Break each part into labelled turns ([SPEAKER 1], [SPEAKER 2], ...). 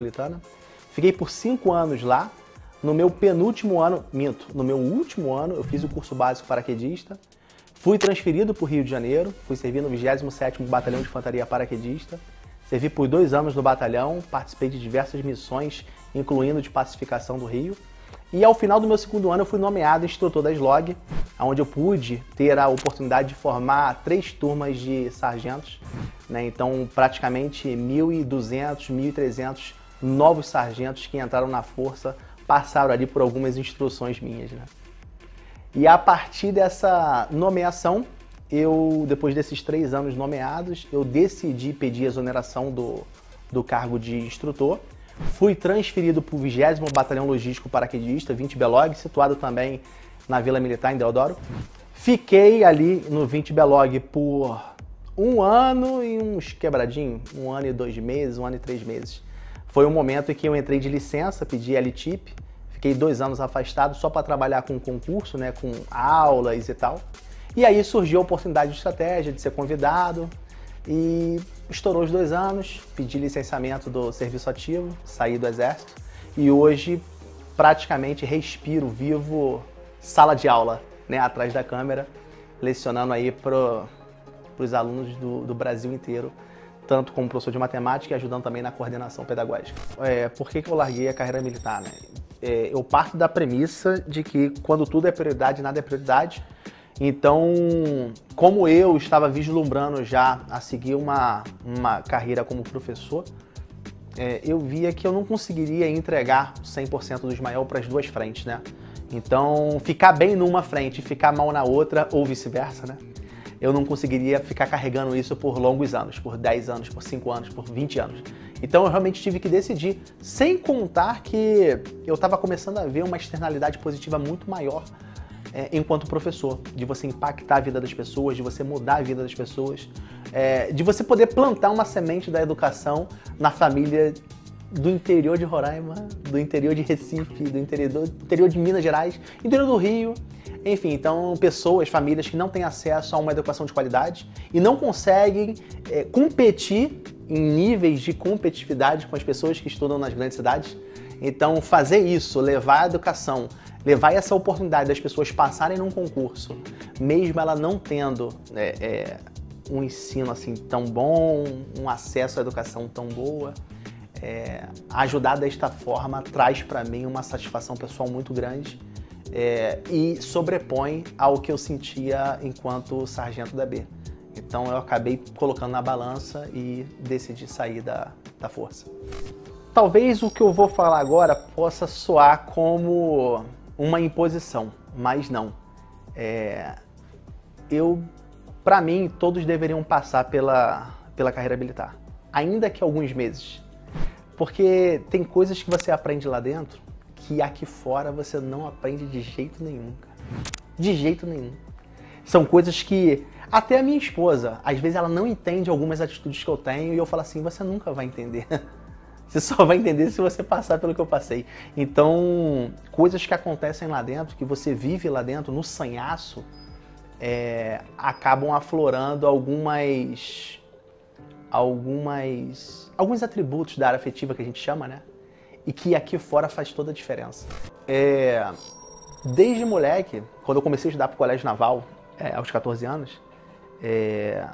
[SPEAKER 1] metropolitana. Fiquei por cinco anos lá. No meu penúltimo ano, minto, no meu último ano, eu fiz o curso básico paraquedista. Fui transferido para o Rio de Janeiro, fui servir no 27º Batalhão de Infantaria Paraquedista. Servi por dois anos no batalhão, participei de diversas missões, incluindo de pacificação do Rio. E ao final do meu segundo ano, eu fui nomeado instrutor da SLOG, onde eu pude ter a oportunidade de formar três turmas de sargentos, né? então praticamente 1.200, 1.300 novos sargentos que entraram na força passaram ali por algumas instruções minhas, né? E a partir dessa nomeação, eu, depois desses três anos nomeados, eu decidi pedir exoneração do, do cargo de instrutor. Fui transferido para o 20 Batalhão Logístico Paraquedista, 20 Belog, situado também na Vila Militar, em Deodoro. Fiquei ali no 20 Belog por um ano e uns quebradinho, um ano e dois meses, um ano e três meses. Foi um momento em que eu entrei de licença, pedi LTIP, fiquei dois anos afastado só para trabalhar com concurso, né, com aulas e tal. E aí surgiu a oportunidade de estratégia, de ser convidado, e estourou os dois anos, pedi licenciamento do serviço ativo, saí do exército, e hoje praticamente respiro, vivo sala de aula, né, atrás da câmera, lecionando aí para os alunos do, do Brasil inteiro tanto como professor de matemática e ajudando também na coordenação pedagógica. É, por que, que eu larguei a carreira militar? Né? É, eu parto da premissa de que quando tudo é prioridade, nada é prioridade. Então, como eu estava vislumbrando já a seguir uma, uma carreira como professor, é, eu via que eu não conseguiria entregar 100% do Ismael para as duas frentes, né? Então, ficar bem numa frente e ficar mal na outra, ou vice-versa, né? eu não conseguiria ficar carregando isso por longos anos, por 10 anos, por 5 anos, por 20 anos. Então eu realmente tive que decidir, sem contar que eu estava começando a ver uma externalidade positiva muito maior é, enquanto professor, de você impactar a vida das pessoas, de você mudar a vida das pessoas, é, de você poder plantar uma semente da educação na família do interior de Roraima, do interior de Recife, do interior, do interior de Minas Gerais, interior do Rio. Enfim, então pessoas, famílias que não têm acesso a uma educação de qualidade e não conseguem é, competir em níveis de competitividade com as pessoas que estudam nas grandes cidades. Então, fazer isso, levar a educação, levar essa oportunidade das pessoas passarem num concurso, mesmo ela não tendo é, é, um ensino assim tão bom, um acesso à educação tão boa, é, ajudar desta forma traz para mim uma satisfação pessoal muito grande é, e sobrepõe ao que eu sentia enquanto sargento da B. Então eu acabei colocando na balança e decidi sair da, da força. Talvez o que eu vou falar agora possa soar como uma imposição, mas não. É, eu, para mim, todos deveriam passar pela, pela carreira militar, ainda que alguns meses porque tem coisas que você aprende lá dentro que aqui fora você não aprende de jeito nenhum, cara. De jeito nenhum. São coisas que até a minha esposa, às vezes ela não entende algumas atitudes que eu tenho e eu falo assim, você nunca vai entender. Você só vai entender se você passar pelo que eu passei. Então, coisas que acontecem lá dentro, que você vive lá dentro, no sanhaço, é, acabam aflorando algumas algumas alguns atributos da área afetiva que a gente chama, né? E que aqui fora faz toda a diferença. É, desde moleque, quando eu comecei a estudar para o colégio naval, é, aos 14 anos, é,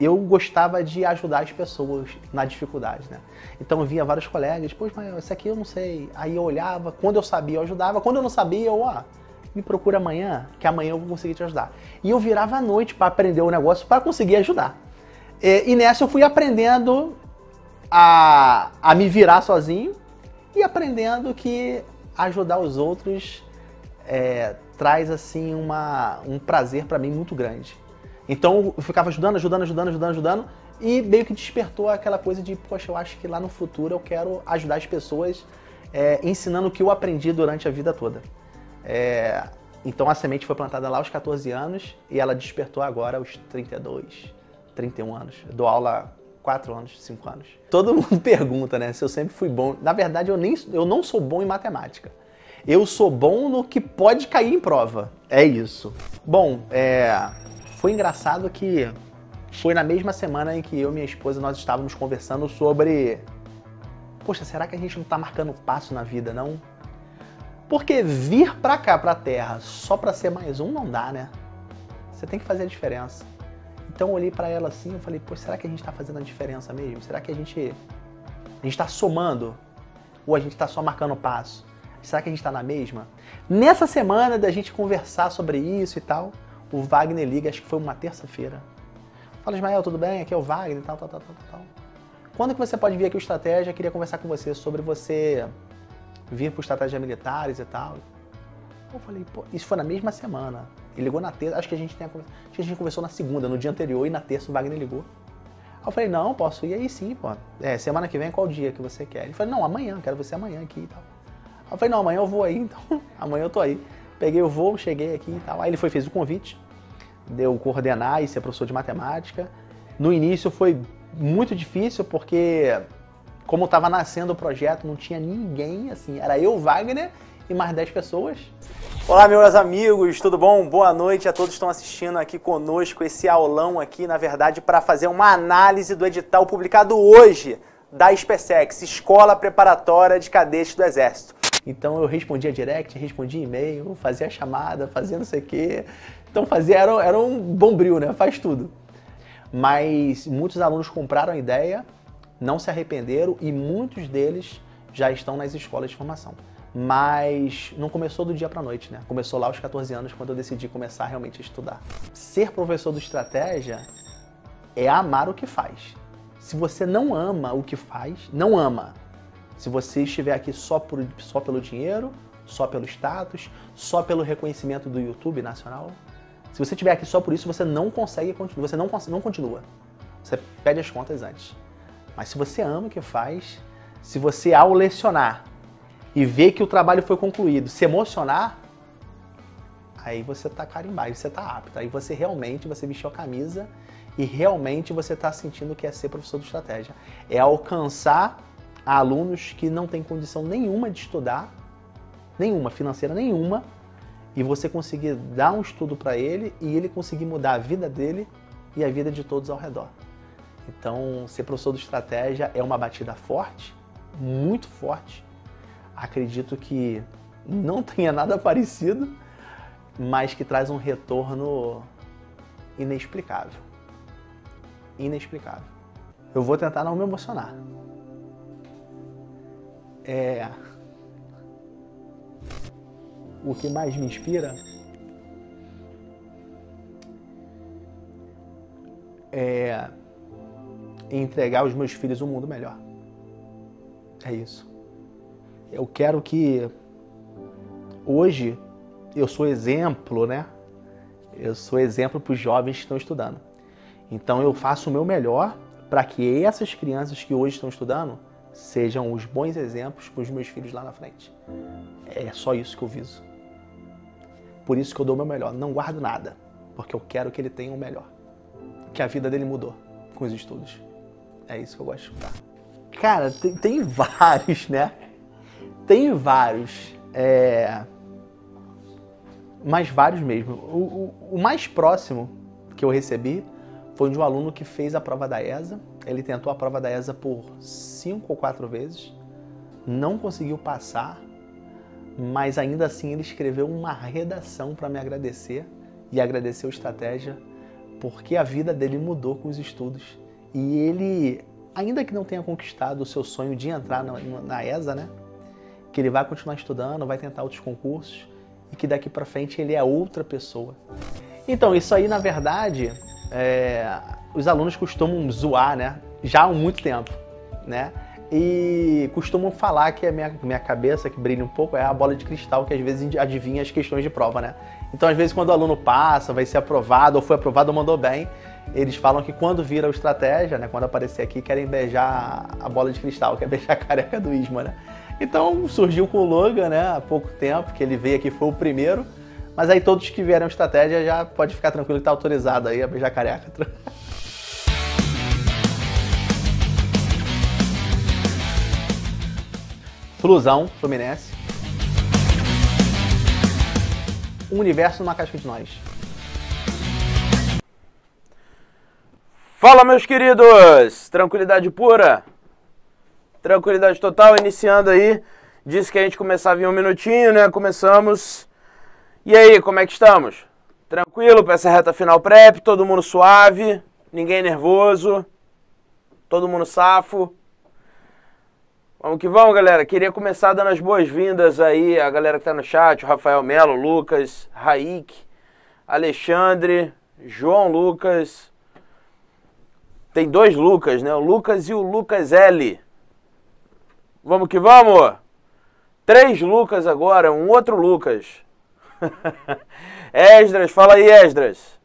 [SPEAKER 1] eu gostava de ajudar as pessoas na dificuldade, né? Então eu vinha vários colegas, pois, mas isso aqui eu não sei. Aí eu olhava, quando eu sabia eu ajudava, quando eu não sabia eu, ó, me procura amanhã, que amanhã eu vou conseguir te ajudar. E eu virava à noite para aprender o negócio para conseguir ajudar. É, e nessa eu fui aprendendo a, a me virar sozinho e aprendendo que ajudar os outros é, traz assim uma, um prazer para mim muito grande. Então eu ficava ajudando, ajudando, ajudando, ajudando, ajudando e meio que despertou aquela coisa de, poxa, eu acho que lá no futuro eu quero ajudar as pessoas é, ensinando o que eu aprendi durante a vida toda. É, então a semente foi plantada lá aos 14 anos e ela despertou agora aos 32, 31 anos. Eu dou aula quatro anos, cinco anos. Todo mundo pergunta, né, se eu sempre fui bom. Na verdade, eu, nem, eu não sou bom em matemática. Eu sou bom no que pode cair em prova. É isso. Bom, é, foi engraçado que foi na mesma semana em que eu e minha esposa nós estávamos conversando sobre poxa, será que a gente não está marcando passo na vida, não? Porque vir para cá, para a Terra, só para ser mais um não dá, né? Você tem que fazer a diferença. Então eu olhei para ela assim e falei, pô, será que a gente está fazendo a diferença mesmo? Será que a gente a gente está somando ou a gente está só marcando passo? Será que a gente está na mesma? Nessa semana da gente conversar sobre isso e tal, o Wagner liga, acho que foi uma terça-feira. Fala, Ismael, tudo bem? Aqui é o Wagner, tal, tal, tal, tal, tal. Quando que você pode vir aqui o Estratégia? Queria conversar com você sobre você vir para o Estratégia Militares e tal. Eu falei, pô, isso foi na mesma semana. Ele ligou na terça, acho que a gente tem a, a gente conversou na segunda, no dia anterior, e na terça o Wagner ligou. Aí eu falei, não, posso ir aí sim, pô. É, semana que vem é qual dia que você quer? Ele falou, não, amanhã, quero você amanhã aqui e tal. Aí eu falei, não, amanhã eu vou aí, então amanhã eu tô aí. Peguei o voo, cheguei aqui e tal. Aí ele foi, fez o convite, deu coordenar e ser professor de matemática. No início foi muito difícil porque como estava nascendo o projeto, não tinha ninguém, assim, era eu, Wagner e mais 10 pessoas. Olá, meus amigos, tudo bom? Boa noite a todos que estão assistindo aqui conosco esse aulão aqui, na verdade, para fazer uma análise do edital publicado hoje da SPSEX, Escola Preparatória de Cadetes do Exército. Então eu respondia direct, respondia e-mail, fazia chamada, fazia não sei o quê. Então fazia, era, era um bombril, né? Faz tudo. Mas muitos alunos compraram a ideia, não se arrependeram e muitos deles já estão nas escolas de formação mas não começou do dia para noite, né? Começou lá aos 14 anos quando eu decidi começar realmente a estudar. Ser professor de estratégia é amar o que faz. Se você não ama o que faz, não ama. Se você estiver aqui só, por, só pelo dinheiro, só pelo status, só pelo reconhecimento do YouTube nacional, se você estiver aqui só por isso, você não consegue continuar, você não, não continua. Você pede as contas antes. Mas se você ama o que faz, se você ao lecionar e ver que o trabalho foi concluído, se emocionar, aí você tá carimbado, você tá apto, aí você realmente, você vestiu a camisa e realmente você está sentindo que é ser professor de estratégia. É alcançar alunos que não têm condição nenhuma de estudar, nenhuma, financeira nenhuma, e você conseguir dar um estudo para ele e ele conseguir mudar a vida dele e a vida de todos ao redor. Então, ser professor de estratégia é uma batida forte, muito forte, acredito que não tenha nada parecido, mas que traz um retorno inexplicável. Inexplicável. Eu vou tentar não me emocionar. É. O que mais me inspira é entregar aos meus filhos um mundo melhor. É isso eu quero que hoje eu sou exemplo, né? Eu sou exemplo para os jovens que estão estudando. Então eu faço o meu melhor para que essas crianças que hoje estão estudando sejam os bons exemplos para os meus filhos lá na frente. É só isso que eu viso. Por isso que eu dou o meu melhor. Não guardo nada, porque eu quero que ele tenha o melhor. Que a vida dele mudou com os estudos. É isso que eu gosto de escutar. Cara, tem, tem vários, né? Tem vários. É... Mas vários mesmo. O, o, o mais próximo que eu recebi foi de um aluno que fez a prova da ESA. Ele tentou a prova da ESA por cinco ou quatro vezes, não conseguiu passar, mas ainda assim ele escreveu uma redação para me agradecer e agradecer o Estratégia, porque a vida dele mudou com os estudos e ele, ainda que não tenha conquistado o seu sonho de entrar na, na ESA, né? que ele vai continuar estudando, vai tentar outros concursos e que daqui para frente ele é outra pessoa. Então, isso aí, na verdade, é... os alunos costumam zoar, né? Já há muito tempo, né? E costumam falar que a minha, minha cabeça, que brilha um pouco, é a bola de cristal que às vezes adivinha as questões de prova, né? Então, às vezes, quando o aluno passa, vai ser aprovado, ou foi aprovado, ou mandou bem, eles falam que quando vira a estratégia, né? Quando aparecer aqui, querem beijar a bola de cristal, quer beijar a careca do Isma, né? Então surgiu com o Logan, né, há pouco tempo, que ele veio aqui, foi o primeiro. Mas aí todos que vieram estratégia já pode ficar tranquilo que tá autorizado aí a beijar careca. Flusão, Fluminense. Um universo numa casca de nós.
[SPEAKER 2] Fala, meus queridos! Tranquilidade pura? Tranquilidade total, iniciando aí. Disse que a gente começava em um minutinho, né? Começamos. E aí, como é que estamos? Tranquilo para essa reta final prep? Todo mundo suave? Ninguém nervoso? Todo mundo safo? Vamos que vamos, galera. Queria começar dando as boas-vindas aí a galera que tá no chat, o Rafael Melo, Lucas, Raik, Alexandre, João Lucas, tem dois Lucas, né? O Lucas e o Lucas L. Vamos que vamos! Três Lucas agora, um outro Lucas. Esdras, fala aí, Esdras.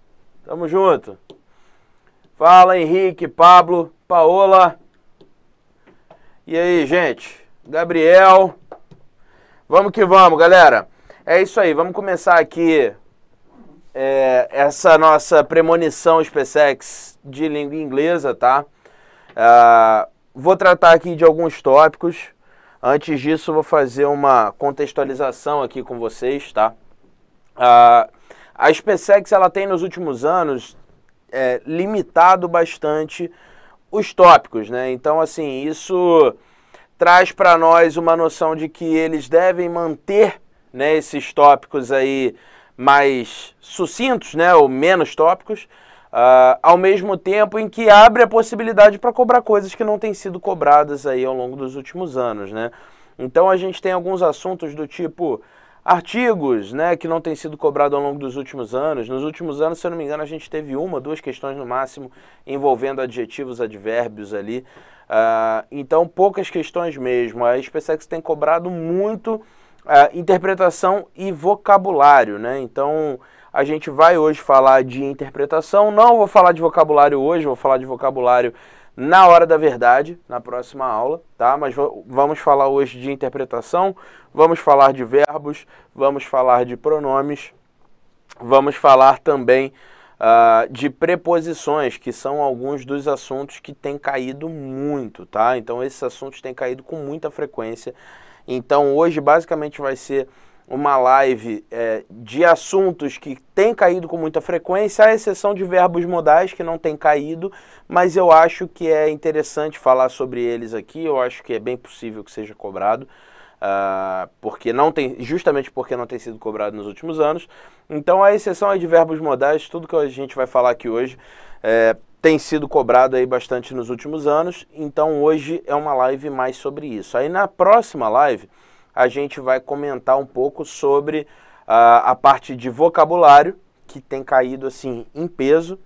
[SPEAKER 2] Tamo junto. Fala, Henrique, Pablo, Paola. E aí, gente? Gabriel. Vamos que vamos, galera. É isso aí, vamos começar aqui é, essa nossa premonição SpaceX de língua inglesa, tá? Uh, vou tratar aqui de alguns tópicos. Antes disso, vou fazer uma contextualização aqui com vocês, tá? Uh, a SpaceX ela tem nos últimos anos é, limitado bastante os tópicos, né? Então, assim, isso traz para nós uma noção de que eles devem manter né, esses tópicos aí mais sucintos, né, ou menos tópicos, Uh, ao mesmo tempo em que abre a possibilidade para cobrar coisas que não têm sido cobradas aí ao longo dos últimos anos, né? Então a gente tem alguns assuntos do tipo artigos, né, que não têm sido cobrados ao longo dos últimos anos. Nos últimos anos, se eu não me engano, a gente teve uma, duas questões no máximo envolvendo adjetivos, advérbios ali. Uh, então poucas questões mesmo. A SpaceX tem cobrado muito uh, interpretação e vocabulário, né? Então a gente vai hoje falar de interpretação. Não vou falar de vocabulário hoje, vou falar de vocabulário na hora da verdade, na próxima aula, tá? Mas vamos falar hoje de interpretação, vamos falar de verbos, vamos falar de pronomes, vamos falar também uh, de preposições, que são alguns dos assuntos que têm caído muito, tá? Então esses assuntos têm caído com muita frequência. Então hoje basicamente vai ser uma live é, de assuntos que tem caído com muita frequência, à exceção de verbos modais que não tem caído, mas eu acho que é interessante falar sobre eles aqui, eu acho que é bem possível que seja cobrado, uh, porque não tem, justamente porque não tem sido cobrado nos últimos anos. Então, à exceção de verbos modais, tudo que a gente vai falar aqui hoje é, tem sido cobrado aí bastante nos últimos anos, então hoje é uma live mais sobre isso. Aí na próxima live a gente vai comentar um pouco sobre uh, a parte de vocabulário, que tem caído assim em peso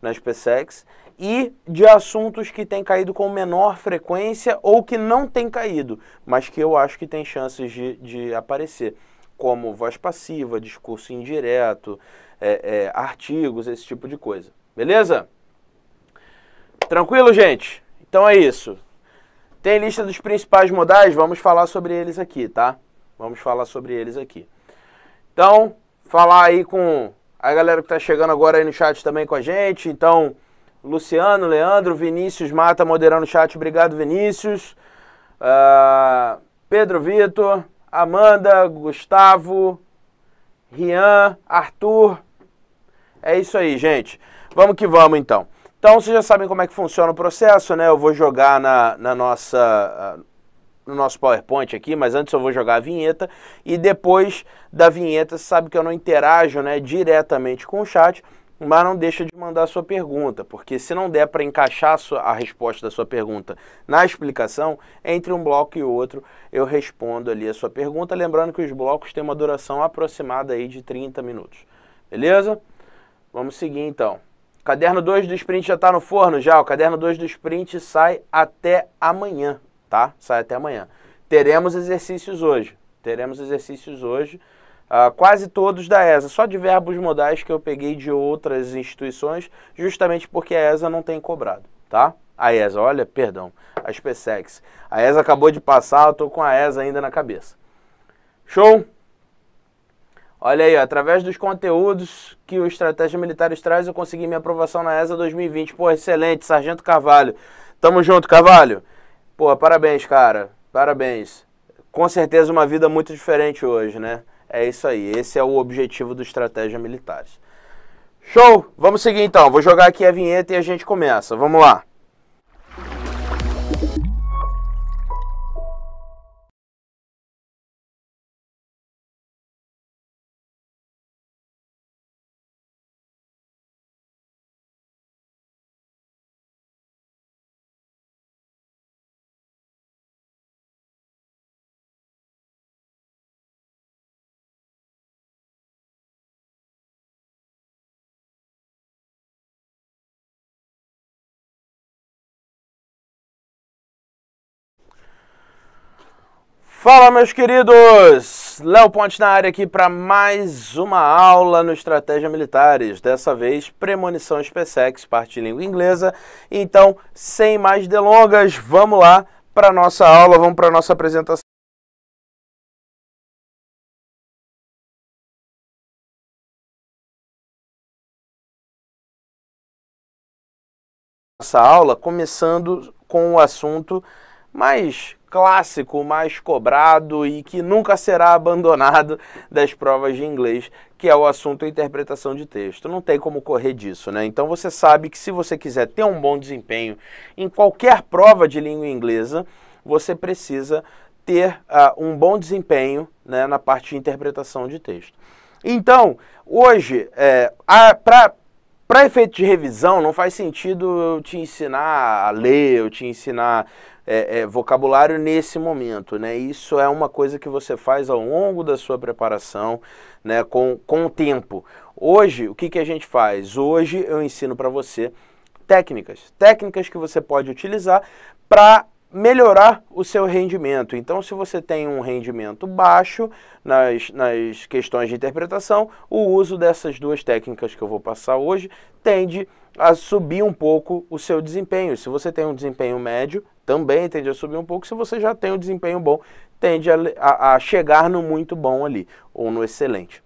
[SPEAKER 2] na SpaceX, e de assuntos que têm caído com menor frequência ou que não têm caído, mas que eu acho que tem chances de, de aparecer, como voz passiva, discurso indireto, é, é, artigos, esse tipo de coisa. Beleza? Tranquilo, gente? Então é isso. Tem lista dos principais modais, vamos falar sobre eles aqui, tá? Vamos falar sobre eles aqui. Então, falar aí com a galera que está chegando agora aí no chat também com a gente. Então, Luciano, Leandro, Vinícius Mata moderando o chat. Obrigado, Vinícius. Uh, Pedro Vitor, Amanda, Gustavo, Rian, Arthur. É isso aí, gente. Vamos que vamos então. Então vocês já sabem como é que funciona o processo, né? Eu vou jogar na, na nossa, ah, no nosso PowerPoint aqui, mas antes eu vou jogar a vinheta e depois da vinheta, você sabe que eu não interajo né, diretamente com o chat, mas não deixa de mandar a sua pergunta, porque se não der para encaixar a, sua, a, resposta da sua pergunta na explicação, entre um bloco e outro eu respondo ali a sua pergunta, lembrando que os blocos têm uma duração aproximada aí de 30 minutos. Beleza? Vamos seguir então. Caderno 2 do sprint já está no forno já. O caderno 2 do sprint sai até amanhã, tá? Sai até amanhã. Teremos exercícios hoje. Teremos exercícios hoje. Uh, quase todos da ESA, só de verbos modais que eu peguei de outras instituições, justamente porque a ESA não tem cobrado, tá? A ESA, olha, perdão, a SpaceX. A ESA acabou de passar, eu tô com a ESA ainda na cabeça. Show? Olha aí, ó, através dos conteúdos que o Estratégia Militares traz, eu consegui minha aprovação na ESA 2020. Pô, excelente, Sargento Carvalho. Tamo junto, Carvalho. Pô, parabéns, cara. Parabéns. Com certeza uma vida muito diferente hoje, né? É isso aí. Esse é o objetivo do Estratégia Militares. Show! Vamos seguir então. Vou jogar aqui a vinheta e a gente começa. Vamos lá. Fala, meus queridos! Léo Ponte na área aqui para mais uma aula no Estratégia Militares. Dessa vez, premonição SpaceX, parte de língua inglesa. Então, sem mais delongas, vamos lá para nossa aula, vamos para nossa apresentação. Nossa aula começando com o assunto mais clássico mais cobrado e que nunca será abandonado das provas de inglês, que é o assunto interpretação de texto. Não tem como correr disso, né? Então você sabe que se você quiser ter um bom desempenho em qualquer prova de língua inglesa, você precisa ter uh, um bom desempenho né, na parte de interpretação de texto. Então, hoje, é, para para efeito de revisão, não faz sentido eu te ensinar a ler, eu te ensinar é, é, vocabulário nesse momento, né? Isso é uma coisa que você faz ao longo da sua preparação, né? Com, com o tempo. Hoje, o que, que a gente faz? Hoje eu ensino para você técnicas, técnicas que você pode utilizar para melhorar o seu rendimento. Então, se você tem um rendimento baixo nas, nas questões de interpretação, o uso dessas duas técnicas que eu vou passar hoje tende a subir um pouco o seu desempenho. Se você tem um desempenho médio, também tende a subir um pouco. Se você já tem um desempenho bom, tende a, a, a chegar no muito bom ali, ou no excelente.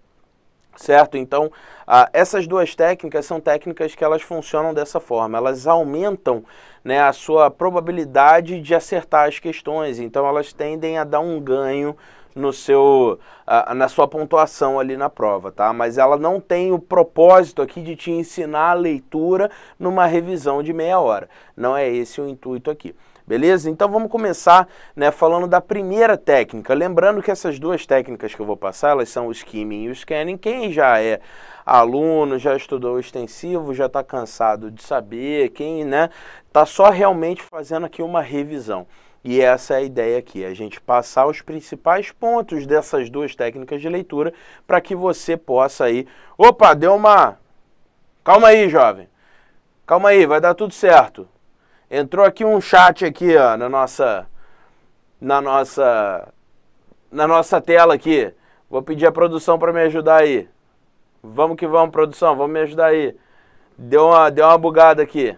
[SPEAKER 2] Certo? Então, ah, essas duas técnicas são técnicas que elas funcionam dessa forma. Elas aumentam né, a sua probabilidade de acertar as questões. Então, elas tendem a dar um ganho no seu, ah, na sua pontuação ali na prova, tá? Mas ela não tem o propósito aqui de te ensinar a leitura numa revisão de meia hora. Não é esse o intuito aqui beleza? Então vamos começar né, falando da primeira técnica. Lembrando que essas duas técnicas que eu vou passar, elas são o skimming e o scanning. Quem já é aluno, já estudou extensivo, já está cansado de saber, quem né, está só realmente fazendo aqui uma revisão. E essa é a ideia aqui, é a gente passar os principais pontos dessas duas técnicas de leitura para que você possa aí... Opa, deu uma... Calma aí, jovem. Calma aí, vai dar tudo certo. Entrou aqui um chat aqui, ó, na nossa na nossa na nossa tela aqui. Vou pedir a produção para me ajudar aí. Vamos que vamos, produção, vamos me ajudar aí. Deu uma deu uma bugada aqui.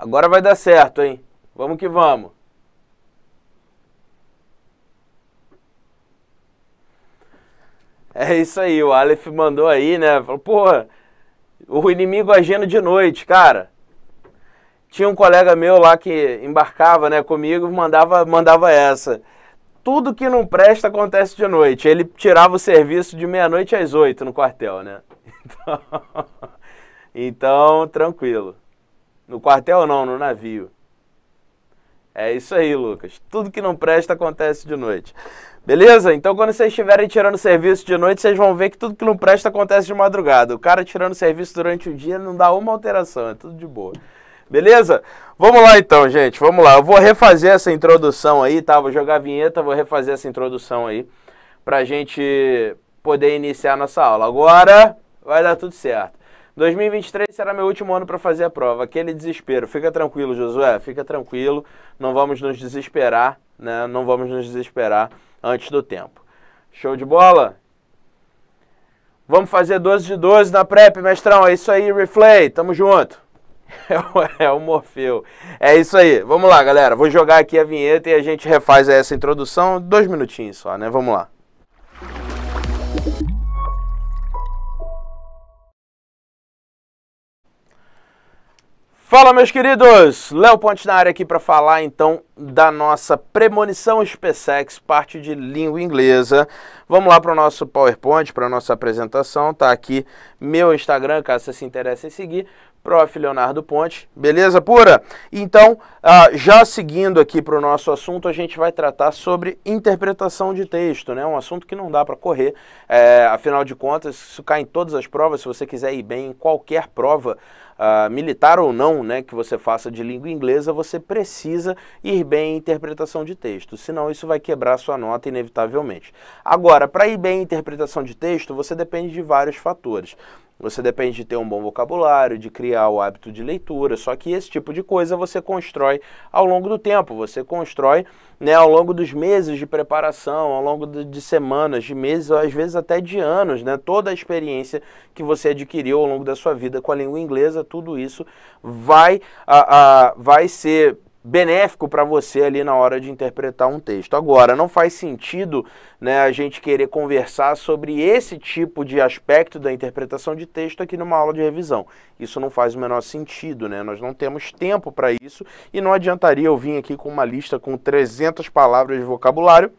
[SPEAKER 2] Agora vai dar certo, hein? Vamos que vamos. É isso aí, o Aleph mandou aí, né? Falou, porra, o inimigo agindo de noite, cara. Tinha um colega meu lá que embarcava, né, comigo, mandava, mandava essa. Tudo que não presta acontece de noite. Ele tirava o serviço de meia-noite às oito no quartel, né? Então, então tranquilo. No quartel não, no navio. É isso aí, Lucas. Tudo que não presta acontece de noite. Beleza? Então quando vocês estiverem tirando serviço de noite, vocês vão ver que tudo que não presta acontece de madrugada. O cara tirando serviço durante o dia não dá uma alteração, é tudo de boa. Beleza? Vamos lá então, gente. Vamos lá. Eu vou refazer essa introdução aí, tá? Vou jogar a vinheta, vou refazer essa introdução aí pra gente poder iniciar nossa aula. Agora vai dar tudo certo. 2023 será meu último ano para fazer a prova. Aquele desespero. Fica tranquilo, Josué, fica tranquilo. Não vamos nos desesperar, né? Não vamos nos desesperar antes do tempo. Show de bola? Vamos fazer 12 de 12 na prep, mestrão. É isso aí, Reflay. Tamo junto. É, é o Morfeu. É isso aí. Vamos lá, galera. Vou jogar aqui a vinheta e a gente refaz essa introdução. Dois minutinhos só, né? Vamos lá. Fala, meus queridos! Léo Ponte na área aqui para falar então da nossa premonição SpaceX, parte de língua inglesa. Vamos lá para o nosso PowerPoint, para a nossa apresentação. Tá aqui meu Instagram, caso você se interesse em seguir, Prof. Leonardo Ponte, beleza pura? Então, ah, já seguindo aqui para o nosso assunto, a gente vai tratar sobre interpretação de texto, né? Um assunto que não dá para correr, é, afinal de contas, isso cai em todas as provas, se você quiser ir bem em qualquer prova, uh, militar ou não, né, que você faça de língua inglesa, você precisa ir bem em interpretação de texto, senão isso vai quebrar sua nota inevitavelmente. Agora, para ir bem em interpretação de texto, você depende de vários fatores. Você depende de ter um bom vocabulário, de criar o hábito de leitura, só que esse tipo de coisa você constrói ao longo do tempo, você constrói né, ao longo dos meses de preparação, ao longo de semanas, de meses, ou às vezes até de anos, né, toda a experiência que você adquiriu ao longo da sua vida com a língua inglesa, tudo isso vai, a, a vai ser benéfico para você ali na hora de interpretar um texto. Agora, não faz sentido né, a gente querer conversar sobre esse tipo de aspecto da interpretação de texto aqui numa aula de revisão. Isso não faz o menor sentido, né? Nós não temos tempo para isso e não adiantaria eu vir aqui com uma lista com 300 palavras de vocabulário.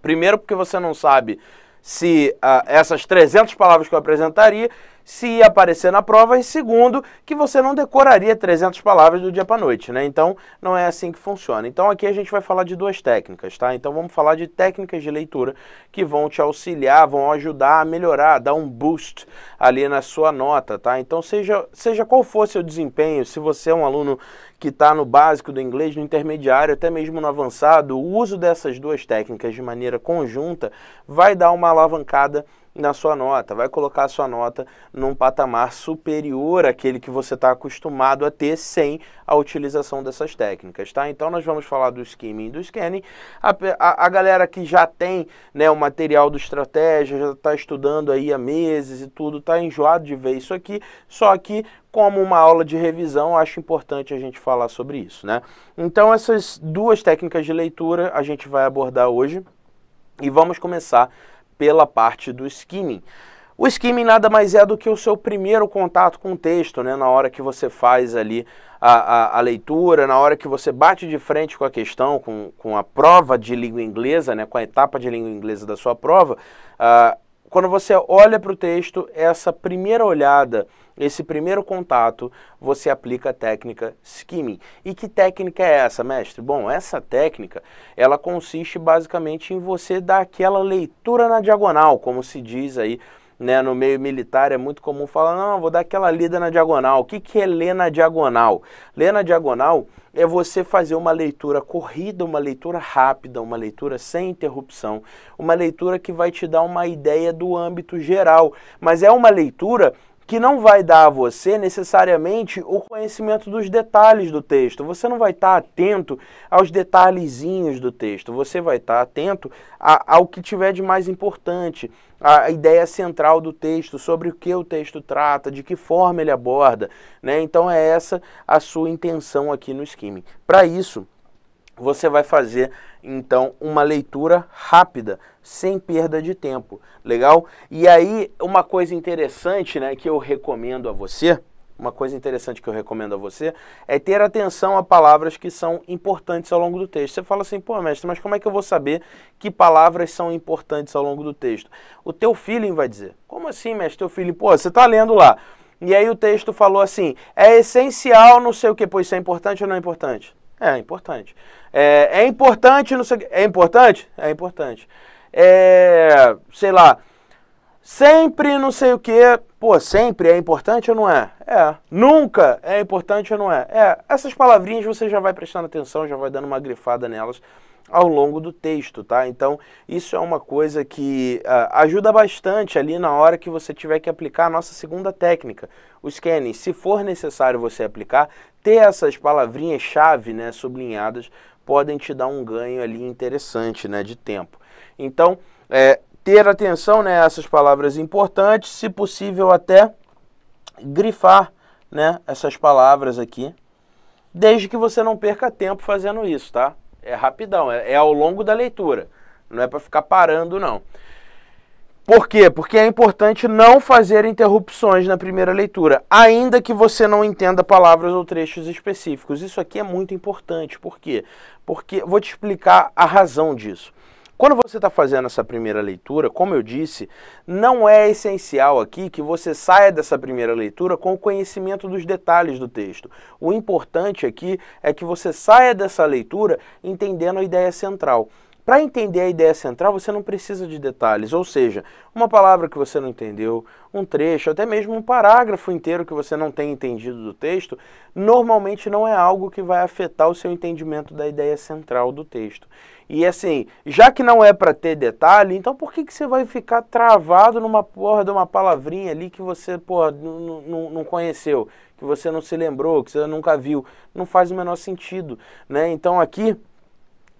[SPEAKER 2] Primeiro porque você não sabe se uh, essas 300 palavras que eu apresentaria se aparecer na prova, e segundo, que você não decoraria 300 palavras do dia para noite, né? Então, não é assim que funciona. Então, aqui a gente vai falar de duas técnicas, tá? Então, vamos falar de técnicas de leitura que vão te auxiliar, vão ajudar a melhorar, dar um boost ali na sua nota, tá? Então, seja, seja qual for seu desempenho, se você é um aluno que está no básico do inglês, no intermediário, até mesmo no avançado, o uso dessas duas técnicas de maneira conjunta vai dar uma alavancada na sua nota, vai colocar a sua nota num patamar superior àquele que você está acostumado a ter sem a utilização dessas técnicas, tá? Então nós vamos falar do skimming e do scanning. A, a, a, galera que já tem né, o material do estratégia, já está estudando aí há meses e tudo, está enjoado de ver isso aqui, só que como uma aula de revisão, acho importante a gente falar sobre isso, né? Então essas duas técnicas de leitura a gente vai abordar hoje e vamos começar pela parte do skimming. O skimming nada mais é do que o seu primeiro contato com o texto, né? na hora que você faz ali a, a, a, leitura, na hora que você bate de frente com a questão, com, com a prova de língua inglesa, né? com a etapa de língua inglesa da sua prova, uh, quando você olha para o texto, essa primeira olhada esse primeiro contato, você aplica a técnica skimming. E que técnica é essa, mestre? Bom, essa técnica, ela consiste basicamente em você dar aquela leitura na diagonal, como se diz aí, né, no meio militar é muito comum falar, não, vou dar aquela lida na diagonal. O que, que é ler na diagonal? Ler na diagonal é você fazer uma leitura corrida, uma leitura rápida, uma leitura sem interrupção, uma leitura que vai te dar uma ideia do âmbito geral, mas é uma leitura que não vai dar a você necessariamente o conhecimento dos detalhes do texto. Você não vai estar tá atento aos detalhezinhos do texto. Você vai estar tá atento a, ao que tiver de mais importante, a ideia central do texto, sobre o que o texto trata, de que forma ele aborda. Né? Então é essa a sua intenção aqui no skimming. Para isso, você vai fazer então uma leitura rápida, sem perda de tempo, legal? E aí uma coisa interessante, né, que eu recomendo a você, uma coisa interessante que eu recomendo a você é ter atenção a palavras que são importantes ao longo do texto. Você fala assim, pô, mestre, mas como é que eu vou saber que palavras são importantes ao longo do texto? O teu filho vai dizer. Como assim, mestre? Teu filho, pô, você tá lendo lá. E aí o texto falou assim: é essencial, não sei o que, pois isso é importante ou não é importante? É, é importante. É, é importante, não sei, é importante? É importante. É, sei lá, sempre não sei o que, pô, sempre é importante ou não é? É. Nunca é importante ou não é? É. Essas palavrinhas você já vai prestando atenção, já vai dando uma grifada nelas ao longo do texto, tá? Então, isso é uma coisa que uh, ajuda bastante ali na hora que você tiver que aplicar a nossa segunda técnica, o scanning. Se for necessário você aplicar, ter essas palavrinhas-chave, né, sublinhadas, podem te dar um ganho ali interessante, né, de tempo. Então, é, ter atenção, né, a essas palavras importantes, se possível até grifar, né, essas palavras aqui, desde que você não perca tempo fazendo isso, tá? É rapidão, é, é ao longo da leitura. Não é para ficar parando, não. Por quê? Porque é importante não fazer interrupções na primeira leitura, ainda que você não entenda palavras ou trechos específicos. Isso aqui é muito importante. Por quê? Porque vou te explicar a razão disso. Quando você está fazendo essa primeira leitura, como eu disse, não é essencial aqui que você saia dessa primeira leitura com o conhecimento dos detalhes do texto. O importante aqui é que você saia dessa leitura entendendo a ideia central. Para entender a ideia central, você não precisa de detalhes, ou seja, uma palavra que você não entendeu, um trecho, até mesmo um parágrafo inteiro que você não tem entendido do texto, normalmente não é algo que vai afetar o seu entendimento da ideia central do texto. E assim, já que não é para ter detalhe, então por que, que você vai ficar travado numa porra de uma palavrinha ali que você, porra, não conheceu, que você não se lembrou, que você nunca viu? Não faz o menor sentido, né? Então aqui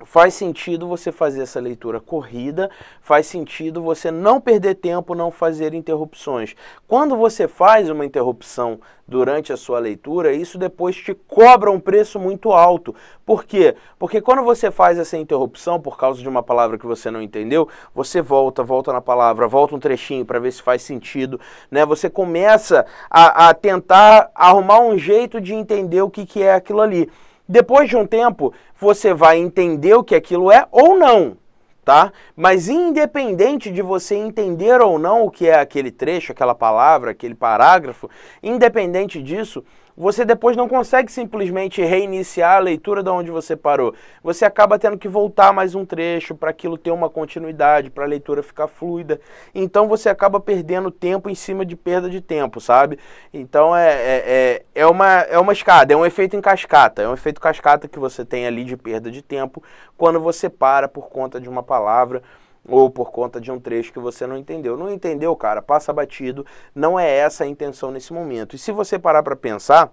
[SPEAKER 2] faz sentido você fazer essa leitura corrida, faz sentido você não perder tempo, não fazer interrupções. Quando você faz uma interrupção durante a sua leitura, isso depois te cobra um preço muito alto. Por quê? Porque quando você faz essa interrupção por causa de uma palavra que você não entendeu, você volta, volta na palavra, volta um trechinho para ver se faz sentido, né? Você começa a, a tentar arrumar um jeito de entender o que, que é aquilo ali. Depois de um tempo, você vai entender o que aquilo é ou não, tá? Mas independente de você entender ou não o que é aquele trecho, aquela palavra, aquele parágrafo, independente disso, você depois não consegue simplesmente reiniciar a leitura de onde você parou. Você acaba tendo que voltar mais um trecho para aquilo ter uma continuidade, para a leitura ficar fluida. Então você acaba perdendo tempo em cima de perda de tempo, sabe? Então é, é, é, é, uma, é uma escada, é um efeito em cascata. É um efeito cascata que você tem ali de perda de tempo quando você para por conta de uma palavra ou por conta de um trecho que você não entendeu. Não entendeu, cara? Passa batido. Não é essa a intenção nesse momento. E se você parar para pensar,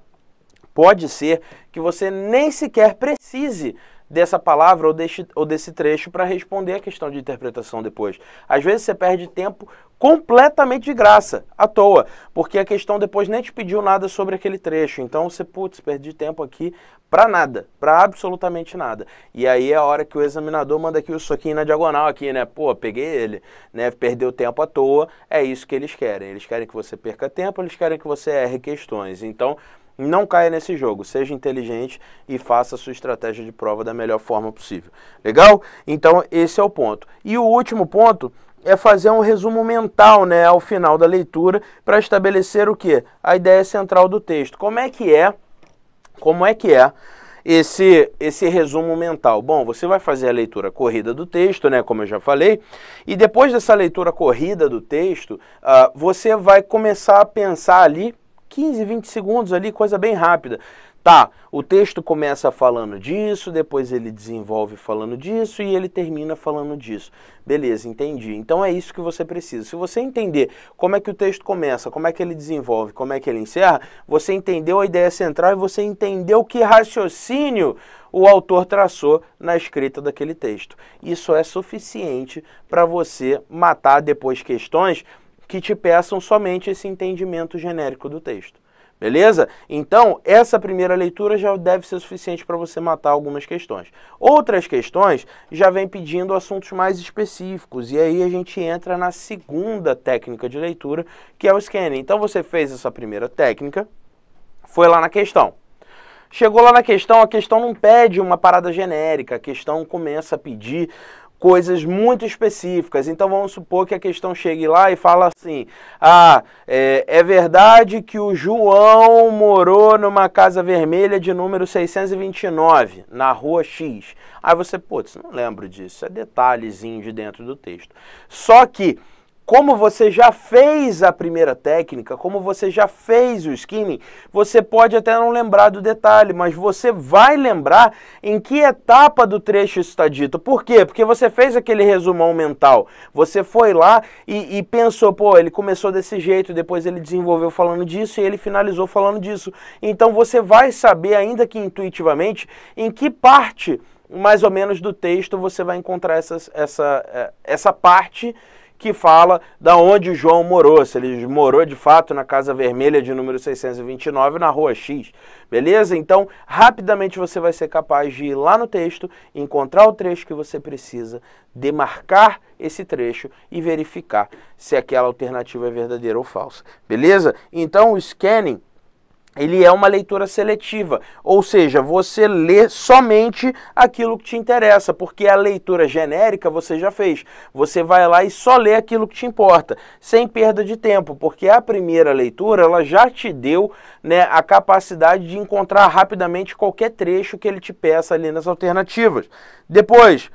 [SPEAKER 2] pode ser que você nem sequer precise dessa palavra ou desse, ou desse trecho para responder a questão de interpretação depois. Às vezes você perde tempo completamente de graça, à toa, porque a questão depois nem te pediu nada sobre aquele trecho. Então você, putz, perdi tempo aqui para nada, para absolutamente nada. E aí é a hora que o examinador manda aqui o soquinho na diagonal aqui, né? Pô, peguei ele, né? Perdeu tempo à toa. É isso que eles querem. Eles querem que você perca tempo, eles querem que você erre questões. Então, não caia nesse jogo, seja inteligente e faça a sua estratégia de prova da melhor forma possível. Legal? Então, esse é o ponto. E o último ponto é fazer um resumo mental né, ao final da leitura para estabelecer o que? A ideia central do texto. Como é que é? Como é que é? Esse, esse resumo mental. Bom, você vai fazer a leitura corrida do texto, né? Como eu já falei, e depois dessa leitura corrida do texto, uh, você vai começar a pensar ali 15, 20 segundos ali, coisa bem rápida. Tá, o texto começa falando disso, depois ele desenvolve falando disso e ele termina falando disso. Beleza, entendi. Então é isso que você precisa. Se você entender como é que o texto começa, como é que ele desenvolve, como é que ele encerra, você entendeu a ideia central e você entendeu que raciocínio o autor traçou na escrita daquele texto. Isso é suficiente para você matar depois questões que te peçam somente esse entendimento genérico do texto. Beleza? Então, essa primeira leitura já deve ser suficiente para você matar algumas questões. Outras questões já vem pedindo assuntos mais específicos, e aí a gente entra na segunda técnica de leitura, que é o scanning. Então, você fez essa primeira técnica, foi lá na questão. Chegou lá na questão, a questão não pede uma parada genérica, a questão começa a pedir coisas muito específicas. Então vamos supor que a questão chegue lá e fala assim: ah, é, é, verdade que o João morou numa casa vermelha de número 629, na rua X. Aí você, putz, não lembro disso, é detalhezinho de dentro do texto. Só que como você já fez a primeira técnica, como você já fez o skimming, você pode até não lembrar do detalhe, mas você vai lembrar em que etapa do trecho isso está dito. Por quê? Porque você fez aquele resumão mental. Você foi lá e, e pensou, pô, ele começou desse jeito, depois ele desenvolveu falando disso e ele finalizou falando disso. Então você vai saber, ainda que intuitivamente, em que parte mais ou menos do texto você vai encontrar essas, essa, eh, essa parte que fala da onde João morou, se ele morou de fato na Casa Vermelha de número 629, na Rua X. Beleza? Então, rapidamente você vai ser capaz de ir lá no texto, encontrar o trecho que você precisa, demarcar esse trecho e verificar se aquela alternativa é verdadeira ou falsa. Beleza? Então, o scanning ele é uma leitura seletiva, ou seja, você lê somente aquilo que te interessa, porque a leitura genérica você já fez. Você vai lá e só lê aquilo que te importa, sem perda de tempo, porque a primeira leitura ela já te deu né, a capacidade de encontrar rapidamente qualquer trecho que ele te peça ali nas alternativas. Depois,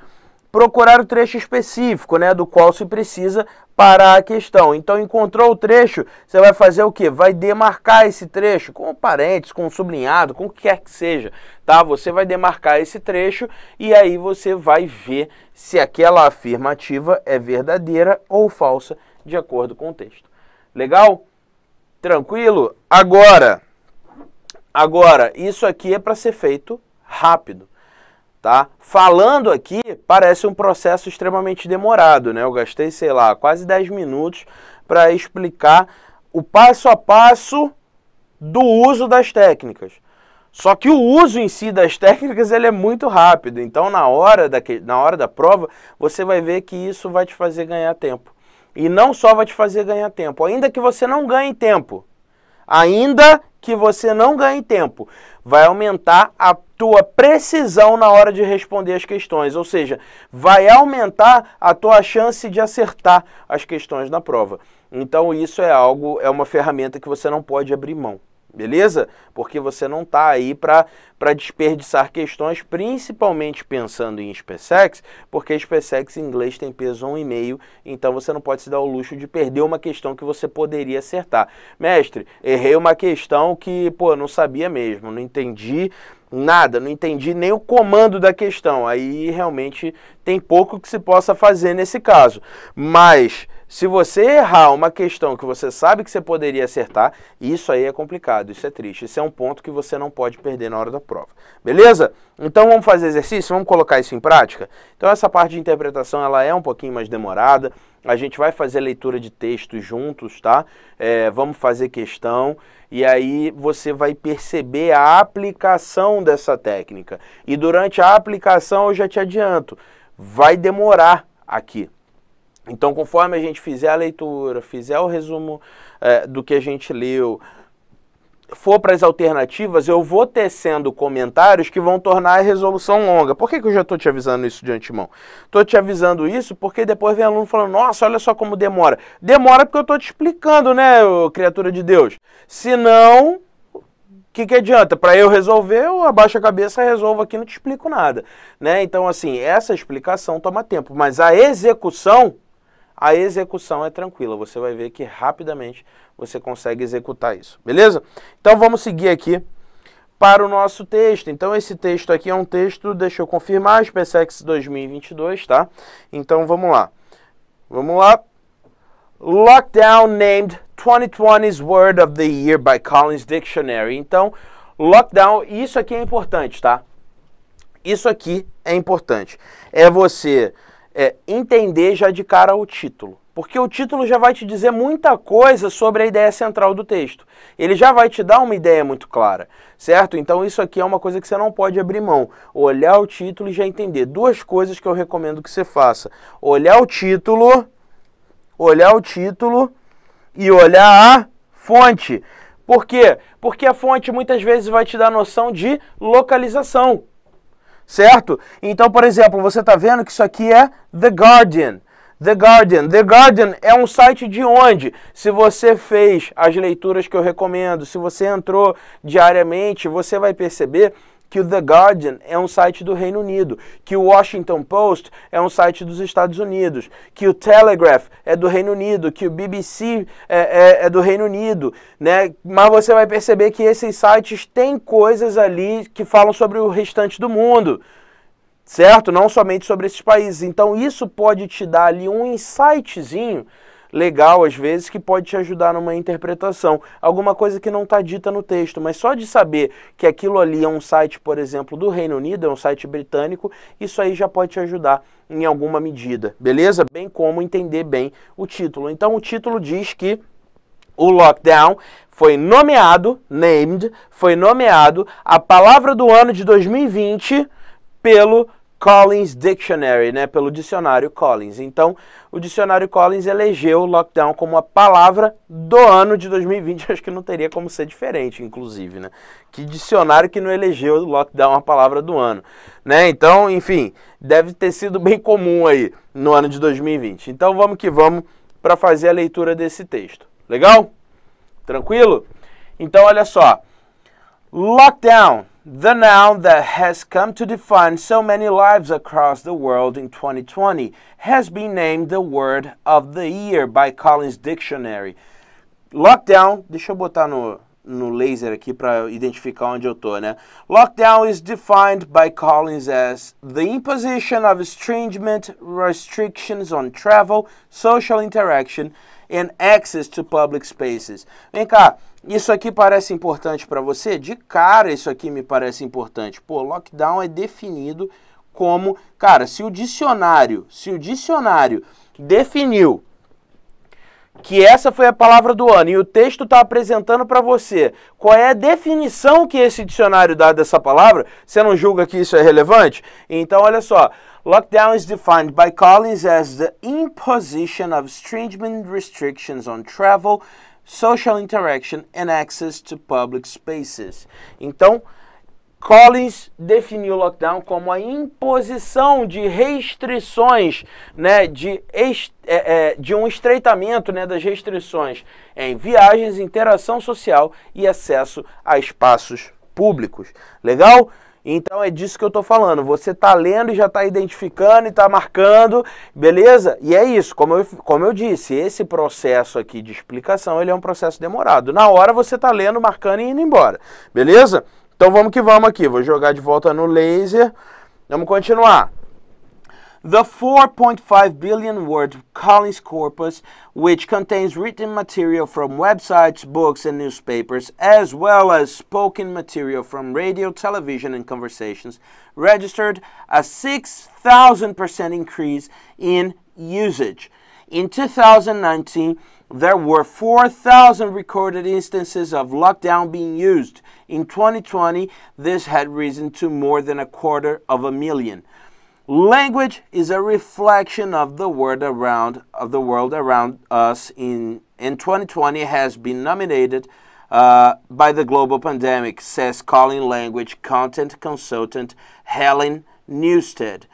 [SPEAKER 2] procurar o trecho específico, né, do qual se precisa para a questão. Então, encontrou o trecho, você vai fazer o que? Vai demarcar esse trecho com parênteses, com sublinhado, com o que quer que seja, tá? Você vai demarcar esse trecho e aí você vai ver se aquela afirmativa é verdadeira ou falsa de acordo com o texto. Legal? Tranquilo? Agora, agora isso aqui é para ser feito rápido. Tá? Falando aqui, parece um processo extremamente demorado, né? Eu gastei, sei lá, quase 10 minutos para explicar o passo a passo do uso das técnicas. Só que o uso em si das técnicas ele é muito rápido, então na hora, da, na hora da prova você vai ver que isso vai te fazer ganhar tempo. E não só vai te fazer ganhar tempo, ainda que você não ganhe tempo, ainda que você não ganhe tempo, vai aumentar a tua precisão na hora de responder as questões, ou seja, vai aumentar a tua chance de acertar as questões na prova. Então isso é algo, é uma ferramenta que você não pode abrir mão beleza? Porque você não está aí para desperdiçar questões, principalmente pensando em SpaceX, porque SpaceX em inglês tem peso 1,5, então você não pode se dar o luxo de perder uma questão que você poderia acertar. Mestre, errei uma questão que, pô, não sabia mesmo, não entendi nada, não entendi nem o comando da questão. Aí realmente tem pouco que se possa fazer nesse caso. Mas se você errar uma questão que você sabe que você poderia acertar, isso aí é complicado, isso é triste. Isso é um ponto que você não pode perder na hora da prova. Beleza? Então vamos fazer exercício, vamos colocar isso em prática? Então essa parte de interpretação ela é um pouquinho mais demorada. A gente vai fazer leitura de textos juntos, tá? É, vamos fazer questão e aí você vai perceber a aplicação dessa técnica. E durante a aplicação, eu já te adianto, vai demorar aqui, então, conforme a gente fizer a leitura, fizer o resumo é, do que a gente leu, for para as alternativas, eu vou tecendo comentários que vão tornar a resolução longa. Por que, que eu já estou te avisando isso de antemão? Estou te avisando isso porque depois vem aluno falando, nossa, olha só como demora. Demora porque eu estou te explicando, né, criatura de Deus? Se não, o que, que adianta? Para eu resolver, eu abaixo a cabeça, resolvo aqui, não te explico nada. Né? Então, assim, essa explicação toma tempo, mas a execução a execução é tranquila. Você vai ver que rapidamente você consegue executar isso, beleza? Então vamos seguir aqui para o nosso texto. Então esse texto aqui é um texto, deixa eu confirmar, SpaceX 2022, tá? Então vamos lá. Vamos lá. Lockdown named 2020's word of the year by Collins Dictionary. Então, lockdown, isso aqui é importante, tá? Isso aqui é importante. É você é, entender já de cara o título. Porque o título já vai te dizer muita coisa sobre a ideia central do texto. Ele já vai te dar uma ideia muito clara, certo? Então isso aqui é uma coisa que você não pode abrir mão. Olhar o título e já entender. Duas coisas que eu recomendo que você faça. Olhar o título, olhar o título e olhar a fonte. Por quê? Porque a fonte muitas vezes vai te dar noção de localização certo? Então, por exemplo, você está vendo que isso aqui é The Guardian. The Guardian. The Guardian é um site de onde, se você fez as leituras que eu recomendo, se você entrou diariamente, você vai perceber que o The Guardian é um site do Reino Unido, que o Washington Post é um site dos Estados Unidos, que o Telegraph é do Reino Unido, que o BBC é, é, é do Reino Unido, né? Mas você vai perceber que esses sites têm coisas ali que falam sobre o restante do mundo, certo? Não somente sobre esses países. Então isso pode te dar ali um insightzinho legal às vezes que pode te ajudar numa interpretação. Alguma coisa que não está dita no texto, mas só de saber que aquilo ali é um site, por exemplo, do Reino Unido, é um site britânico, isso aí já pode te ajudar em alguma medida, beleza? Bem como entender bem o título. Então o título diz que o lockdown foi nomeado, named, foi nomeado a palavra do ano de 2020 pelo Collins Dictionary, né, pelo dicionário Collins. Então, o dicionário Collins elegeu o lockdown como a palavra do ano de 2020. Acho que não teria como ser diferente, inclusive, né? Que dicionário que não elegeu o lockdown a palavra do ano, né? Então, enfim, deve ter sido bem comum aí no ano de 2020. Então, vamos que vamos para fazer a leitura desse texto. Legal? Tranquilo? Então, olha só. Lockdown The noun that has come to define so many lives across the world in 2020 has been named the word of the year by Collins Dictionary. Lockdown, deixa eu botar no, no laser aqui para identificar onde eu tô, né? Lockdown is defined by Collins as the imposition of stringent restrictions on travel, social interaction and access to public spaces. Vem cá, Isso aqui parece importante para você? De cara, isso aqui me parece importante. Pô, lockdown é definido como, cara, se o dicionário, se o dicionário definiu que essa foi a palavra do ano e o texto está apresentando para você qual é a definição que esse dicionário dá dessa palavra, você não julga que isso é relevante? Então, olha só. Lockdown is defined by Collins as the imposition of stringent restrictions on travel social interaction and access to public spaces. Então, Collins definiu o lockdown como a imposição de restrições, né, de, é, é, de um estreitamento né, das restrições em viagens, interação social e acesso a espaços públicos. Legal? Então é disso que eu estou falando. Você está lendo e já está identificando e está marcando, beleza? E é isso, como eu, como eu disse, esse processo aqui de explicação ele é um processo demorado. Na hora você está lendo, marcando e indo embora, beleza? Então vamos que vamos aqui. Vou jogar de volta no laser. Vamos continuar. The 4.5 billion word Collins corpus, which contains written material from websites, books, and newspapers, as well as spoken material from radio, television, and conversations, registered a 6,000% increase in usage. In 2019, there were 4,000 recorded instances of lockdown being used. In 2020, this had risen to more than a quarter of a million. Language is a reflection of the world around of the world around us. In in 2020, has been nominated uh, by the global pandemic, says calling Language content consultant Helen Newstead.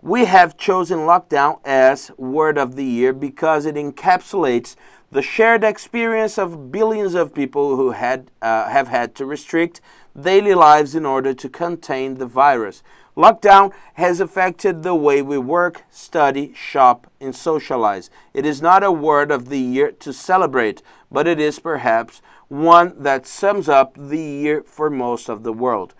[SPEAKER 2] We have chosen lockdown as word of the year because it encapsulates the shared experience of billions of people who had uh, have had to restrict daily lives in order to contain the virus. Lockdown has affected the way we work, study, shop, and socialize. It is not a word of the year to celebrate, but it is perhaps one that sums up the year for most of the world.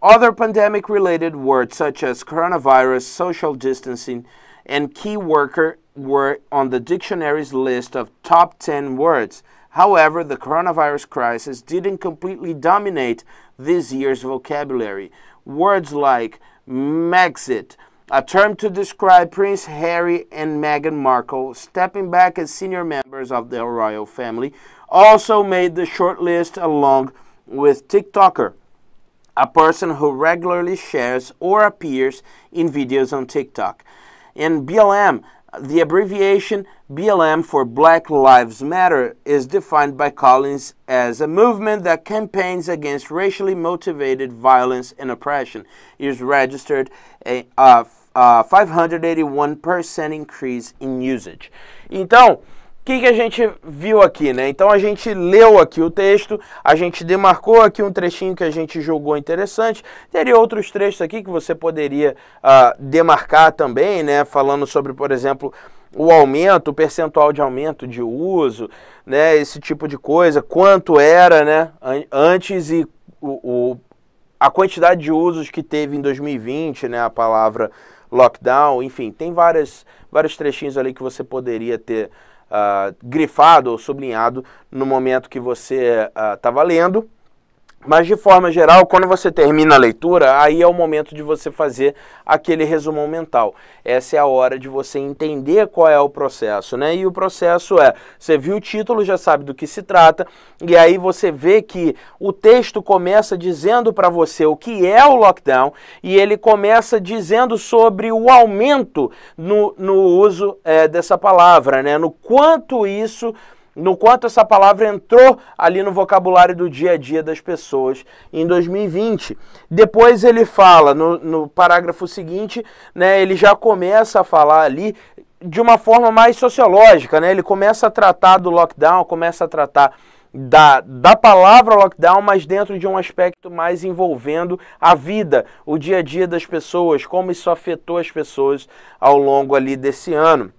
[SPEAKER 2] Other pandemic related words such as coronavirus, social distancing, and key worker were on the dictionary's list of top 10 words. However, the coronavirus crisis didn't completely dominate this year's vocabulary words like Maxit, a term to describe Prince Harry and Meghan Markle stepping back as senior members of the royal family, also made the short list along with TikToker, a person who regularly shares or appears in videos on TikTok. And BLM, the abbreviation BLM for Black Lives Matter is defined by Collins as a movement that campaigns against racially motivated violence and oppression. has registered a, a, a 581% increase in usage. Então, que, que a gente viu aqui, né? Então a gente leu aqui o texto, a gente demarcou aqui um trechinho que a gente julgou interessante. Teria outros trechos aqui que você poderia uh, demarcar também, né? Falando sobre, por exemplo, o aumento, o percentual de aumento de uso, né? Esse tipo de coisa, quanto era, né? Antes e o, o a quantidade de usos que teve em 2020, né? A palavra lockdown, enfim, tem várias, vários trechinhos ali que você poderia ter ah, grifado ou sublinhado no momento que você estava ah, tá lendo mas de forma geral, quando você termina a leitura, aí é o momento de você fazer aquele resumão mental. Essa é a hora de você entender qual é o processo, né? E o processo é, você viu o título, já sabe do que se trata, e aí você vê que o texto começa dizendo para você o que é o lockdown e ele começa dizendo sobre o aumento no, no uso é, dessa palavra, né? No quanto isso no quanto essa palavra entrou ali no vocabulário do dia a dia das pessoas em 2020. Depois ele fala, no, no parágrafo seguinte, né, ele já começa a falar ali de uma forma mais sociológica, né? Ele começa a tratar do lockdown, começa a tratar da, da palavra lockdown, mas dentro de um aspecto mais envolvendo a vida, o dia a dia das pessoas, como isso afetou as pessoas ao longo ali desse ano.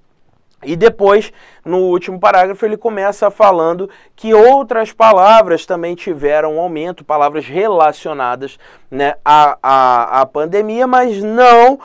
[SPEAKER 2] E depois, no último parágrafo, ele começa falando que outras palavras também tiveram um aumento, palavras relacionadas né, à, à, à pandemia, mas não.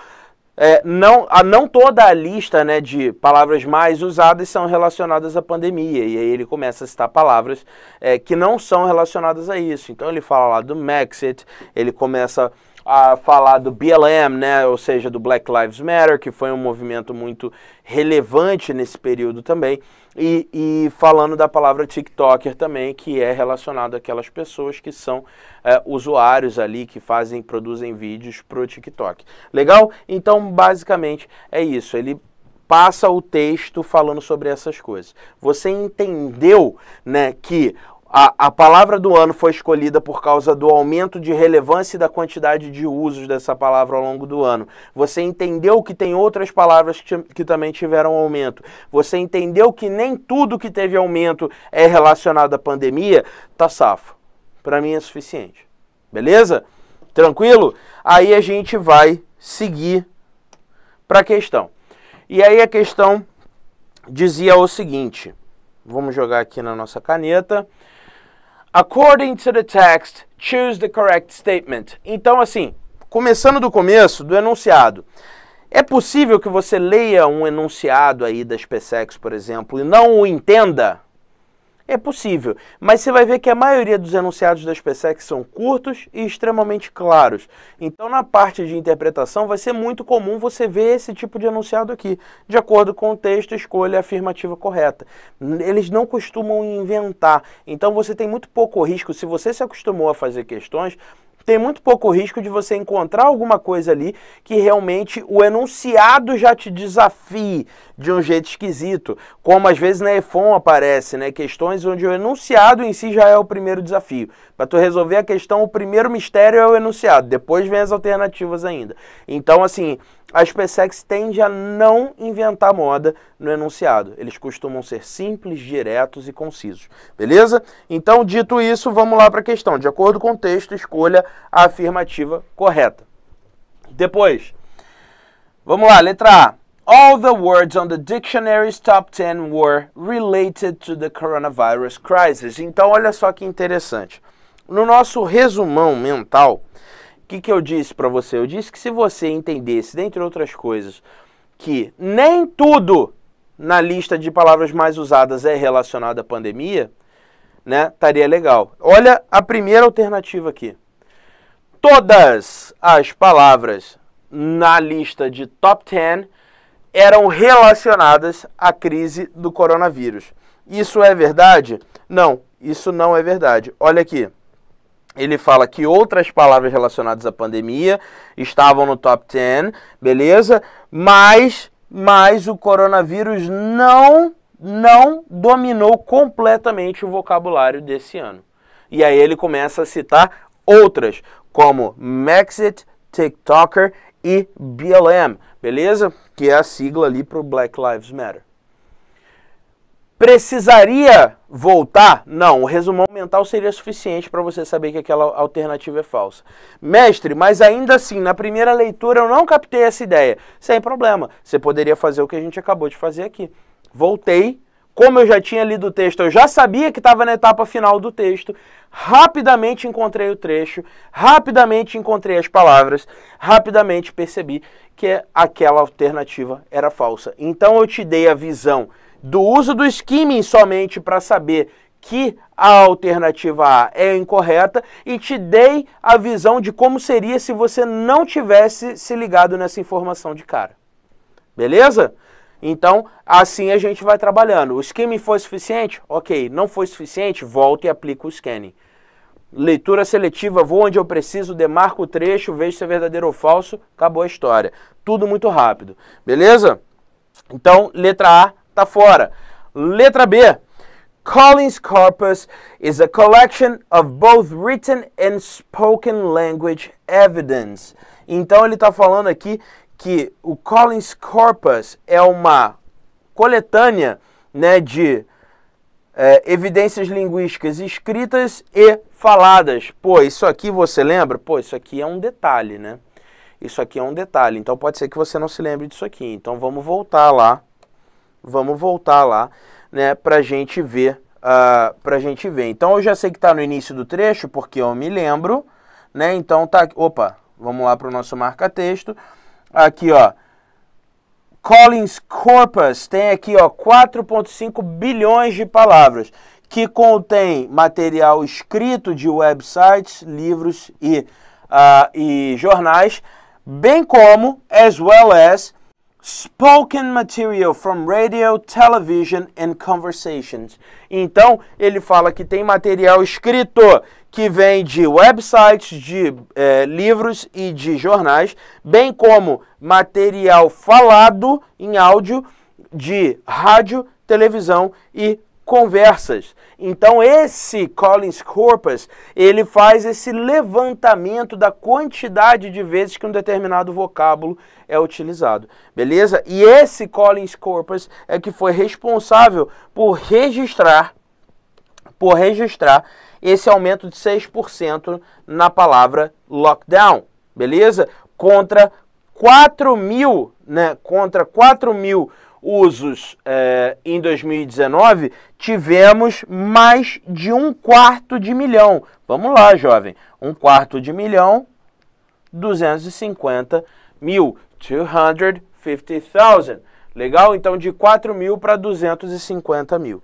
[SPEAKER 2] É, não, a, não toda a lista né, de palavras mais usadas são relacionadas à pandemia. E aí ele começa a citar palavras é, que não são relacionadas a isso. Então ele fala lá do Maxit, ele começa a a falar do BLM, né, ou seja, do Black Lives Matter, que foi um movimento muito relevante nesse período também, e, e falando da palavra TikToker também, que é relacionado àquelas pessoas que são é, usuários ali, que fazem, produzem vídeos pro TikTok. Legal? Então, basicamente, é isso. Ele passa o texto falando sobre essas coisas. Você entendeu, né, que a, a palavra do ano foi escolhida por causa do aumento de relevância e da quantidade de usos dessa palavra ao longo do ano. Você entendeu que tem outras palavras que, que também tiveram aumento. Você entendeu que nem tudo que teve aumento é relacionado à pandemia. Tá safo. Para mim é suficiente. Beleza? Tranquilo? Aí a gente vai seguir para a questão. E aí a questão dizia o seguinte: vamos jogar aqui na nossa caneta. According to the text, choose the correct statement. Então, assim, começando do começo, do enunciado. É possível que você leia um enunciado aí da SpaceX, por exemplo, e não o entenda? É possível, mas você vai ver que a maioria dos enunciados da SpaceX são curtos e extremamente claros. Então, na parte de interpretação, vai ser muito comum você ver esse tipo de enunciado aqui. De acordo com o texto, escolha a afirmativa correta. Eles não costumam inventar, então você tem muito pouco risco. Se você se acostumou a fazer questões, tem muito pouco risco de você encontrar alguma coisa ali que realmente o enunciado já te desafie, de um jeito esquisito, como às vezes na EFON aparece, né? Questões onde o enunciado em si já é o primeiro desafio. Para tu resolver a questão, o primeiro mistério é o enunciado, depois vem as alternativas ainda. Então, assim, a SpaceX tende a não inventar moda no enunciado. Eles costumam ser simples, diretos e concisos. Beleza? Então, dito isso, vamos lá para a questão. De acordo com o texto, escolha a afirmativa correta. Depois, vamos lá, letra A. All the words on the dictionary's top 10 were related to the coronavirus crisis. Então, olha só que interessante. No nosso resumão mental, o que, que eu disse para você? Eu disse que se você entendesse, dentre outras coisas, que nem tudo na lista de palavras mais usadas é relacionado à pandemia, né? Estaria legal. Olha a primeira alternativa aqui. Todas as palavras na lista de top 10 eram relacionadas à crise do coronavírus. Isso é verdade? Não, isso não é verdade. Olha aqui. Ele fala que outras palavras relacionadas à pandemia estavam no top 10, beleza? Mas, mas o coronavírus não não dominou completamente o vocabulário desse ano. E aí ele começa a citar outras, como Maxit, TikToker e BLM, beleza? Que é a sigla ali para o Black Lives Matter. Precisaria voltar? Não, o resumão mental seria suficiente para você saber que aquela alternativa é falsa. Mestre, mas ainda assim, na primeira leitura eu não captei essa ideia. Sem problema, você poderia fazer o que a gente acabou de fazer aqui. Voltei como eu já tinha lido o texto, eu já sabia que estava na etapa final do texto. Rapidamente encontrei o trecho, rapidamente encontrei as palavras, rapidamente percebi que aquela alternativa era falsa. Então eu te dei a visão do uso do skimming somente para saber que a alternativa A é incorreta e te dei a visão de como seria se você não tivesse se ligado nessa informação de cara. Beleza? Então, assim a gente vai trabalhando. O skimming foi suficiente? Ok. Não foi suficiente? Volto e aplico o scanning. Leitura seletiva, vou onde eu preciso, demarco o trecho, vejo se é verdadeiro ou falso, acabou a história. Tudo muito rápido, beleza? Então, letra A tá fora. Letra B. Collins Corpus is a collection of both written and spoken language evidence. Então ele está falando aqui que o Collins Corpus é uma coletânea né, de é, evidências linguísticas escritas e faladas. Pô, isso aqui você lembra? Pô, isso aqui é um detalhe, né? Isso aqui é um detalhe. Então pode ser que você não se lembre disso aqui. Então vamos voltar lá. Vamos voltar lá, né, pra gente ver, uh, pra gente ver. Então eu já sei que está no início do trecho, porque eu me lembro, né? Então tá, opa, vamos lá para o nosso marca-texto. Aqui, ó. Collins Corpus tem aqui, ó, 4.5 bilhões de palavras, que contém material escrito de websites, livros e, uh, e jornais, bem como, as well as, spoken material from radio, television and conversations. Então, ele fala que tem material escrito que vem de websites, de é, livros e de jornais, bem como material falado em áudio de rádio, televisão e conversas. Então esse Collins Corpus, ele faz esse levantamento da quantidade de vezes que um determinado vocábulo é utilizado, beleza? E esse Collins Corpus é que foi responsável por registrar por registrar esse aumento de 6% na palavra lockdown, beleza? Contra 4 mil, né? Contra 4 mil usos é, em 2019, tivemos mais de um quarto de milhão. Vamos lá, jovem. Um quarto de milhão, 250 mil. 250,000. Legal? Então, de 4 mil para 250 mil.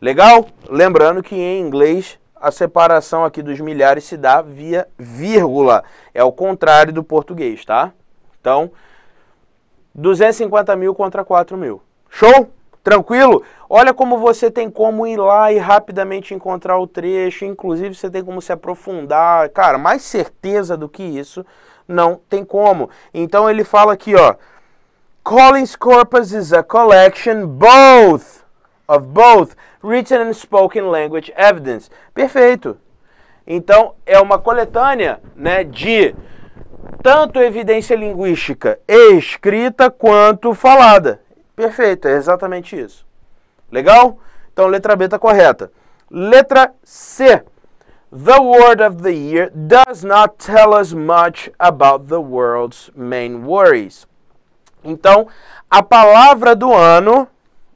[SPEAKER 2] Legal? Lembrando que em inglês a separação aqui dos milhares se dá via vírgula. É o contrário do português, tá? Então, 250 mil contra 4 mil. Show? Tranquilo? Olha como você tem como ir lá e rapidamente encontrar o trecho, inclusive você tem como se aprofundar. Cara, mais certeza do que isso não tem como. Então ele fala aqui, ó. Collins Corpus is a collection both of both Written and Spoken Language Evidence. Perfeito. Então, é uma coletânea né, de tanto evidência linguística escrita quanto falada. Perfeito, é exatamente isso. Legal? Então, letra B está correta. Letra C. The word of the year does not tell us much about the world's main worries. Então, a palavra do ano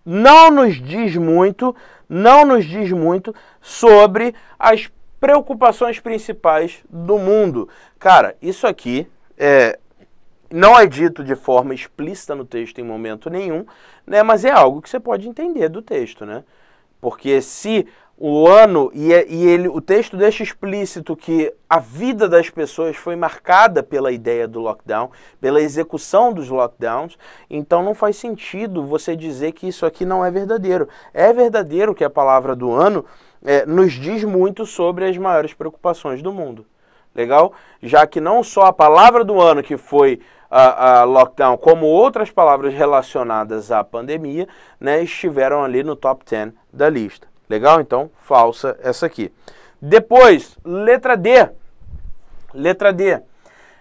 [SPEAKER 2] não nos diz muito não nos diz muito sobre as preocupações principais do mundo. Cara, isso aqui é, não é dito de forma explícita no texto em momento nenhum, né? Mas é algo que você pode entender do texto, né? Porque se o ano e, é, e ele, o texto deixa explícito que a vida das pessoas foi marcada pela ideia do lockdown, pela execução dos lockdowns, então não faz sentido você dizer que isso aqui não é verdadeiro. É verdadeiro que a palavra do ano é, nos diz muito sobre as maiores preocupações do mundo. Legal? Já que não só a palavra do ano que foi a, a, lockdown, como outras palavras relacionadas à pandemia, né, estiveram ali no top 10 da lista. Legal? Então, falsa essa aqui. Depois, letra D. Letra D.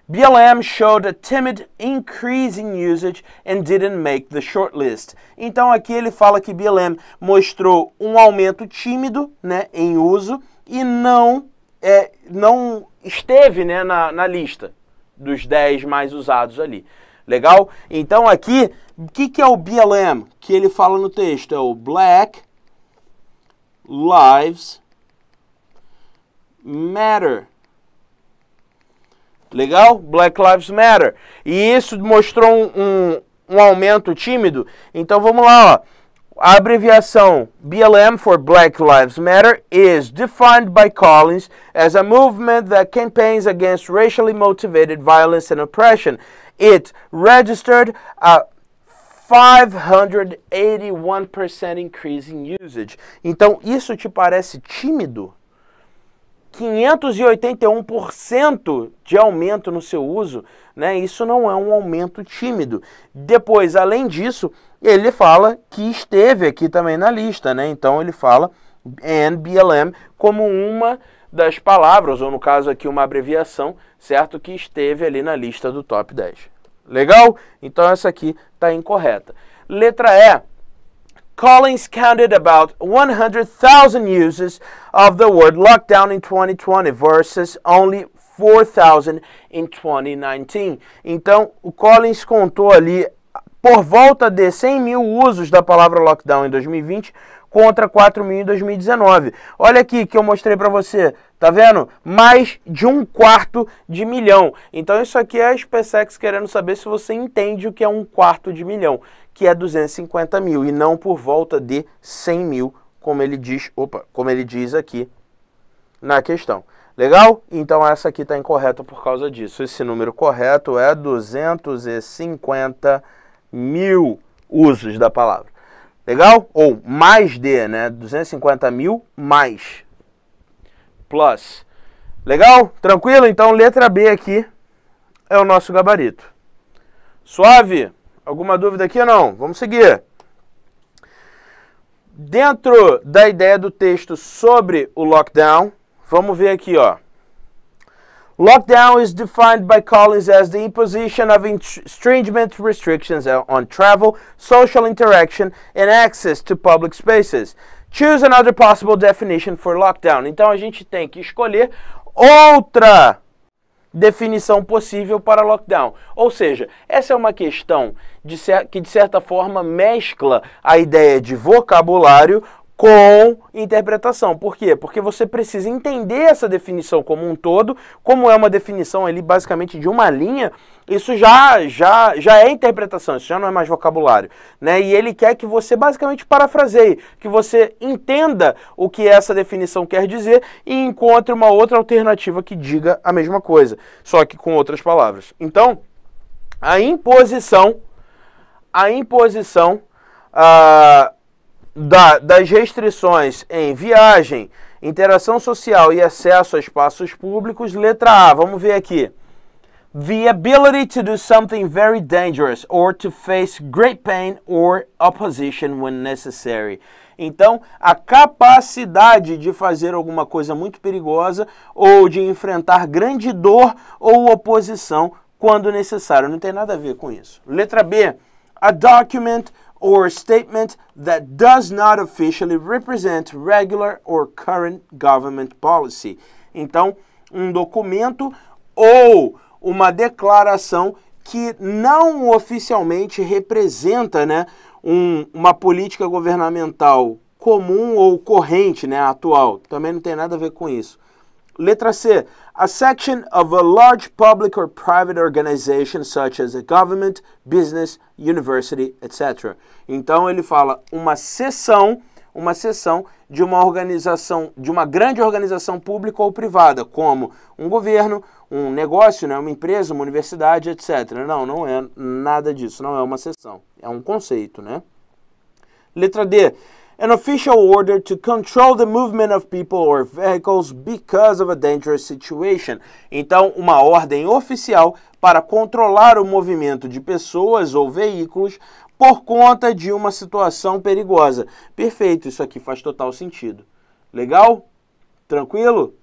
[SPEAKER 2] BLM showed a timid increase in usage and didn't make the shortlist. Então aqui ele fala que BLM mostrou um aumento tímido, né, em uso e não é, não esteve, né, na, na lista dos 10 mais usados ali. Legal? Então aqui, o que, que é o BLM? Que ele fala no texto é o Black lives matter. Legal? Black Lives Matter. E isso mostrou um, um, aumento tímido. Então vamos lá. Ó. A abreviação BLM for Black Lives Matter is defined by Collins as a movement that campaigns against racially motivated violence and oppression. It registered a 581% increase in usage. Então, isso te parece tímido? 581% de aumento no seu uso, né? Isso não é um aumento tímido. Depois, além disso, ele fala que esteve aqui também na lista, né? Então ele fala NBLM como uma das palavras, ou no caso aqui uma abreviação, certo? Que esteve ali na lista do top 10. Legal? Então essa aqui está incorreta. Letra E. Collins counted about 100,000 uses of the word lockdown in 2020 versus only 4,000 in 2019. Então, o Collins contou ali por volta de 100 mil usos da palavra lockdown em 2020 contra 4 mil em 2019. Olha aqui que eu mostrei para você, tá vendo? Mais de um quarto de milhão. Então isso aqui é a SpaceX querendo saber se você entende o que é um quarto de milhão, que é 250 mil e não por volta de 100 mil, como ele diz, opa, como ele diz aqui na questão. Legal? Então essa aqui está incorreta por causa disso. Esse número correto é 250 mil usos da palavra. Legal? Ou mais de, né? 250 mil mais. Plus. Legal? Tranquilo? Então, letra B aqui é o nosso gabarito. Suave? Alguma dúvida aqui ou não? Vamos seguir. Dentro da ideia do texto sobre o lockdown, vamos ver aqui, ó. Lockdown is defined by Collins as the imposition of stringent restrictions on travel, social interaction, and access to public spaces. Choose another possible definition for lockdown. Então a gente tem que escolher outra definição possível para lockdown. Ou seja, essa é uma questão de que de certa forma mescla a ideia de vocabulário com interpretação. Por quê? Porque você precisa entender essa definição como um todo, como é uma definição ali basicamente de uma linha, isso já já já é interpretação, isso já não é mais vocabulário, né? E ele quer que você basicamente parafraseie, que você entenda o que essa definição quer dizer e encontre uma outra alternativa que diga a mesma coisa, só que com outras palavras. Então, a imposição a imposição uh, da, das restrições em viagem, interação social e acesso a espaços públicos. Letra A, vamos ver aqui. The ability to do something very dangerous or to face great pain or opposition when necessary. Então, a capacidade de fazer alguma coisa muito perigosa ou de enfrentar grande dor ou oposição quando necessário. Não tem nada a ver com isso. Letra B. A document or a statement that does not officially represent regular or current government policy. Então, um documento ou uma declaração que não oficialmente representa né, um, uma política governamental comum ou corrente né, atual. Também não tem nada a ver com isso. Letra C. A section of a large public or private organization, such as a government, business, university, etc. Então ele fala uma seção, uma seção de uma organização, de uma grande organização pública ou privada, como um governo, um negócio, né, uma empresa, uma universidade, etc. Não, não é nada disso, não é uma seção, é um conceito, né? Letra D an official order to control the movement of people or vehicles because of a dangerous situation. Então, uma ordem oficial para controlar o movimento de pessoas ou veículos por conta de uma situação perigosa. Perfeito, isso aqui faz total sentido. Legal? Tranquilo?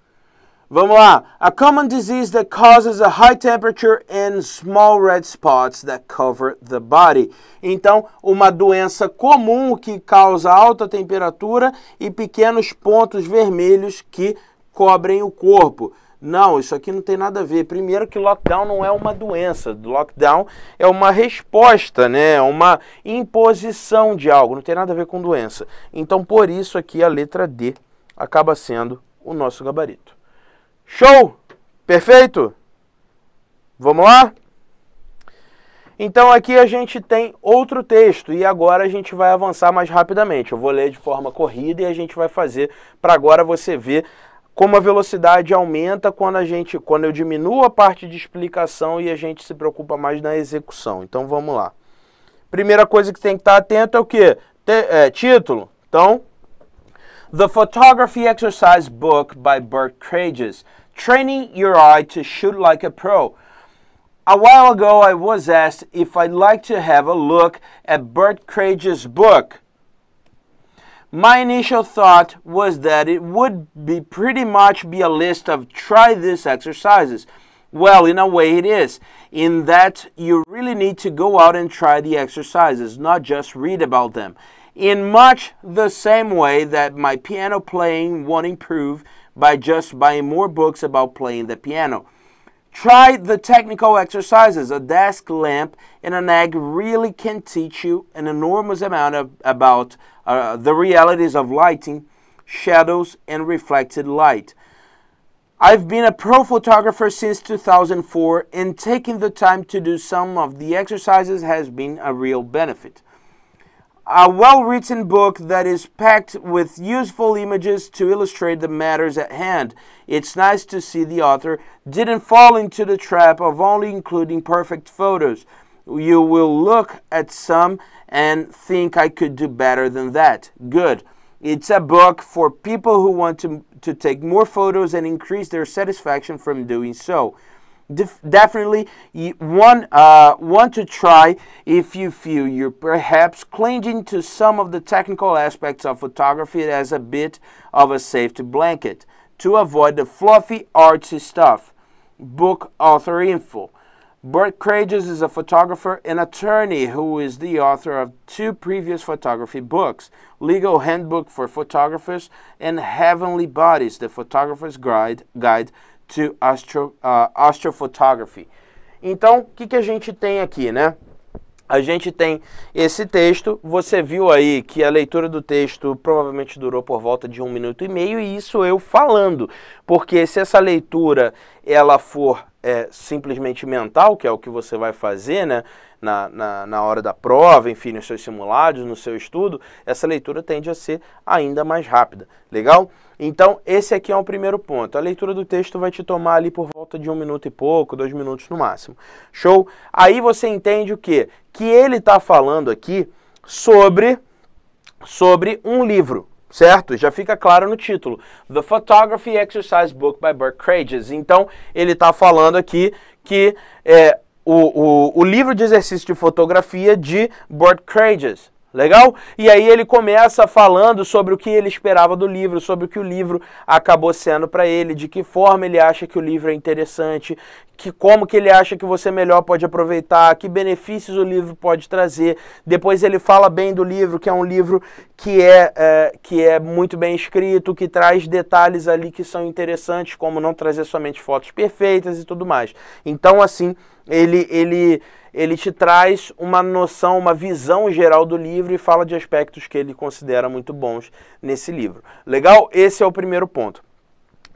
[SPEAKER 2] Vamos lá. A common disease that causes a high temperature and small red spots that cover the body. Então, uma doença comum que causa alta temperatura e pequenos pontos vermelhos que cobrem o corpo. Não, isso aqui não tem nada a ver. Primeiro que lockdown não é uma doença. Lockdown é uma resposta, né? É uma imposição de algo. Não tem nada a ver com doença. Então, por isso aqui a letra D acaba sendo o nosso gabarito. Show? Perfeito? Vamos lá? Então aqui a gente tem outro texto e agora a gente vai avançar mais rapidamente. Eu vou ler de forma corrida e a gente vai fazer para agora você ver como a velocidade aumenta quando a gente quando eu diminuo a parte de explicação e a gente se preocupa mais na execução. Então vamos lá. Primeira coisa que tem que estar atento é o que? É, título. Então, The Photography Exercise Book by Bert Krages, Training Your Eye to Shoot Like a Pro. A while ago, I was asked if I'd like to have a look at Bert Krages' book. My initial thought was that it would be pretty much be a list of try this exercises. Well, in a way it is, in that you really need to go out and try the exercises, not just read about them in much the same way that my piano playing won't improve by just buying more books about playing the piano. Try the technical exercises. A desk lamp and an egg really can teach you an enormous amount of, about uh, the realities of lighting, shadows, and reflected light. I've been a pro photographer since 2004 and taking the time to do some of the exercises has been a real benefit a well written book that is packed with useful images to illustrate the matters at hand. It's nice to see the author didn't fall into the trap of only including perfect photos. You will look at some and think I could do better than that. Good. It's a book for people who want to, to take more photos and increase their satisfaction from doing so definitely one, uh, one to try if you feel you're perhaps clinging to some of the technical aspects of photography as a bit of a safety blanket to avoid the fluffy artsy stuff. Book author info. Bert Krages is a photographer and attorney who is the author of two previous photography books, Legal Handbook for Photographers and Heavenly Bodies, The Photographer's Guide, Guide to astro, uh, Astrophotography. Então, o que, que a gente tem aqui, né? A gente tem esse texto, você viu aí que a leitura do texto provavelmente durou por volta de um minuto e meio, e isso eu falando, porque se essa leitura ela for é, simplesmente mental, que é o que você vai fazer né, na, na, na, hora da prova, enfim, nos seus simulados, no seu estudo, essa leitura tende a ser ainda mais rápida. Legal? Então, esse aqui é o primeiro ponto. A leitura do texto vai te tomar ali por volta de um minuto e pouco, dois minutos no máximo. Show? Aí você entende o quê? Que ele está falando aqui sobre, sobre um livro certo? Já fica claro no título. The Photography Exercise Book by Burke Crages. Então, ele está falando aqui que é, o, o, o livro de exercício de fotografia de Burke Crages, Legal? E aí ele começa falando sobre o que ele esperava do livro, sobre o que o livro acabou sendo para ele, de que forma ele acha que o livro é interessante, que como que ele acha que você melhor pode aproveitar, que benefícios o livro pode trazer. Depois ele fala bem do livro, que é um livro que é, é que é muito bem escrito, que traz detalhes ali que são interessantes, como não trazer somente fotos perfeitas e tudo mais. Então assim, ele ele ele te traz uma noção, uma visão geral do livro e fala de aspectos que ele considera muito bons nesse livro. Legal? Esse é o primeiro ponto.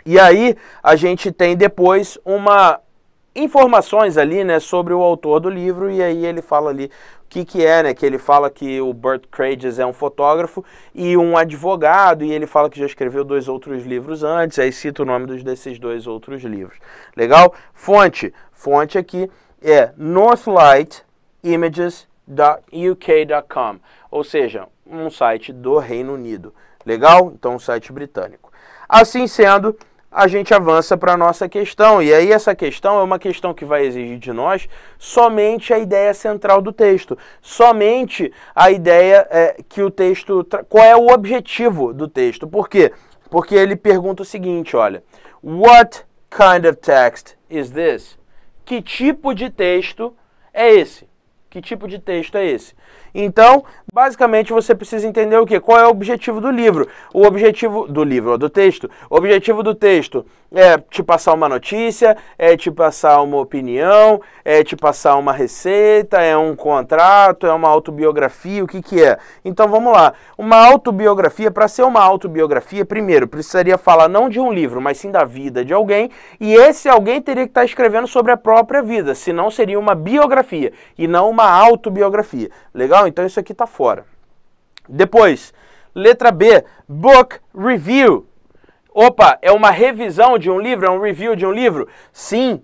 [SPEAKER 2] E aí a gente tem depois uma informações ali, né, sobre o autor do livro e aí ele fala ali o que que é, né, que ele fala que o Burt Crages é um fotógrafo e um advogado e ele fala que já escreveu dois outros livros antes, aí cita o nome dos desses dois outros livros. Legal? Fonte, fonte aqui é northlightimages.uk.com, ou seja, um site do Reino Unido. Legal? Então, um site britânico. Assim sendo, a gente avança para a nossa questão. E aí, essa questão é uma questão que vai exigir de nós somente a ideia central do texto, somente a ideia é, que o texto. Qual é o objetivo do texto? Por quê? Porque ele pergunta o seguinte: olha, what kind of text is this? que tipo de texto é esse? Que tipo de texto é esse? Então, basicamente você precisa entender o que, qual é o objetivo do livro. O objetivo do livro, do texto, o objetivo do texto é te passar uma notícia, é te passar uma opinião, é te passar uma receita, é um contrato, é uma autobiografia, o que que é? Então vamos lá. Uma autobiografia, para ser uma autobiografia, primeiro precisaria falar não de um livro, mas sim da vida de alguém, e esse alguém teria que estar tá escrevendo sobre a própria vida, senão seria uma biografia e não uma autobiografia. Legal? tal, então isso aqui está fora. Depois, letra B, book review. Opa, é uma revisão de um livro? É um review de um livro? Sim,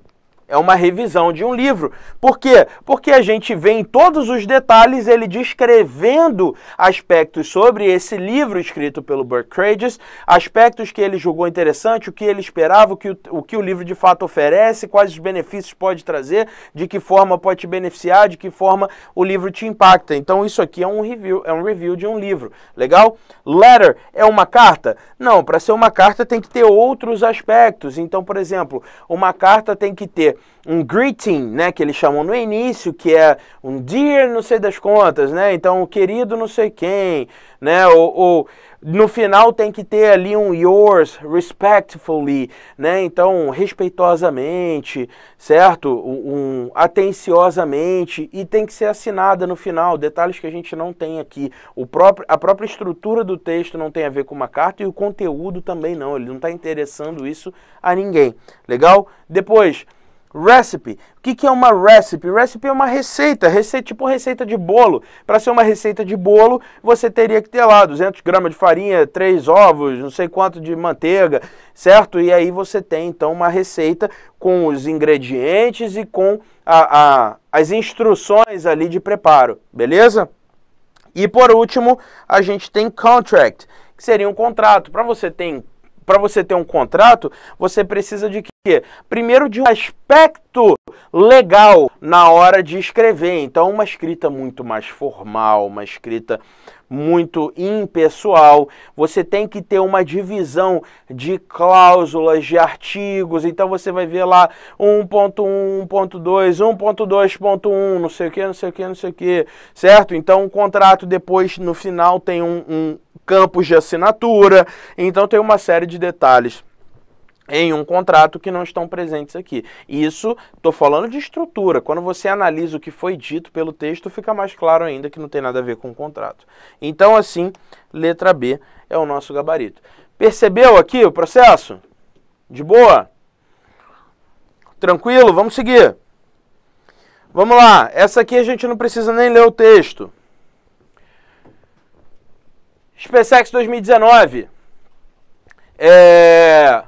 [SPEAKER 2] é uma revisão de um livro. Por quê? Porque a gente vê em todos os detalhes ele descrevendo aspectos sobre esse livro escrito pelo Burkrages, aspectos que ele julgou interessante, o que ele esperava, o que o, o que o livro de fato oferece, quais os benefícios pode trazer, de que forma pode te beneficiar, de que forma o livro te impacta. Então isso aqui é um review, é um review de um livro. Legal? Letter é uma carta? Não, para ser uma carta tem que ter outros aspectos. Então, por exemplo, uma carta tem que ter um greeting, né, que eles chamam no início, que é um dear não sei das contas, né, então um querido não sei quem, né, ou, ou, no final tem que ter ali um yours respectfully, né, então respeitosamente, certo, um, um atenciosamente e tem que ser assinada no final, detalhes que a gente não tem aqui, o próprio, a própria estrutura do texto não tem a ver com uma carta e o conteúdo também não, ele não está interessando isso a ninguém, legal? Depois, Recipe. O que, que é uma recipe? Recipe é uma receita, receita tipo receita de bolo. Para ser uma receita de bolo, você teria que ter lá 200 gramas de farinha, 3 ovos, não sei quanto de manteiga, certo? E aí você tem então uma receita com os ingredientes e com a, a, as instruções ali de preparo, beleza? E por último, a gente tem contract, que seria um contrato. Para você ter para você ter um contrato, você precisa de Primeiro de um aspecto legal na hora de escrever. Então, uma escrita muito mais formal, uma escrita muito impessoal. Você tem que ter uma divisão de cláusulas, de artigos. Então, você vai ver lá 1.1, 1.2, 1.2.1, não sei o que, não sei o que, não sei o que, certo? Então, o contrato depois, no final, tem um, um campos de assinatura. Então, tem uma série de detalhes em um contrato que não estão presentes aqui. Isso, estou falando de estrutura. Quando você analisa o que foi dito pelo texto, fica mais claro ainda que não tem nada a ver com o contrato. Então, assim, letra B é o nosso gabarito. Percebeu aqui o processo? De boa? Tranquilo? Vamos seguir. Vamos lá. Essa aqui a gente não precisa nem ler o texto. SpaceX 2019. É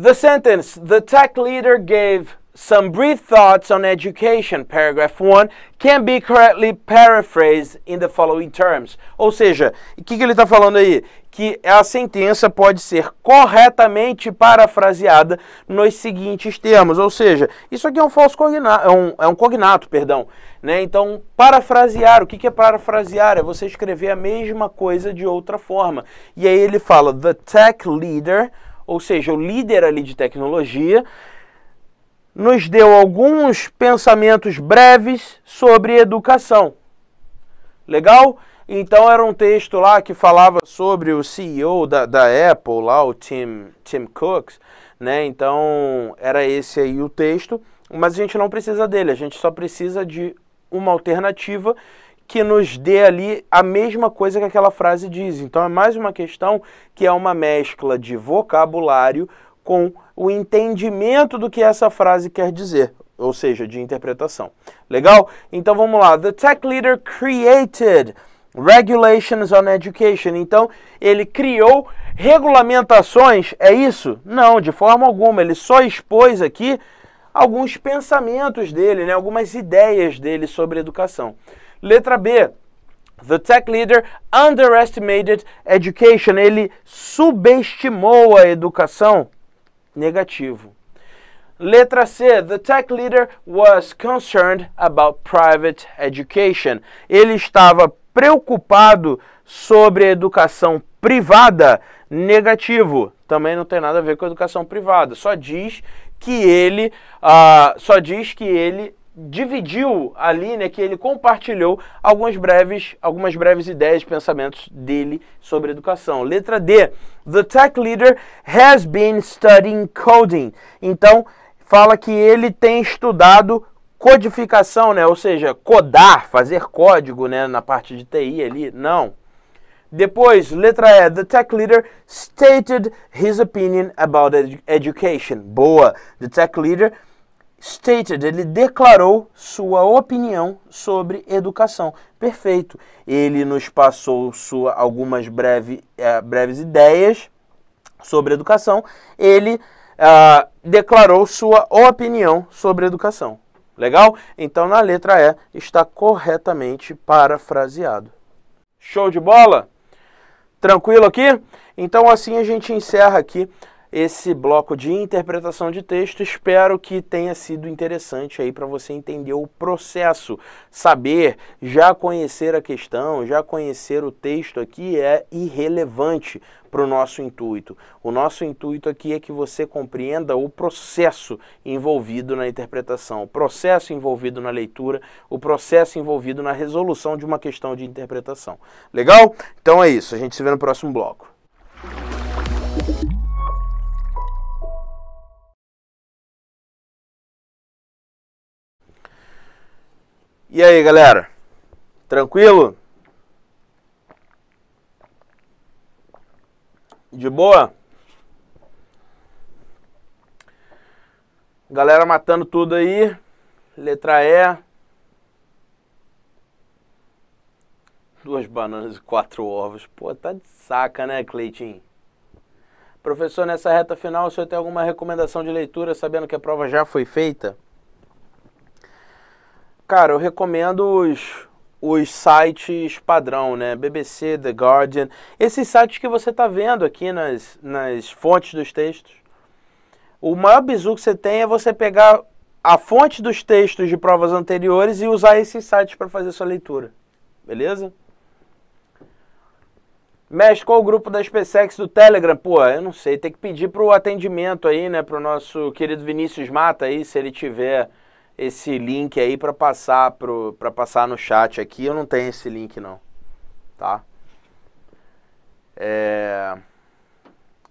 [SPEAKER 2] The sentence the tech leader gave some brief thoughts on education, paragraph 1, can be correctly paraphrased in the following terms. Ou seja, o que, que ele está falando aí? Que a sentença pode ser corretamente parafraseada nos seguintes termos. Ou seja, isso aqui é um falso cognato, é um, é um cognato, perdão. Né? Então, parafrasear, o que, que é parafrasear? É você escrever a mesma coisa de outra forma. E aí ele fala, the tech leader ou seja, o líder ali de tecnologia, nos deu alguns pensamentos breves sobre educação. Legal? Então era um texto lá que falava sobre o CEO da, da Apple, lá o Tim, Tim Cooks, né? Então era esse aí o texto, mas a gente não precisa dele, a gente só precisa de uma alternativa que nos dê ali a mesma coisa que aquela frase diz. Então é mais uma questão que é uma mescla de vocabulário com o entendimento do que essa frase quer dizer, ou seja, de interpretação. Legal? Então vamos lá. The tech leader created regulations on education. Então, ele criou regulamentações, é isso? Não, de forma alguma. Ele só expôs aqui alguns pensamentos dele, né? algumas ideias dele sobre educação. Letra B. The tech leader underestimated education. Ele subestimou a educação. Negativo. Letra C. The tech leader was concerned about private education. Ele estava preocupado sobre a educação privada. Negativo. Também não tem nada a ver com a educação privada. Só diz que ele, uh, só diz que ele dividiu ali, né, que ele compartilhou algumas breves, algumas breves ideias, pensamentos dele sobre educação. Letra D. The tech leader has been studying coding. Então, fala que ele tem estudado codificação, né, ou seja, codar, fazer código, né, na parte de TI ali. Não. Depois, letra E, the tech leader stated his opinion about ed education. Boa. The tech leader stated, ele declarou sua opinião sobre educação. Perfeito. Ele nos passou sua, algumas breve, eh, breves ideias sobre educação. Ele ah, declarou sua opinião sobre educação. Legal? Então, na letra E, está corretamente parafraseado. Show de bola? Tranquilo aqui? Então, assim a gente encerra aqui esse bloco de interpretação de texto. Espero que tenha sido interessante aí para você entender o processo, saber, já conhecer a questão, já conhecer o texto aqui é irrelevante para o nosso intuito. O nosso intuito aqui é que você compreenda o processo envolvido na interpretação, o processo envolvido na leitura, o processo envolvido na resolução de uma questão de interpretação. Legal? Então é isso, a gente se vê no próximo bloco.
[SPEAKER 1] E aí, galera? Tranquilo?
[SPEAKER 2] De boa? Galera matando tudo aí. Letra E. Duas bananas e quatro ovos. Pô, tá de saca, né, Cleitinho? Professor, nessa reta final, o senhor tem alguma recomendação de leitura, sabendo que a prova já foi feita? Cara, eu recomendo os, os sites padrão, né? BBC, The Guardian, esses sites que você está vendo aqui nas, nas fontes dos textos. O maior bizu que você tem é você pegar a fonte dos textos de provas anteriores e usar esses sites para fazer sua leitura. Beleza? Mestre, com o grupo da SpaceX do Telegram, pô, eu não sei, tem que pedir para o atendimento aí, né, para o nosso querido Vinícius Mata aí, se ele tiver esse link aí para passar pro para passar no chat aqui. Eu não tenho esse link não, tá? É...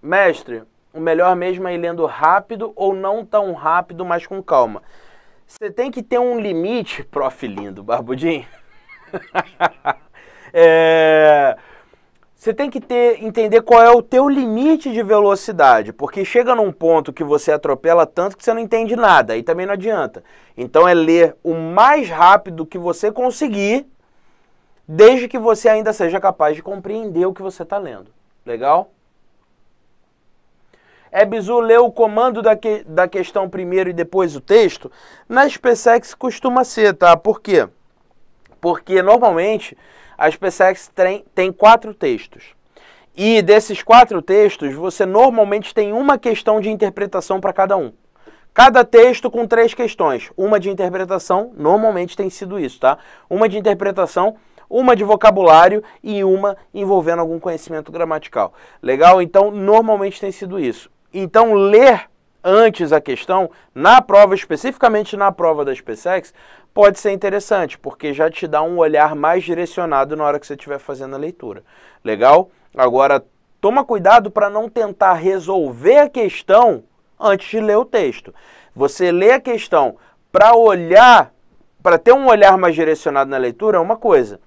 [SPEAKER 2] Mestre, o melhor mesmo é ir lendo rápido ou não tão rápido, mas com calma. Você tem que ter um limite, prof lindo, barbudinho. é... Você tem que ter, entender qual é o teu limite de velocidade, porque chega num ponto que você atropela tanto que você não entende nada, aí também não adianta. Então é ler o mais rápido que você conseguir, desde que você ainda seja capaz de compreender o que você está lendo. Legal? É bizu ler o comando da, que, da questão primeiro e depois o texto? Na SpaceX costuma ser, tá? Por quê? Porque normalmente a SpaceX tem, tem quatro textos. E desses quatro textos, você normalmente tem uma questão de interpretação para cada um. Cada texto com três questões. Uma de interpretação, normalmente tem sido isso, tá? Uma de interpretação, uma de vocabulário e uma envolvendo algum conhecimento gramatical. Legal? Então, normalmente tem sido isso. Então, ler antes a questão, na prova, especificamente na prova da SpaceX, pode ser interessante, porque já te dá um olhar mais direcionado na hora que você estiver fazendo a leitura. Legal? Agora, toma cuidado para não tentar resolver a questão antes de ler o texto. Você lê a questão para olhar, para ter um olhar mais direcionado na leitura é uma coisa.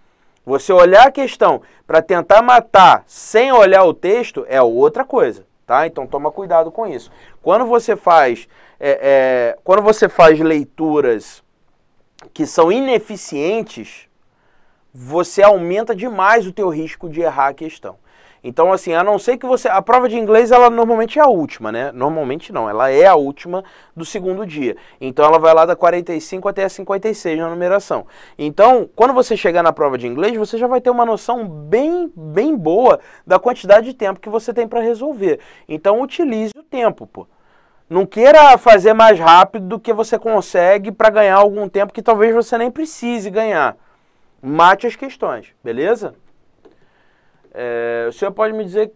[SPEAKER 2] Você olhar a questão para tentar matar sem olhar o texto é outra coisa, tá? Então toma cuidado com isso. Quando você faz, é, é, quando você faz leituras que são ineficientes, você aumenta demais o teu risco de errar a questão. Então, assim, a não ser que você. A prova de inglês, ela normalmente é a última, né? Normalmente não, ela é a última do segundo dia. Então, ela vai lá da 45 até a 56 na numeração. Então, quando você chegar na prova de inglês, você já vai ter uma noção bem, bem boa da quantidade de tempo que você tem para resolver. Então, utilize o tempo, pô. Não queira fazer mais rápido do que você consegue para ganhar algum tempo que talvez você nem precise ganhar. Mate as questões, beleza? É, o senhor pode me dizer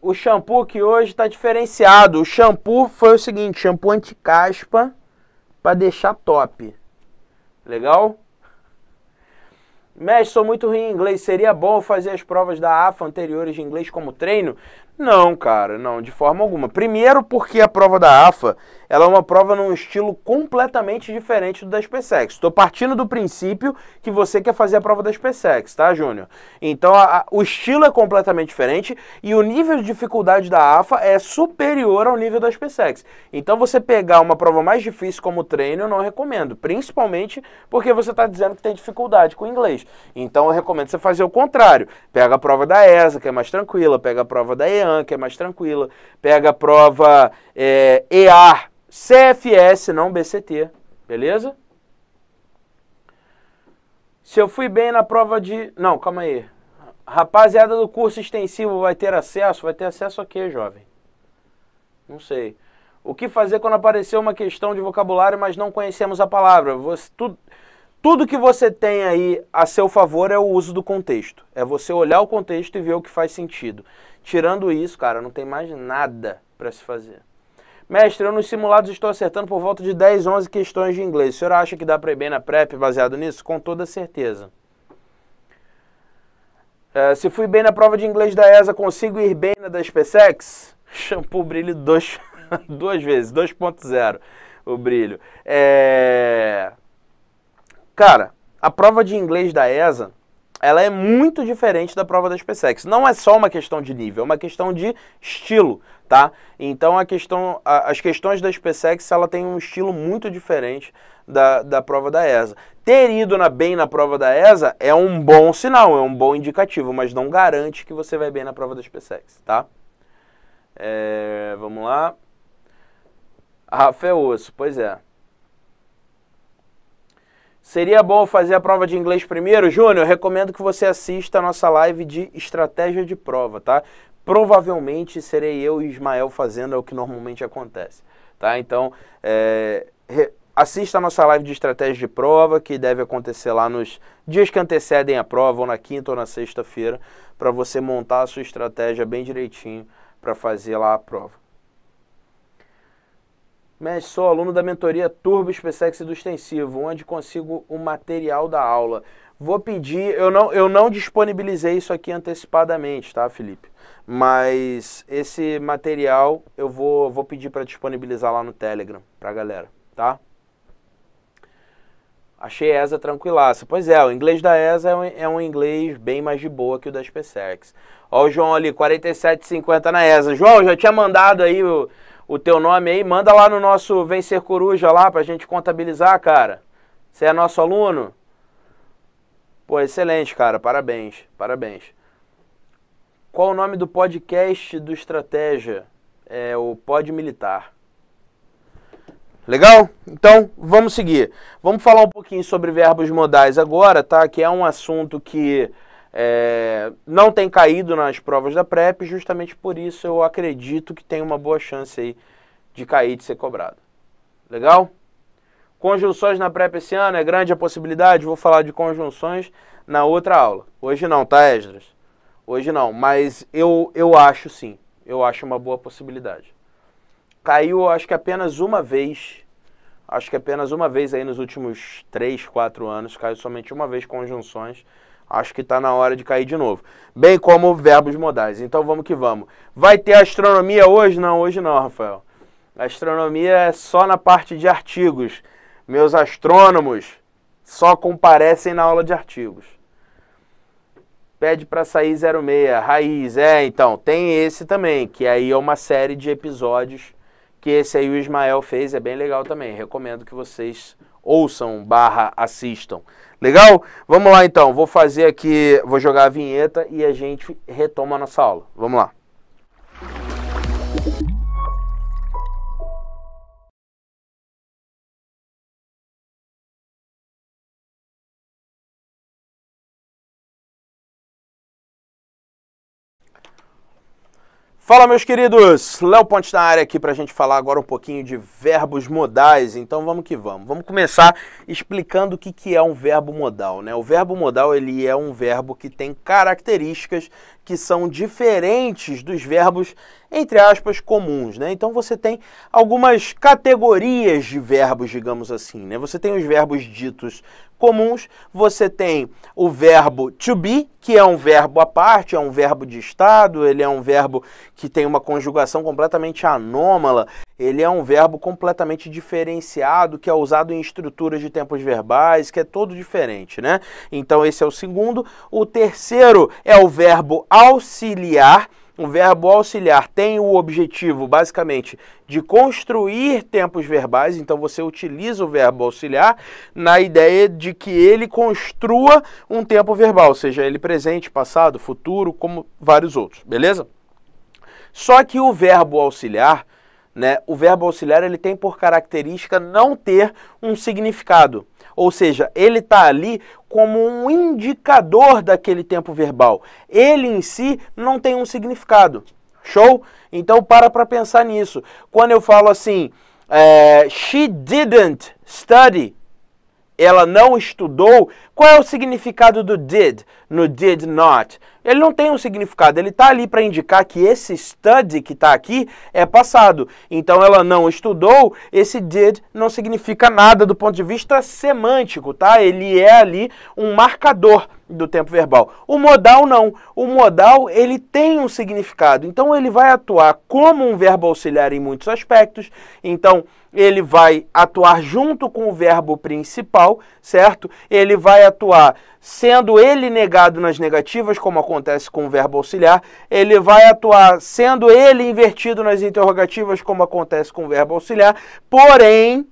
[SPEAKER 2] o shampoo que hoje está diferenciado. O shampoo foi o seguinte: shampoo anti-caspa para deixar top. Legal? Mestre, sou muito ruim em inglês. Seria bom fazer as provas da AFA anteriores de inglês como treino? Não, cara, não, de forma alguma. Primeiro porque a prova da AFA, ela é uma prova num estilo completamente diferente do da SpaceX. Estou partindo do princípio que você quer fazer a prova da SpaceX, tá, Júnior? Então, a, a, o estilo é completamente diferente e o nível de dificuldade da AFA é superior ao nível da SpaceX. Então, você pegar uma prova mais difícil como o treino, eu não recomendo, principalmente porque você está dizendo que tem dificuldade com o inglês. Então, eu recomendo você fazer o contrário. Pega a prova da ESA, que é mais tranquila, pega a prova da ESA, que é mais tranquila, pega a prova é, EAR, CFS, não BCT, beleza? Se eu fui bem na prova de... Não, calma aí. Rapaziada do curso extensivo vai ter acesso? Vai ter acesso a quê, jovem? Não sei. O que fazer quando aparecer uma questão de vocabulário, mas não conhecemos a palavra? Você, tudo, tudo que você tem aí a seu favor é o uso do contexto. É você olhar o contexto e ver o que faz sentido. Tirando isso, cara, não tem mais nada para se fazer. Mestre, eu nos simulados estou acertando por volta de 10, 11 questões de inglês. O senhor acha que dá para ir bem na PrEP baseado nisso? Com toda certeza. É, se fui bem na prova de inglês da ESA, consigo ir bem na da SpaceX? Shampoo brilho dois, duas vezes, 2.0 o brilho. É... Cara, a prova de inglês da ESA ela é muito diferente da prova da SpaceX. Não é só uma questão de nível, é uma questão de estilo, tá? Então a questão, a, as questões da SpaceX, ela tem um estilo muito diferente da, da prova da ESA. Ter ido na, bem na prova da ESA é um bom sinal, é um bom indicativo, mas não garante que você vai bem na prova da SpaceX, tá? É, vamos lá. Rafael é Osso, pois é. Seria bom fazer a prova de inglês primeiro? Júnior, recomendo que você assista a nossa live de estratégia de prova, tá? Provavelmente serei eu e Ismael fazendo, é o que normalmente acontece, tá? Então, é, assista a nossa live de estratégia de prova, que deve acontecer lá nos dias que antecedem a prova, ou na quinta ou na sexta-feira, para você montar a sua estratégia bem direitinho para fazer lá a prova. Mestre, sou aluno da mentoria Turbo SpaceX do Extensivo, onde consigo o material da aula. Vou pedir, eu não, eu não disponibilizei isso aqui antecipadamente, tá, Felipe? Mas esse material eu vou, vou pedir para disponibilizar lá no Telegram para a galera, tá? Achei essa tranquilaça. Pois é, o inglês da ESA é um, é um, inglês bem mais de boa que o da SpaceX. Ó o João ali, 47,50 na ESA. João, já tinha mandado aí o o teu nome aí, manda lá no nosso Vencer Coruja lá pra gente contabilizar, cara. Você é nosso aluno? Pô, excelente, cara. Parabéns, parabéns. Qual o nome do podcast do Estratégia? É o Pod Militar. Legal? Então, vamos seguir. Vamos falar um pouquinho sobre verbos modais agora, tá? Que é um assunto que é, não tem caído nas provas da PrEP, justamente por isso eu acredito que tem uma boa chance aí de cair, de ser cobrado. Legal? Conjunções na PrEP esse ano é grande a possibilidade, vou falar de conjunções na outra aula. Hoje não, tá, Esdras? Hoje não, mas eu, eu acho sim, eu acho uma boa possibilidade. Caiu, acho que apenas uma vez, acho que apenas uma vez aí nos últimos 3, 4 anos, caiu somente uma vez conjunções Acho que está na hora de cair de novo. Bem como verbos modais. Então vamos que vamos. Vai ter astronomia hoje? Não, hoje não, Rafael. Astronomia é só na parte de artigos. Meus astrônomos só comparecem na aula de artigos. Pede para sair 06, raiz. É, então, tem esse também, que aí é uma série de episódios que esse aí o Ismael fez, é bem legal também. Recomendo que vocês ouçam barra assistam. Legal? Vamos lá então, vou fazer aqui, vou jogar a vinheta e a gente retoma a nossa aula. Vamos lá.
[SPEAKER 1] Fala, meus queridos!
[SPEAKER 2] Léo Ponte na área aqui para a gente falar agora um pouquinho de verbos modais. Então vamos que vamos. Vamos começar explicando o que, que é um verbo modal. Né? O verbo modal ele é um verbo que tem características que são diferentes dos verbos, entre aspas, comuns. Né? Então você tem algumas categorias de verbos, digamos assim. Né? Você tem os verbos ditos comuns, você tem o verbo to be, que é um verbo à parte, é um verbo de estado, ele é um verbo que tem uma conjugação completamente anômala, ele é um verbo completamente diferenciado, que é usado em estruturas de tempos verbais, que é todo diferente, né? Então esse é o segundo. O terceiro é o verbo auxiliar, o verbo auxiliar tem o objetivo, basicamente, de construir tempos verbais, então você utiliza o verbo auxiliar na ideia de que ele construa um tempo verbal, seja ele presente, passado, futuro, como vários outros, beleza? Só que o verbo auxiliar, né, o verbo auxiliar ele tem por característica não ter um significado. Ou seja, ele está ali como um indicador daquele tempo verbal. Ele em si não tem um significado. Show? Então para para pensar nisso. Quando eu falo assim, é, she didn't study, ela não estudou, qual é o significado do did no did not? Ele não tem um significado, ele está ali para indicar que esse study que está aqui é passado. Então ela não estudou, esse did não significa nada do ponto de vista semântico, tá? Ele é ali um marcador do tempo verbal. O modal não. O modal ele tem um significado. Então ele vai atuar como um verbo auxiliar em muitos aspectos. Então ele vai atuar junto com o verbo principal, certo? Ele vai vai atuar sendo ele negado nas negativas, como acontece com o verbo auxiliar, ele vai atuar sendo ele invertido nas interrogativas, como acontece com o verbo auxiliar, porém,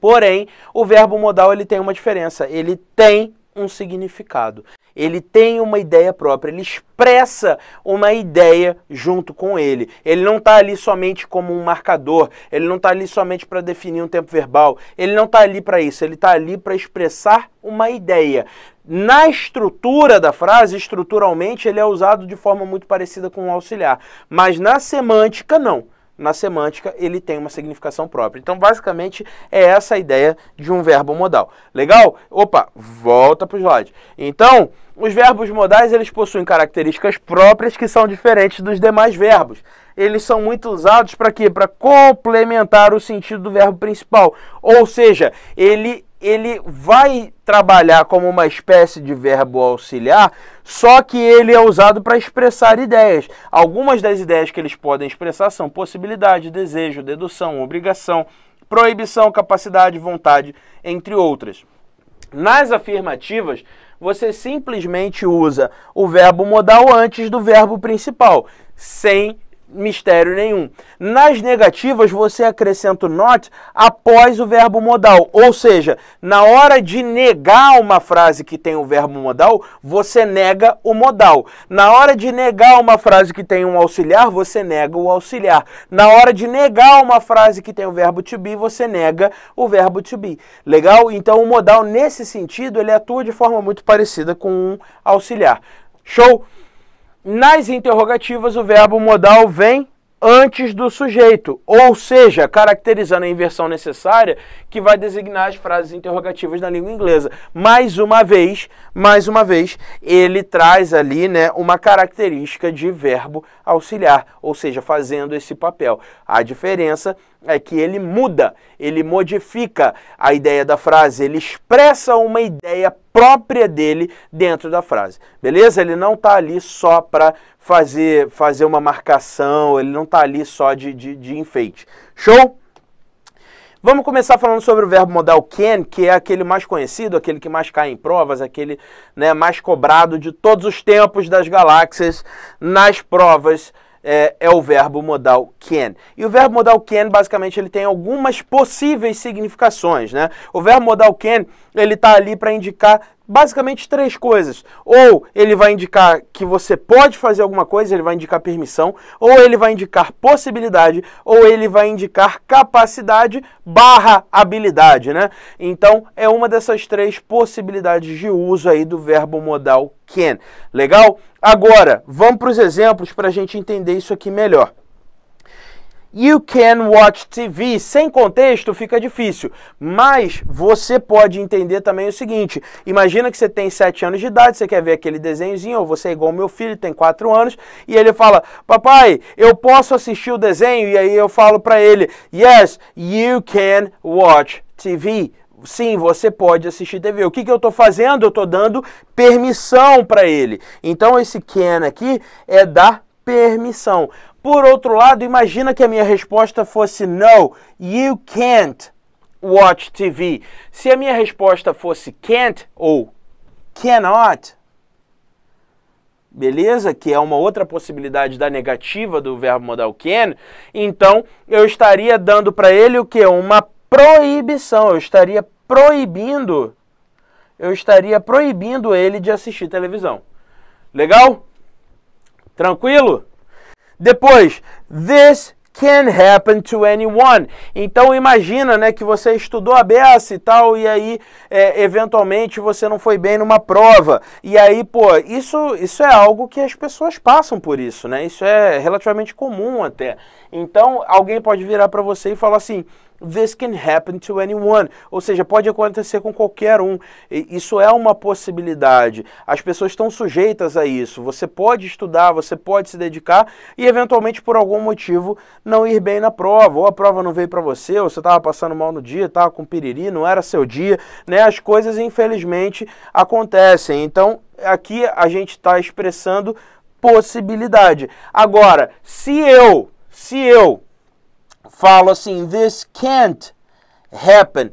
[SPEAKER 2] porém, o verbo modal ele tem uma diferença, ele tem um significado ele tem uma ideia própria, ele expressa uma ideia junto com ele. Ele não está ali somente como um marcador, ele não está ali somente para definir um tempo verbal, ele não está ali para isso, ele está ali para expressar uma ideia. Na estrutura da frase, estruturalmente, ele é usado de forma muito parecida com um auxiliar, mas na semântica, não na semântica, ele tem uma significação própria. Então, basicamente, é essa a ideia de um verbo modal. Legal? Opa, volta para o slide. Então, os verbos modais, eles possuem características próprias que são diferentes dos demais verbos. Eles são muito usados para quê? Para complementar o sentido do verbo principal. Ou seja, ele ele vai trabalhar como uma espécie de verbo auxiliar, só que ele é usado para expressar ideias. Algumas das ideias que eles podem expressar são possibilidade, desejo, dedução, obrigação, proibição, capacidade, vontade, entre outras. Nas afirmativas, você simplesmente usa o verbo modal antes do verbo principal, sem mistério nenhum. Nas negativas, você acrescenta o not após o verbo modal. Ou seja, na hora de negar uma frase que tem o verbo modal, você nega o modal. Na hora de negar uma frase que tem um auxiliar, você nega o auxiliar. Na hora de negar uma frase que tem o verbo to be, você nega o verbo to be. Legal? Então, o modal, nesse sentido, ele atua de forma muito parecida com um auxiliar. Show? Nas interrogativas, o verbo modal vem antes do sujeito, ou seja, caracterizando a inversão necessária que vai designar as frases interrogativas na língua inglesa. Mais uma vez, mais uma vez, ele traz ali, né, uma característica de verbo auxiliar, ou seja, fazendo esse papel. A diferença é que ele muda, ele modifica a ideia da frase, ele expressa uma ideia própria dele dentro da frase. Beleza? Ele não está ali só para fazer, fazer uma marcação, ele não está ali só de, de, de enfeite. Show? Vamos começar falando sobre o verbo modal can, que é aquele mais conhecido, aquele que mais cai em provas, aquele né, mais cobrado de todos os tempos das galáxias nas provas é, é, o verbo modal can. E o verbo modal can, basicamente, ele tem algumas possíveis significações, né? O verbo modal can, ele está ali para indicar basicamente três coisas. Ou ele vai indicar que você pode fazer alguma coisa, ele vai indicar permissão, ou ele vai indicar possibilidade, ou ele vai indicar capacidade barra habilidade, né? Então, é uma dessas três possibilidades de uso aí do verbo modal can. Legal? Agora, vamos para os exemplos para a gente entender isso aqui melhor. You can watch TV. Sem contexto fica difícil, mas você pode entender também o seguinte: imagina que você tem 7 anos de idade, você quer ver aquele desenhozinho, ou você é igual meu filho, tem 4 anos, e ele fala: Papai, eu posso assistir o desenho? E aí eu falo para ele: Yes, you can watch TV. Sim, você pode assistir TV. O que, que eu estou fazendo? Eu estou dando permissão para ele. Então esse can aqui é dar permissão. Por outro lado, imagina que a minha resposta fosse no, you can't watch TV. Se a minha resposta fosse can't ou cannot, beleza? Que é uma outra possibilidade da negativa do verbo modal can, então eu estaria dando para ele o que? Uma proibição, eu estaria proibindo, eu estaria proibindo ele de assistir televisão. Legal? Tranquilo? Depois, this can happen to anyone. Então imagina, né, que você estudou a beça e tal, e aí é, eventualmente você não foi bem numa prova. E aí, pô, isso, isso é algo que as pessoas passam por isso, né? Isso é relativamente comum até. Então alguém pode virar para você e falar assim, This can happen to anyone. Ou seja, pode acontecer com qualquer um. Isso é uma possibilidade. As pessoas estão sujeitas a isso. Você pode estudar, você pode se dedicar e, eventualmente, por algum motivo, não ir bem na prova. Ou a prova não veio para você, ou você estava passando mal no dia, estava com piriri, não era seu dia. Né? As coisas, infelizmente, acontecem. Então, aqui a gente está expressando possibilidade. Agora, se eu, se eu fala assim: This can't happen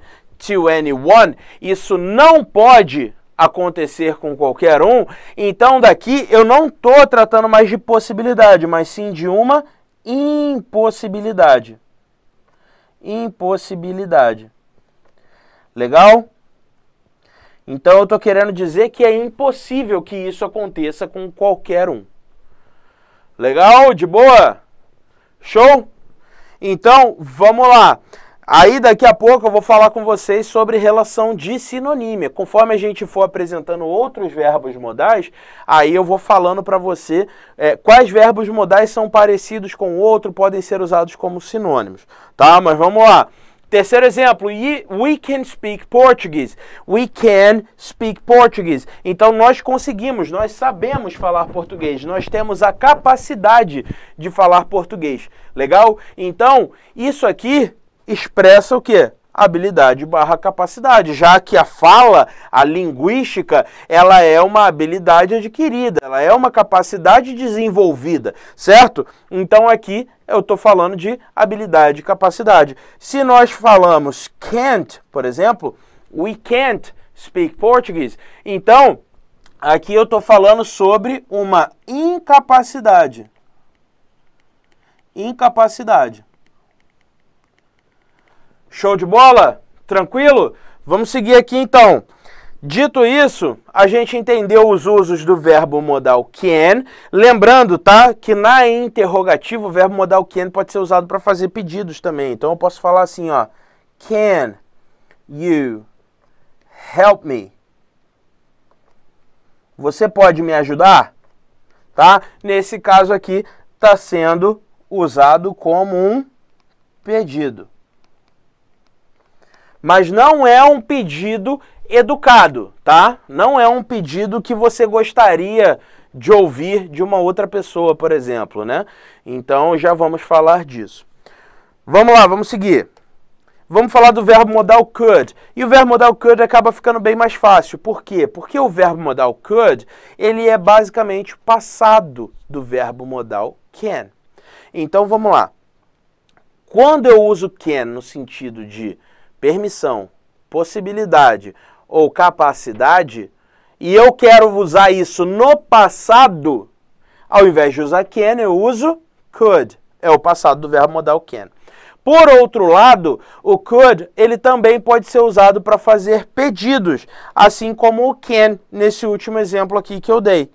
[SPEAKER 2] to anyone. Isso não pode acontecer com qualquer um. Então, daqui eu não estou tratando mais de possibilidade, mas sim de uma impossibilidade. Impossibilidade. Legal? Então, eu estou querendo dizer que é impossível que isso aconteça com qualquer um. Legal? De boa? Show? Então, vamos lá. Aí daqui a pouco eu vou falar com vocês sobre relação de sinonímia. Conforme a gente for apresentando outros verbos modais, aí eu vou falando para você é, quais verbos modais são parecidos com o outro, podem ser usados como sinônimos, tá? Mas vamos lá. Terceiro exemplo, we can speak Portuguese. We can speak Portuguese. Então nós conseguimos, nós sabemos falar português, nós temos a capacidade de falar português. Legal? Então, isso aqui expressa o quê? habilidade barra capacidade, já que a fala, a linguística, ela é uma habilidade adquirida, ela é uma capacidade desenvolvida, certo? Então aqui eu estou falando de habilidade capacidade. Se nós falamos can't, por exemplo, we can't speak Portuguese, então aqui eu estou falando sobre uma incapacidade. Incapacidade. Show de bola? Tranquilo? Vamos seguir aqui então. Dito isso, a gente entendeu os usos do verbo modal can. Lembrando, tá? Que na interrogativa o verbo modal can pode ser usado para fazer pedidos também. Então eu posso falar assim, ó. Can you help me? Você pode me ajudar? Tá? Nesse caso aqui, está sendo usado como um pedido. Mas não é um pedido educado, tá? Não é um pedido que você gostaria de ouvir de uma outra pessoa, por exemplo, né? Então já vamos falar disso. Vamos lá, vamos seguir. Vamos falar do verbo modal could. E o verbo modal could acaba ficando bem mais fácil. Por quê? Porque o verbo modal could, ele é basicamente o passado do verbo modal can. Então vamos lá. Quando eu uso can no sentido de permissão, possibilidade ou capacidade, e eu quero usar isso no passado, ao invés de usar can, eu uso could. É o passado do verbo modal can. Por outro lado, o could ele também pode ser usado para fazer pedidos, assim como o can nesse último exemplo aqui que eu dei.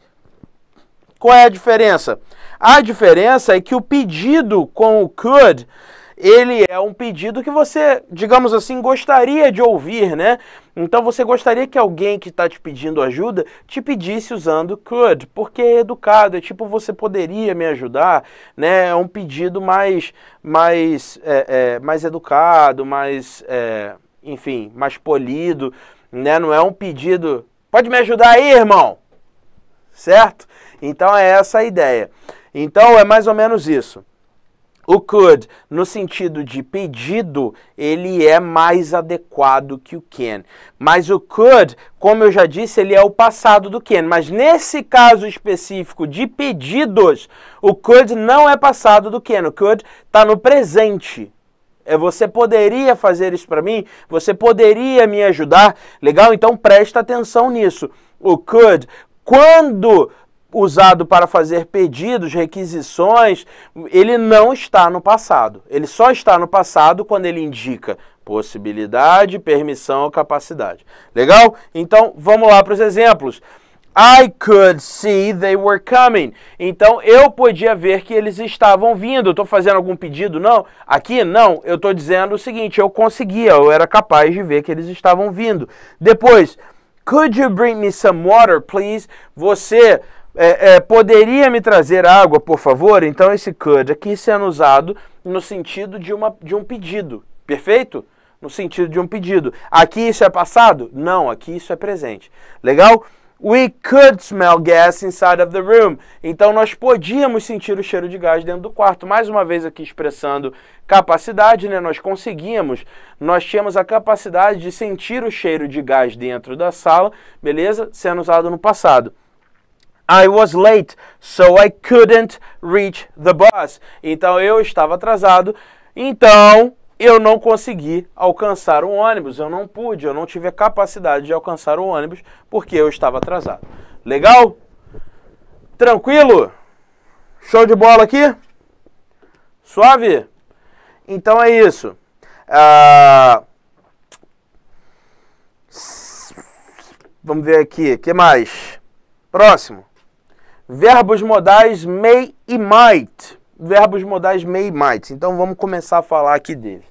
[SPEAKER 2] Qual é a diferença? A diferença é que o pedido com o could ele é um pedido que você, digamos assim, gostaria de ouvir, né? Então você gostaria que alguém que está te pedindo ajuda te pedisse usando could, porque é educado, é tipo você poderia me ajudar, né? É um pedido mais, mais, é, é, mais educado, mais, é, enfim, mais polido, né? Não é um pedido, pode me ajudar aí, irmão, certo? Então é essa a ideia. Então é mais ou menos isso. O could, no sentido de pedido, ele é mais adequado que o can. Mas o could, como eu já disse, ele é o passado do can. Mas nesse caso específico de pedidos, o could não é passado do can. O could está no presente. É você poderia fazer isso para mim? Você poderia me ajudar? Legal? Então presta atenção nisso. O could, quando usado para fazer pedidos, requisições, ele não está no passado. Ele só está no passado quando ele indica possibilidade, permissão ou capacidade. Legal? Então vamos lá para os exemplos. I could see they were coming. Então eu podia ver que eles estavam vindo. Estou fazendo algum pedido? Não. Aqui não. Eu estou dizendo o seguinte: eu conseguia, eu era capaz de ver que eles estavam vindo. Depois, could you bring me some water, please? Você é, é, poderia me trazer água, por favor? Então, esse could aqui sendo usado no sentido de, uma, de um pedido, perfeito? No sentido de um pedido. Aqui isso é passado? Não, aqui isso é presente. Legal? We could smell gas inside of the room. Então, nós podíamos sentir o cheiro de gás dentro do quarto. Mais uma vez aqui expressando capacidade, né? Nós conseguíamos, nós tínhamos a capacidade de sentir o cheiro de gás dentro da sala, beleza? Sendo usado no passado. I was late, so I couldn't reach the bus. Então eu estava atrasado, então eu não consegui alcançar o ônibus. Eu não pude, eu não tive a capacidade de alcançar o ônibus porque eu estava atrasado. Legal? Tranquilo? Show de bola aqui? Suave? Então é isso. Ah, vamos ver aqui. O que mais? Próximo. Verbos modais may e might. Verbos modais may e might. Então vamos começar a falar aqui deles.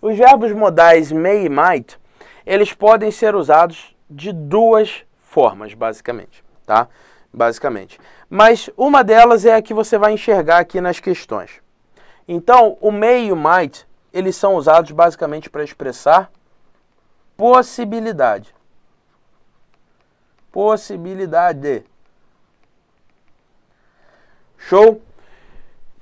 [SPEAKER 2] Os verbos modais may e might, eles podem ser usados de duas formas, basicamente, tá? Basicamente. Mas uma delas é a que você vai enxergar aqui nas questões. Então, o may e o might, eles são usados basicamente para expressar possibilidade. Possibilidade. Show?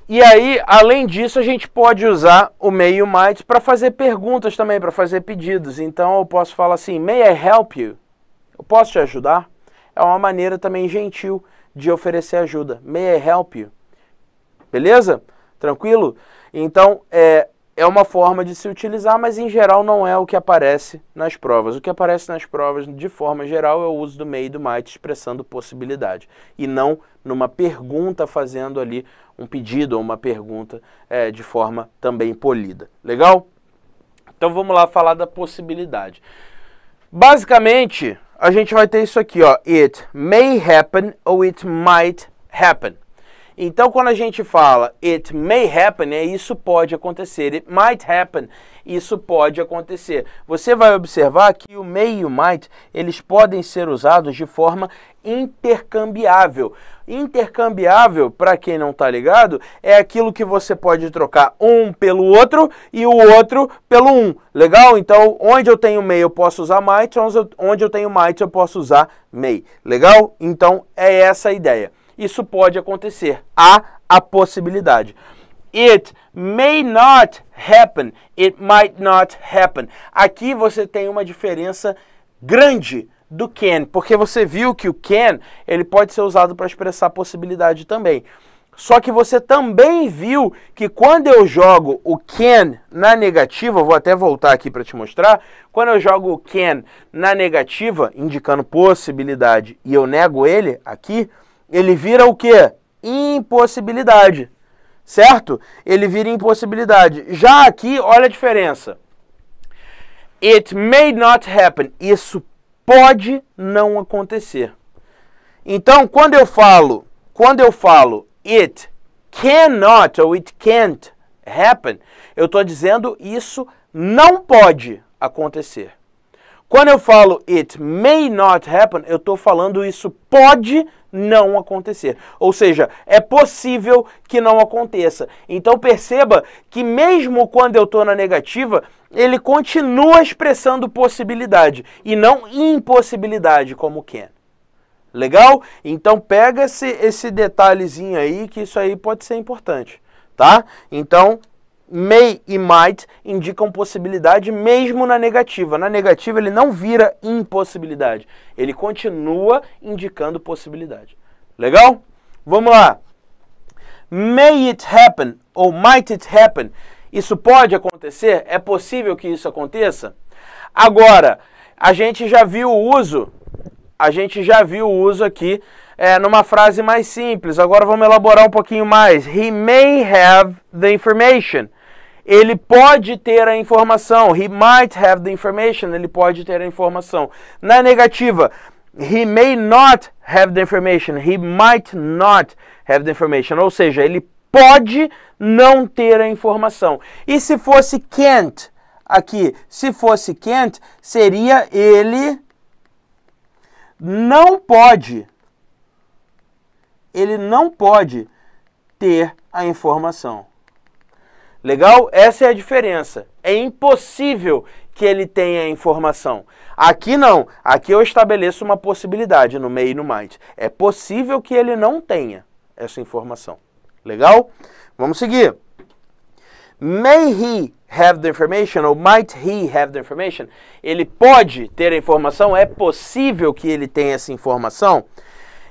[SPEAKER 2] E aí, além disso, a gente pode usar o meio mais Might para fazer perguntas também, para fazer pedidos. Então eu posso falar assim, May I help you? Eu posso te ajudar? É uma maneira também gentil de oferecer ajuda. May I help you? Beleza? Tranquilo? Então, é, é uma forma de se utilizar, mas em geral não é o que aparece nas provas. O que aparece nas provas, de forma geral, é o uso do may e do might expressando possibilidade, e não numa pergunta fazendo ali um pedido ou uma pergunta é, de forma também polida. Legal? Então vamos lá falar da possibilidade. Basicamente, a gente vai ter isso aqui, ó. It may happen ou it might happen. Então, quando a gente fala it may happen, é isso pode acontecer. It might happen, isso pode acontecer. Você vai observar que o may e o might, eles podem ser usados de forma intercambiável. Intercambiável, para quem não está ligado, é aquilo que você pode trocar um pelo outro e o outro pelo um. Legal? Então, onde eu tenho may eu posso usar might, onde eu tenho might eu posso usar may. Legal? Então, é essa a ideia isso pode acontecer. Há a possibilidade. It may not happen. It might not happen. Aqui você tem uma diferença grande do can, porque você viu que o can ele pode ser usado para expressar possibilidade também. Só que você também viu que quando eu jogo o can na negativa, vou até voltar aqui para te mostrar, quando eu jogo o can na negativa, indicando possibilidade, e eu nego ele aqui, ele vira o quê? Impossibilidade. Certo? Ele vira impossibilidade. Já aqui, olha a diferença. It may not happen. Isso pode não acontecer. Então, quando eu falo, quando eu falo it cannot ou it can't happen, eu estou dizendo isso não pode acontecer. Quando eu falo it may not happen, eu estou falando isso pode não acontecer. Ou seja, é possível que não aconteça. Então perceba que mesmo quando eu estou na negativa, ele continua expressando possibilidade e não impossibilidade, como Ken. Legal? Então pega esse, esse detalhezinho aí, que isso aí pode ser importante, tá? Então may e might indicam possibilidade mesmo na negativa. Na negativa ele não vira impossibilidade, ele continua indicando possibilidade. Legal? Vamos lá. May it happen ou might it happen. Isso pode acontecer? É possível que isso aconteça? Agora, a gente já viu o uso, a gente já viu o uso aqui é, numa frase mais simples. Agora vamos elaborar um pouquinho mais. He may have the information ele pode ter a informação. He might have the information. Ele pode ter a informação. Na negativa, he may not have the information. He might not have the information. Ou seja, ele pode não ter a informação. E se fosse can't aqui, se fosse can't, seria ele não pode. Ele não pode ter a informação. Legal? Essa é a diferença. É impossível que ele tenha a informação. Aqui não. Aqui eu estabeleço uma possibilidade no meio e no might. É possível que ele não tenha essa informação. Legal? Vamos seguir. May he have the information ou might he have the information? Ele pode ter a informação? É possível que ele tenha essa informação?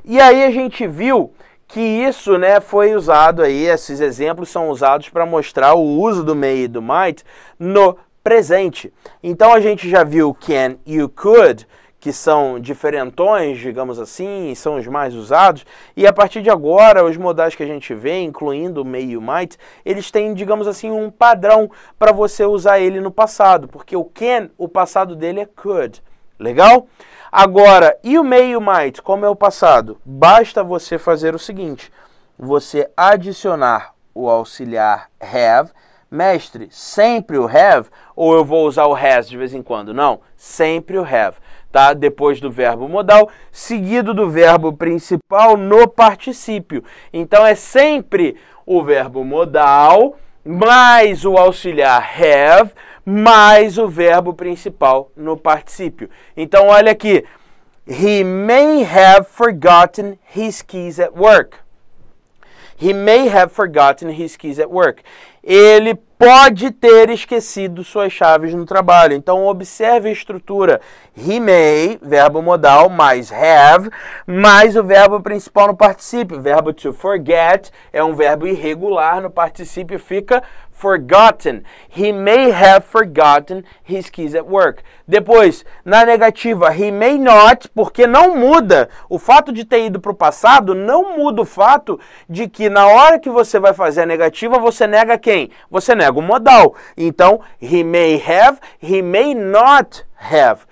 [SPEAKER 2] E aí a gente viu que isso né, foi usado aí, esses exemplos são usados para mostrar o uso do may e do might no presente. Então a gente já viu can e o could, que são diferentões, digamos assim, são os mais usados, e a partir de agora os modais que a gente vê, incluindo o may e o might, eles têm, digamos assim, um padrão para você usar ele no passado, porque o can, o passado dele é could. Legal? Agora, e o meio might, como é o passado? Basta você fazer o seguinte: você adicionar o auxiliar have. Mestre, sempre o have ou eu vou usar o has de vez em quando? Não, sempre o have, tá? Depois do verbo modal, seguido do verbo principal no particípio. Então é sempre o verbo modal mais o auxiliar have mais o verbo principal no particípio. Então, olha aqui. He may have forgotten his keys at work. He may have forgotten his keys at work. Ele pode ter esquecido suas chaves no trabalho. Então, observe a estrutura. He may, verbo modal, mais have, mais o verbo principal no particípio. O verbo to forget é um verbo irregular no particípio, fica forgotten. He may have forgotten his keys at work. Depois, na negativa, he may not, porque não muda. O fato de ter ido para o passado não muda o fato de que na hora que você vai fazer a negativa, você nega quem? Você nega o modal. Então, he may have, he may not have.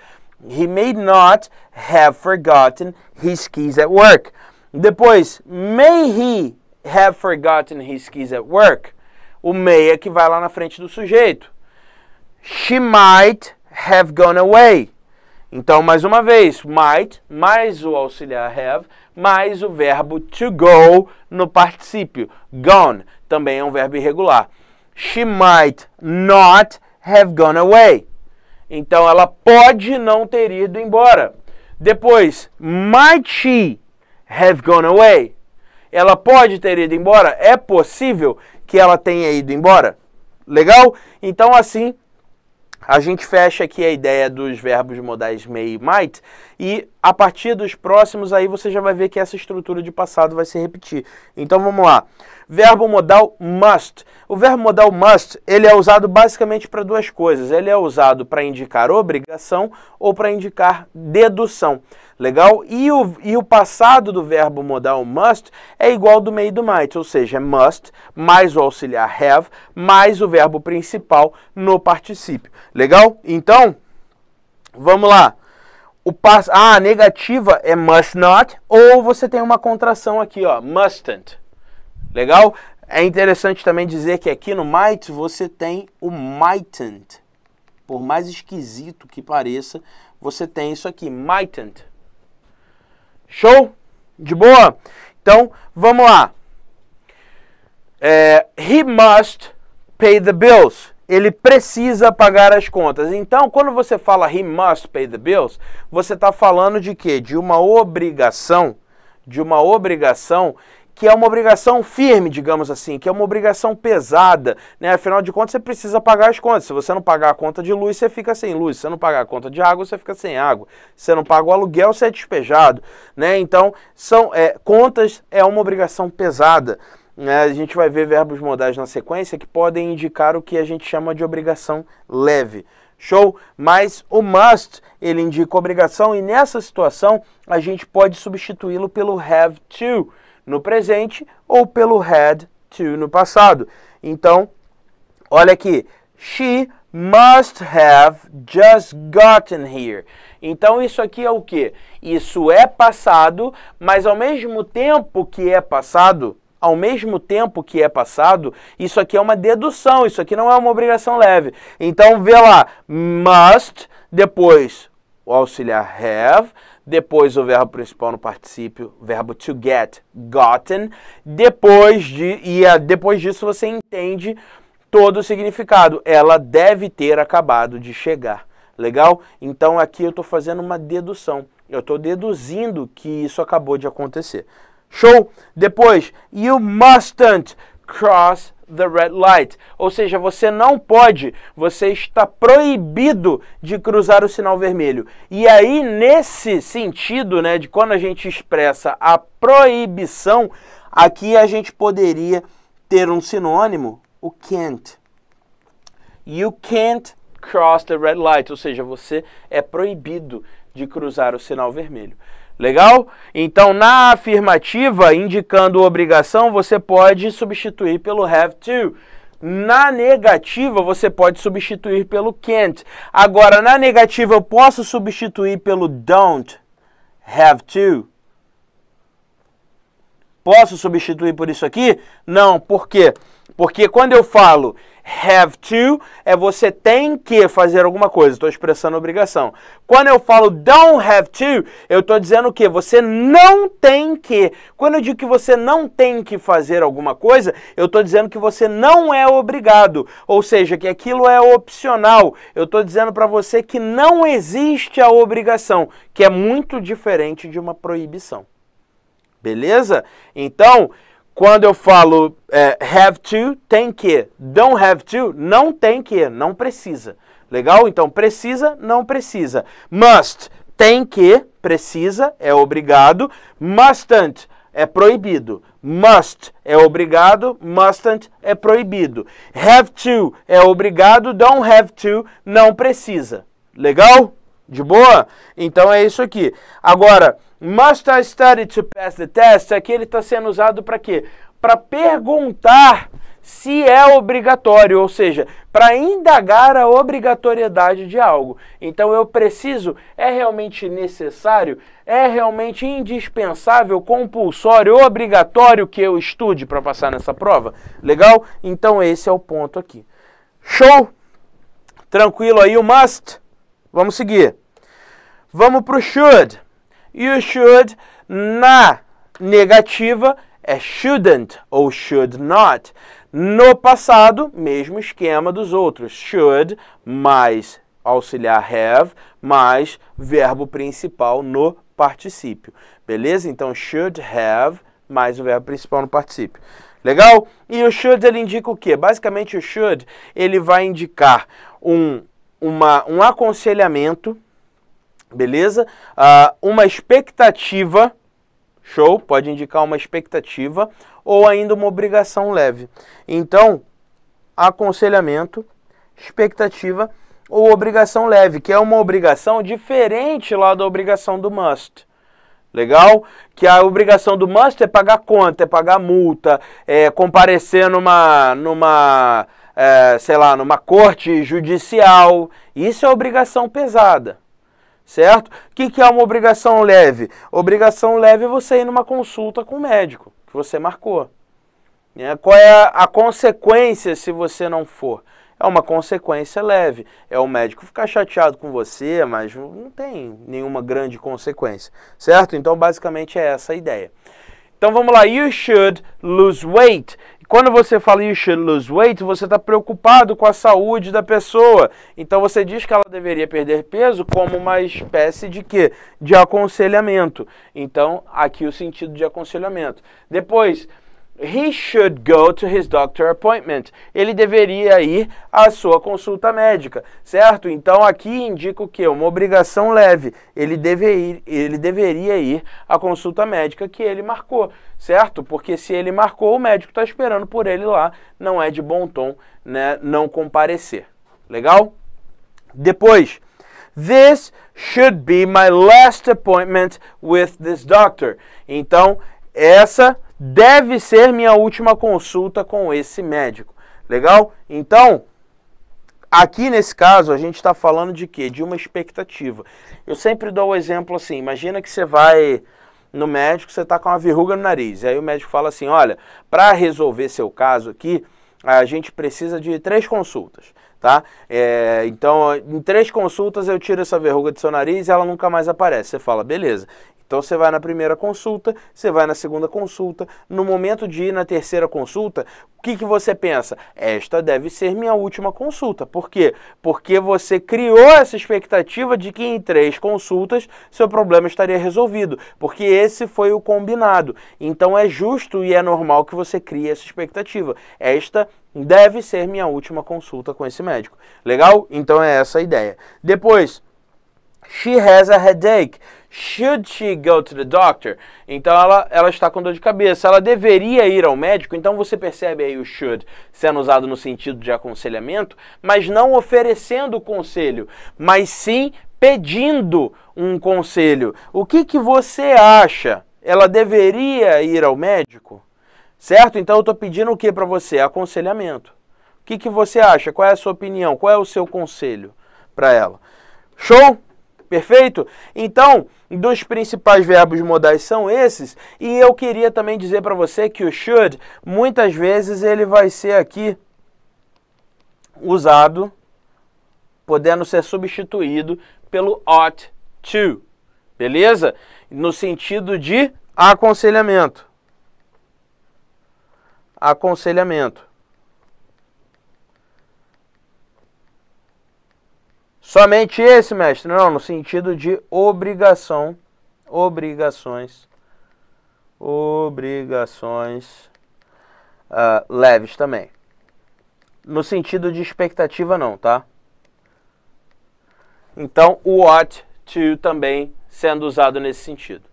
[SPEAKER 2] He may not have forgotten his keys at work. Depois, may he have forgotten his keys at work? o meia que vai lá na frente do sujeito. She might have gone away. Então, mais uma vez, might mais o auxiliar have mais o verbo to go no particípio. Gone também é um verbo irregular. She might not have gone away. Então, ela pode não ter ido embora. Depois, might she have gone away? Ela pode ter ido embora? É possível? que ela tenha ido embora. Legal? Então, assim, a gente fecha aqui a ideia dos verbos modais may e might e a partir dos próximos aí você já vai ver que essa estrutura de passado vai se repetir. Então vamos lá. Verbo modal must. O verbo modal must, ele é usado basicamente para duas coisas. Ele é usado para indicar obrigação ou para indicar dedução. Legal? E o, e o passado do verbo modal must é igual ao do meio do might, ou seja, é must mais o auxiliar have mais o verbo principal no particípio. Legal? Então, vamos lá. O pass... Ah, a negativa é must not, ou você tem uma contração aqui, ó, mustn't. Legal? É interessante também dizer que aqui no might você tem o mightn't. Por mais esquisito que pareça, você tem isso aqui, mightn't. Show? De boa? Então, vamos lá. É, he must pay the bills. Ele precisa pagar as contas. Então, quando você fala he must pay the bills, você está falando de quê? De uma obrigação, de uma obrigação que é uma obrigação firme, digamos assim, que é uma obrigação pesada, né? Afinal de contas, você precisa pagar as contas. Se você não pagar a conta de luz, você fica sem luz. Se você não pagar a conta de água, você fica sem água. Se você não paga o aluguel, você é despejado, né? Então, são é, contas é uma obrigação pesada. Né? A gente vai ver verbos modais na sequência que podem indicar o que a gente chama de obrigação leve. Show? Mas o must, ele indica obrigação e nessa situação a gente pode substituí-lo pelo have to no presente ou pelo had to no passado. Então, olha aqui. She must have just gotten here. Então isso aqui é o que? Isso é passado, mas ao mesmo tempo que é passado, ao mesmo tempo que é passado, isso aqui é uma dedução, isso aqui não é uma obrigação leve. Então vê lá, must, depois o auxiliar have, depois o verbo principal no particípio, verbo to get, gotten. Depois de e ah, depois disso você entende todo o significado. Ela deve ter acabado de chegar. Legal? Então aqui eu estou fazendo uma dedução. Eu estou deduzindo que isso acabou de acontecer. Show? Depois, you mustn't cross the red light. Ou seja, você não pode, você está proibido de cruzar o sinal vermelho. E aí, nesse sentido, né, de quando a gente expressa a proibição, aqui a gente poderia ter um sinônimo, o can't. You can't cross the red light, ou seja, você é proibido de cruzar o sinal vermelho. Legal? Então, na afirmativa, indicando obrigação, você pode substituir pelo have to. Na negativa, você pode substituir pelo can't. Agora, na negativa, eu posso substituir pelo don't have to. Posso substituir por isso aqui? Não, por quê? Porque quando eu falo have to é você tem que fazer alguma coisa. Estou expressando obrigação. Quando eu falo don't have to, eu estou dizendo o que você não tem que. Quando eu digo que você não tem que fazer alguma coisa, eu estou dizendo que você não é obrigado. Ou seja, que aquilo é opcional. Eu estou dizendo para você que não existe a obrigação, que é muito diferente de uma proibição. Beleza? Então. Quando eu falo é, have to, tem que. Don't have to, não tem que, não precisa. Legal? Então, precisa, não precisa. Must, tem que, precisa, é obrigado. Mustn't, é proibido. Must é obrigado, mustn't é proibido. Have to é obrigado, don't have to não precisa. Legal? De boa? Então é isso aqui. Agora, must I study to pass the test? Aqui ele está sendo usado para quê? Para perguntar se é obrigatório, ou seja, para indagar a obrigatoriedade de algo. Então eu preciso, é realmente necessário, é realmente indispensável, compulsório, obrigatório que eu estude para passar nessa prova? Legal? Então esse é o ponto aqui. Show? Tranquilo aí o must? Vamos seguir. Vamos para o should. You should na negativa é shouldn't ou should not. No passado, mesmo esquema dos outros. Should mais auxiliar have mais verbo principal no particípio. Beleza? Então should have mais o verbo principal no particípio. Legal? E o should ele indica o quê? Basicamente o should ele vai indicar um, uma, um aconselhamento beleza? Ah, uma expectativa, show, pode indicar uma expectativa, ou ainda uma obrigação leve. Então, aconselhamento, expectativa ou obrigação leve, que é uma obrigação diferente lá da obrigação do must. Legal? Que a obrigação do must é pagar conta, é pagar multa, é comparecer numa, numa é, sei lá, numa corte judicial. Isso é obrigação pesada certo? O que, que é uma obrigação leve? Obrigação leve é você ir numa consulta com o médico que você marcou. Né? Qual é a consequência se você não for? É uma consequência leve. É o médico ficar chateado com você, mas não tem nenhuma grande consequência, certo? Então, basicamente, é essa a ideia. Então vamos lá. You should lose weight. Quando você fala you should lose weight, você está preocupado com a saúde da pessoa. Então você diz que ela deveria perder peso como uma espécie de quê? De aconselhamento. Então, aqui o sentido de aconselhamento. Depois, He should go to his doctor appointment. Ele deveria ir à sua consulta médica, certo? Então aqui indica o que? Uma obrigação leve. Ele, deve ir, ele deveria ir à consulta médica que ele marcou, certo? Porque se ele marcou, o médico está esperando por ele lá. Não é de bom tom né, não comparecer. Legal? Depois. This should be my last appointment with this doctor. Então, essa deve ser minha última consulta com esse médico. Legal? Então, aqui nesse caso, a gente está falando de quê? De uma expectativa. Eu sempre dou o exemplo assim: imagina que você vai no médico, você está com uma verruga no nariz. E aí o médico fala assim: olha, para resolver seu caso aqui, a gente precisa de três consultas, tá? É, então, em três consultas eu tiro essa verruga do seu nariz e ela nunca mais aparece. Você fala, beleza. Então você vai na primeira consulta, você vai na segunda consulta, no momento de ir na terceira consulta, o que, que você pensa? Esta deve ser minha última consulta. Por quê? Porque você criou essa expectativa de que em três consultas seu problema estaria resolvido, porque esse foi o combinado. Então é justo e é normal que você crie essa expectativa. Esta deve ser minha última consulta com esse médico. Legal? Então é essa a ideia. Depois, she has a headache. Should she go to the doctor? Então ela, ela está com dor de cabeça. Ela deveria ir ao médico? Então você percebe aí o should sendo usado no sentido de aconselhamento, mas não oferecendo conselho, mas sim pedindo um conselho. O que, que você acha? Ela deveria ir ao médico? Certo? Então eu estou pedindo o que para você? Aconselhamento. O que, que você acha? Qual é a sua opinião? Qual é o seu conselho para ela? Show? Perfeito? Então, dos principais verbos modais são esses, e eu queria também dizer para você que o should muitas vezes ele vai ser aqui usado podendo ser substituído pelo ought to. Beleza? No sentido de aconselhamento. Aconselhamento. Somente esse, mestre? Não, no sentido de obrigação. Obrigações. Obrigações uh, leves também. No sentido de expectativa, não, tá? Então, o ought to também sendo usado nesse sentido.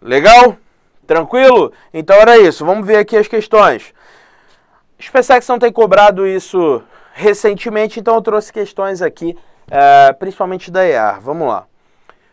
[SPEAKER 2] Legal? Tranquilo? Então era isso. Vamos ver aqui as questões. SpaceX não tem cobrado isso recentemente, então eu trouxe questões aqui, uh, principalmente da EAR. Vamos lá.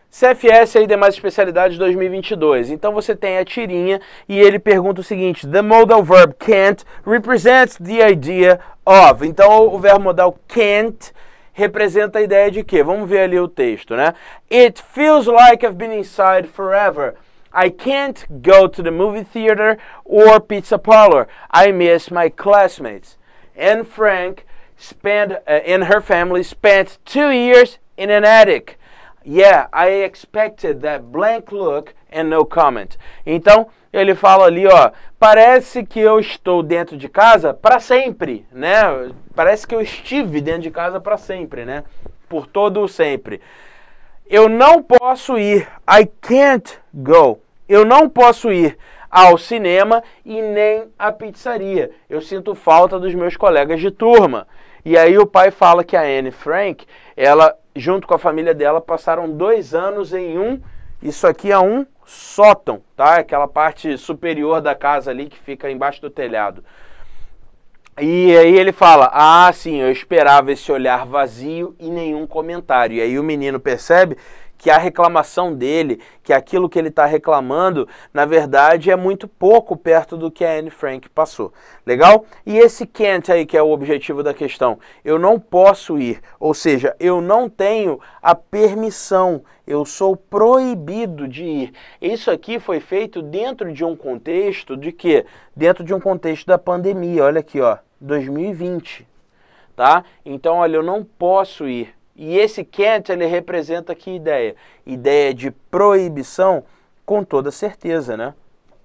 [SPEAKER 2] CFS e demais especialidades 2022. Então você tem a tirinha e ele pergunta o seguinte: The modal verb can't represents the idea of. Então o verbo modal can't representa a ideia de quê? Vamos ver ali o texto, né? It feels like I've been inside forever. I can't go to the movie theater or pizza parlor. I miss my classmates. And Frank spent uh, and her family spent two years in an attic. Yeah, I expected that blank look and no comment. Então, ele fala ali, ó, parece que eu estou dentro de casa para sempre, né? Parece que eu estive dentro de casa para sempre, né? Por todo o sempre. Eu não posso ir. I can't go. Eu não posso ir ao cinema e nem à pizzaria. Eu sinto falta dos meus colegas de turma. E aí o pai fala que a Anne Frank, ela, junto com a família dela, passaram dois anos em um. Isso aqui é um sótão, tá? Aquela parte superior da casa ali que fica embaixo do telhado. E aí ele fala: Ah, sim, eu esperava esse olhar vazio e nenhum comentário. E aí o menino percebe que a reclamação dele, que aquilo que ele está reclamando, na verdade é muito pouco perto do que a Anne Frank passou. Legal? E esse can't aí que é o objetivo da questão. Eu não posso ir, ou seja, eu não tenho a permissão, eu sou proibido de ir. Isso aqui foi feito dentro de um contexto de quê? Dentro de um contexto da pandemia, olha aqui, ó, 2020. Tá? Então, olha, eu não posso ir e esse can't, ele representa que ideia? Ideia de proibição, com toda certeza, né?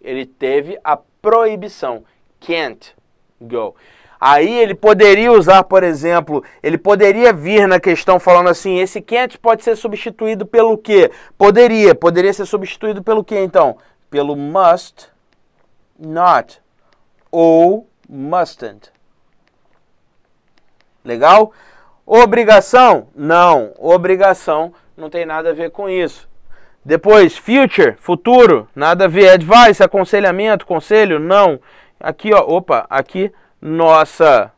[SPEAKER 2] Ele teve a proibição. Can't go. Aí ele poderia usar, por exemplo, ele poderia vir na questão falando assim, esse can't pode ser substituído pelo quê? Poderia, poderia ser substituído pelo quê então? Pelo must, not ou mustn't. Legal? Obrigação? Não, obrigação não tem nada a ver com isso. Depois, future, futuro, nada a ver. Advice, aconselhamento, conselho, não. Aqui, ó, opa, aqui, nossa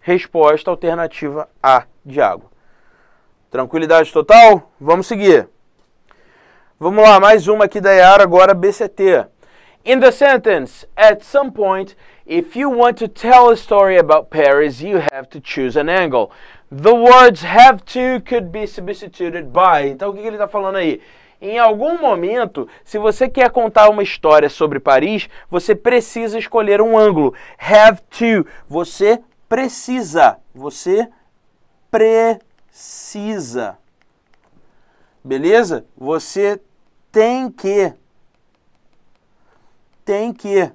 [SPEAKER 2] resposta alternativa A de água. Tranquilidade total? Vamos seguir. Vamos lá, mais uma aqui da Yara, agora BCT. In the sentence, at some point, If you want to tell a story about Paris, you have to choose an angle. The words have to could be substituted by. Então o que ele está falando aí? Em algum momento, se você quer contar uma história sobre Paris, você precisa escolher um ângulo. Have to. Você precisa. Você precisa. Beleza? Você tem que. Tem que.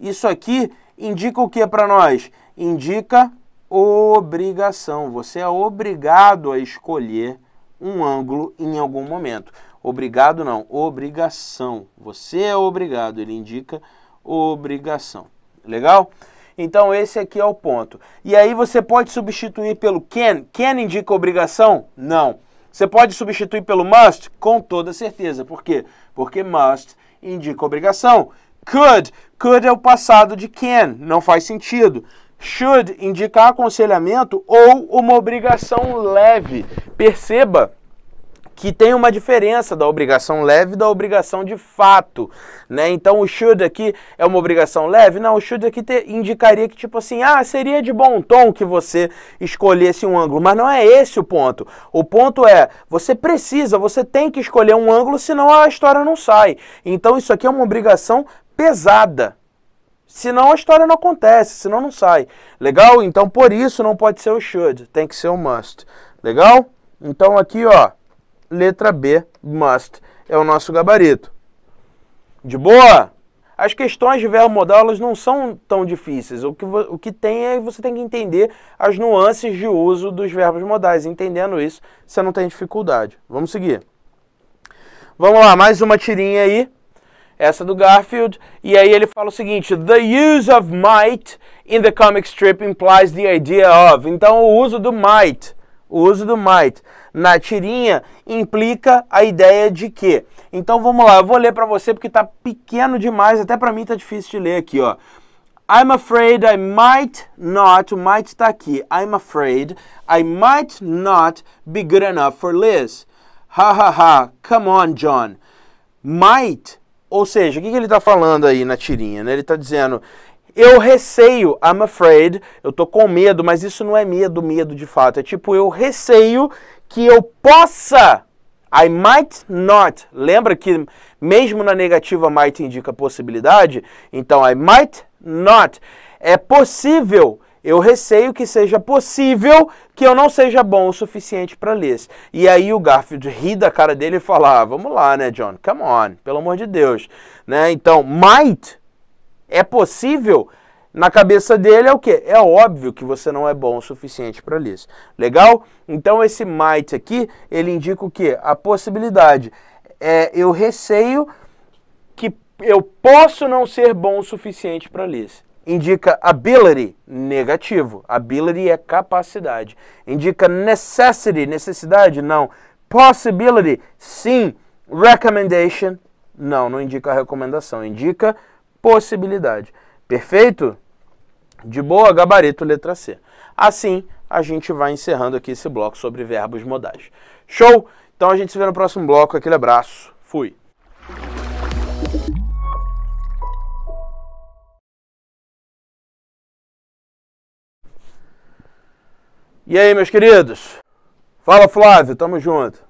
[SPEAKER 2] Isso aqui indica o que para nós? Indica obrigação. Você é obrigado a escolher um ângulo em algum momento. Obrigado não, obrigação. Você é obrigado, ele indica obrigação. Legal? Então esse aqui é o ponto. E aí você pode substituir pelo can. Can indica obrigação? Não. Você pode substituir pelo must? Com toda certeza. Por quê? Porque must indica obrigação. Could. Could é o passado de can. Não faz sentido. Should indicar aconselhamento ou uma obrigação leve. Perceba que tem uma diferença da obrigação leve e da obrigação de fato, né? Então o should aqui é uma obrigação leve? Não, o should aqui te, indicaria que tipo assim, ah, seria de bom tom que você escolhesse um ângulo, mas não é esse o ponto. O ponto é, você precisa, você tem que escolher um ângulo, senão a história não sai. Então isso aqui é uma obrigação pesada. Senão a história não acontece, senão não sai. Legal? Então por isso não pode ser o should, tem que ser o must. Legal? Então aqui, ó, letra B, must, é o nosso gabarito. De boa? As questões de verbo modal elas não são tão difíceis. O que, o que tem é você tem que entender as nuances de uso dos verbos modais. Entendendo isso, você não tem dificuldade. Vamos seguir. Vamos lá, mais uma tirinha aí essa do Garfield, e aí ele fala o seguinte: The use of might in the comic strip implies the idea of. Então, o uso do might, o uso do might na tirinha implica a ideia de que. Então, vamos lá, eu vou ler para você porque tá pequeno demais, até para mim tá difícil de ler aqui, ó. I'm afraid I might not, o might está aqui. I'm afraid I might not be good enough for Liz. Ha ha ha, come on, John. Might ou seja, o que, que ele está falando aí na tirinha? Né? Ele está dizendo: eu receio, I'm afraid, eu tô com medo, mas isso não é medo, medo de fato. É tipo, eu receio que eu possa. I might not. Lembra que mesmo na negativa might indica possibilidade? Então, I might not. É possível eu receio que seja possível que eu não seja bom o suficiente para lhes. E aí o Garfield ri da cara dele e fala: ah, "Vamos lá, né, John? Come on, pelo amor de Deus", né? Então, might é possível na cabeça dele é o que? É óbvio que você não é bom o suficiente para lhes. Legal? Então esse might aqui, ele indica o que? A possibilidade. É, eu receio que eu posso não ser bom o suficiente para lhes indica ability, negativo. Ability é capacidade. Indica necessity, necessidade, não. Possibility, sim. Recommendation, não, não indica recomendação, indica possibilidade. Perfeito? De boa, gabarito, letra C. Assim, a gente vai encerrando aqui esse bloco sobre verbos modais. Show? Então a gente se vê no próximo bloco. Aquele abraço. Fui. E aí, meus queridos? Fala, Flávio, tamo junto.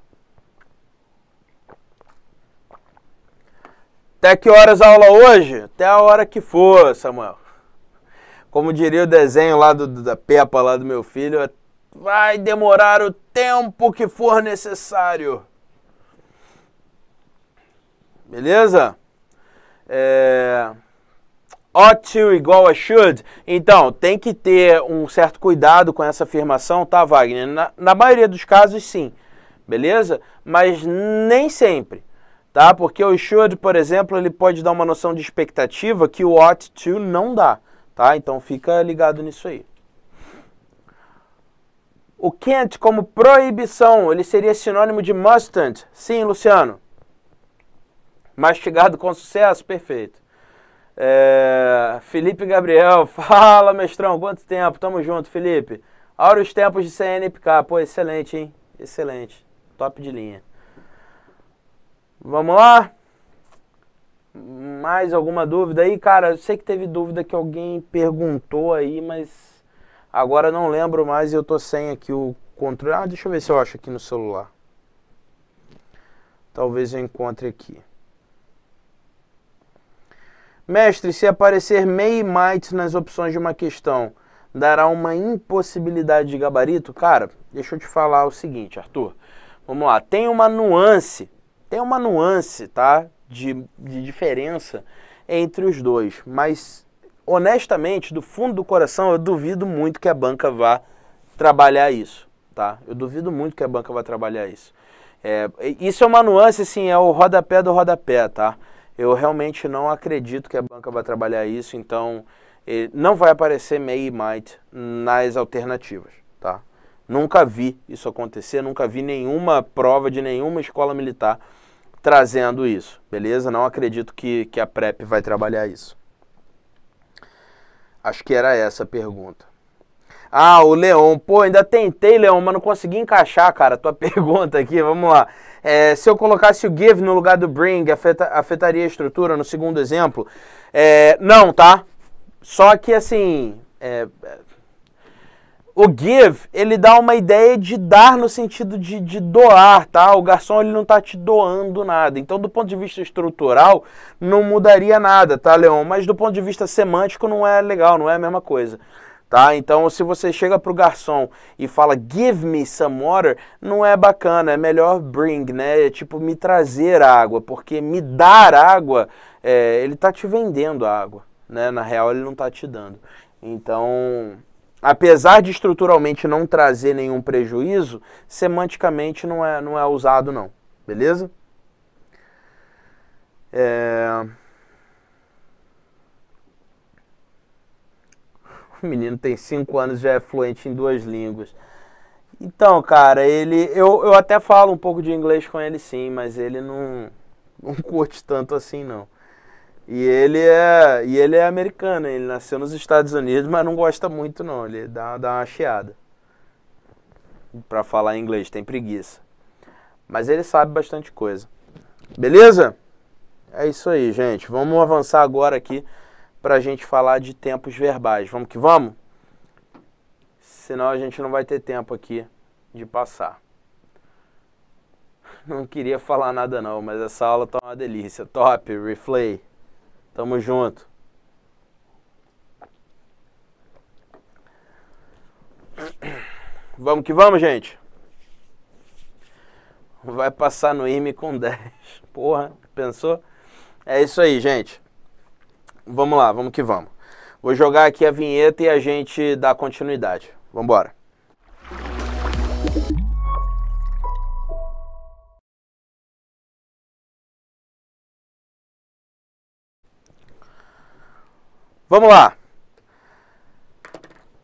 [SPEAKER 2] Até que horas a aula hoje? Até a hora que for, Samuel. Como diria o desenho lá do, da Peppa, lá do meu filho, é, vai demorar o tempo que for necessário. Beleza? É ought to igual a should. Então, tem que ter um certo cuidado com essa afirmação, tá, Wagner? Na, na maioria dos casos, sim, beleza? Mas nem sempre, tá? Porque o should, por exemplo, ele pode dar uma noção de expectativa que o ought to não dá, tá? Então, fica ligado nisso aí. O can't como proibição, ele seria sinônimo de mustn't. Sim, Luciano. Mastigado com sucesso, perfeito. É... Felipe Gabriel, fala mestrão, quanto tempo? Tamo junto, Felipe. os Tempos de CNPK, pô, excelente, hein? Excelente, top de linha. Vamos lá? Mais alguma dúvida aí? Cara, eu sei que teve dúvida que alguém perguntou aí, mas agora não lembro mais e eu tô sem aqui o controle. Ah, deixa eu ver se eu acho aqui no celular. Talvez eu encontre aqui. Mestre, se aparecer may e might nas opções de uma questão, dará uma impossibilidade de gabarito? Cara, deixa eu te falar o seguinte, Arthur. Vamos lá, tem uma nuance, tem uma nuance, tá? De, de diferença entre os dois, mas honestamente, do fundo do coração, eu duvido muito que a banca vá trabalhar isso, tá? Eu duvido muito que a banca vá trabalhar isso. É, isso é uma nuance, assim, é o rodapé do rodapé, tá? Eu realmente não acredito que a banca vai trabalhar isso, então não vai aparecer May e Might nas alternativas, tá? Nunca vi isso acontecer, nunca vi nenhuma prova de nenhuma escola militar trazendo isso, beleza? Não acredito que, que a PrEP vai trabalhar isso. Acho que era essa a pergunta. Ah, o Leon. Pô, ainda tentei, Leon, mas não consegui encaixar, cara, a tua pergunta aqui. Vamos lá. É, se eu colocasse o give no lugar do bring, afeta, afetaria a estrutura no segundo exemplo? É, não, tá? Só que assim. É, é o give, ele dá uma ideia de dar no sentido de, de doar, tá? O garçom ele não está te doando nada. Então, do ponto de vista estrutural, não mudaria nada, tá, Leon? Mas do ponto de vista semântico, não é legal, não é a mesma coisa tá? Então, se você chega para o garçom e fala give me some water, não é bacana, é melhor bring, né? É tipo me trazer água, porque me dar água, é, ele tá te vendendo água, né? Na real, ele não tá te dando. Então, apesar de estruturalmente não trazer nenhum prejuízo, semanticamente não é, não é usado não, beleza? É... O menino tem 5 anos já é fluente em duas línguas. Então, cara, ele. Eu, eu até falo um pouco de inglês com ele sim, mas ele não, não curte tanto assim não. E ele é. E ele é americano, ele nasceu nos Estados Unidos, mas não gosta muito não. Ele dá, dá uma chiada. Pra falar inglês, tem preguiça. Mas ele sabe bastante coisa. Beleza? É isso aí, gente. Vamos avançar agora aqui para a gente falar de tempos verbais. Vamos que vamos? Senão a gente não vai ter tempo aqui de passar. Não queria falar nada não, mas essa aula tá uma delícia. Top, replay. Tamo junto. Vamos que vamos, gente. Vai passar no IME com 10. Porra, pensou? É isso aí, gente vamos lá, vamos que vamos. Vou jogar aqui a vinheta e a gente dá continuidade. Vamos embora.
[SPEAKER 1] Vamos lá.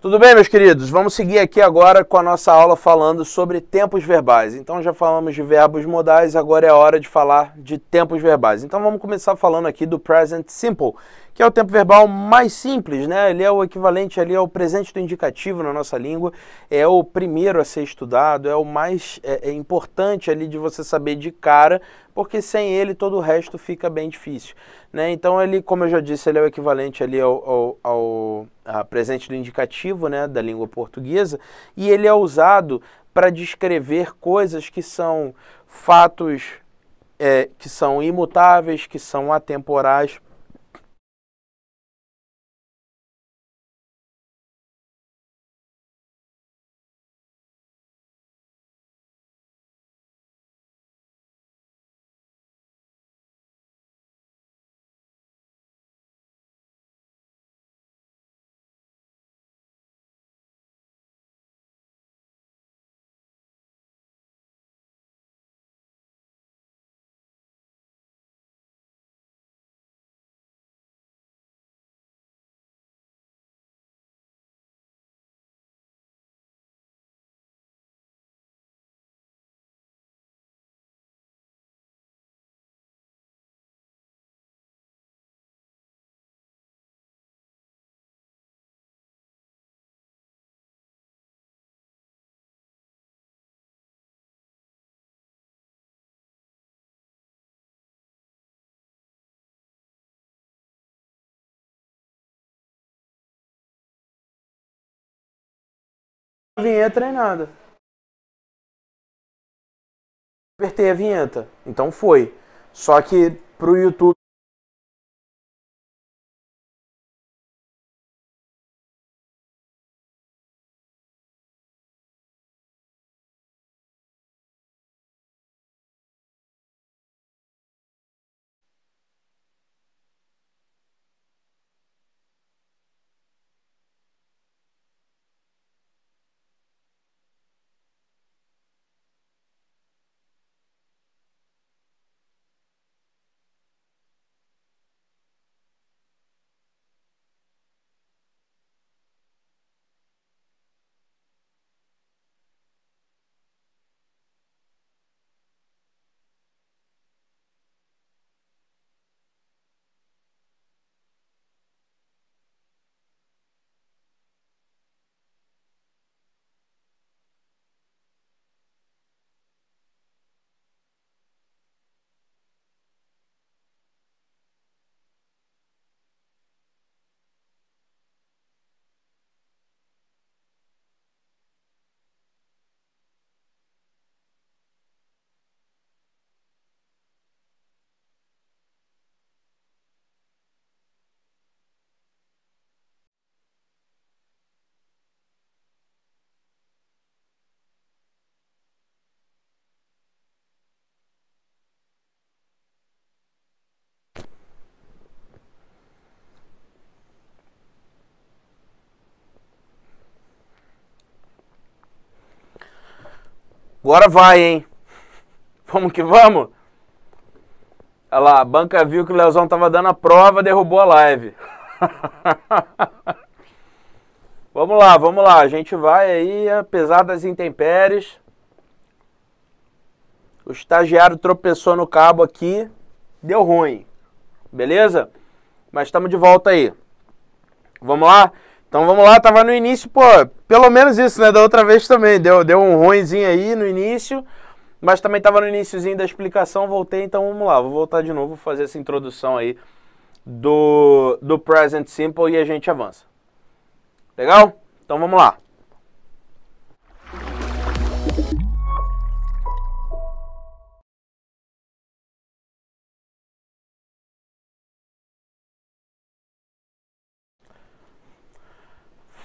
[SPEAKER 1] Tudo bem, meus
[SPEAKER 2] queridos? Vamos seguir aqui agora com a nossa aula falando sobre tempos verbais. Então já falamos de verbos modais, agora é a hora de falar de tempos verbais. Então vamos começar falando aqui do present simple, que é o tempo verbal mais simples, né? Ele é o equivalente ali ao presente do indicativo na nossa língua, é o primeiro a ser estudado, é o mais é, é importante ali de você saber de cara, porque sem ele todo o resto fica bem difícil, né? Então ele, como eu já disse, ele é o equivalente ali ao, ao, ao presente do indicativo, né, da língua portuguesa, e ele é usado para descrever coisas que são fatos é, que são imutáveis, que são atemporais vinheta nem nada.
[SPEAKER 1] Apertei a vinheta. Então foi. Só que pro YouTube
[SPEAKER 2] Agora vai, hein? Vamos que vamos? Olha lá, a banca viu que o Leozão tava dando a prova, derrubou a live. vamos lá, vamos lá. A gente vai aí, apesar é das intempéries. O estagiário tropeçou no cabo aqui, deu ruim. Beleza? Mas estamos de volta aí. Vamos lá? Então vamos lá, tava no início, pô, pelo menos isso, né? Da outra vez também, deu, deu um ruimzinho aí no início, mas também tava no iníciozinho da explicação, voltei, então vamos lá, vou voltar de novo, fazer essa introdução aí do, do Present Simple e a gente avança. Legal? Então vamos lá.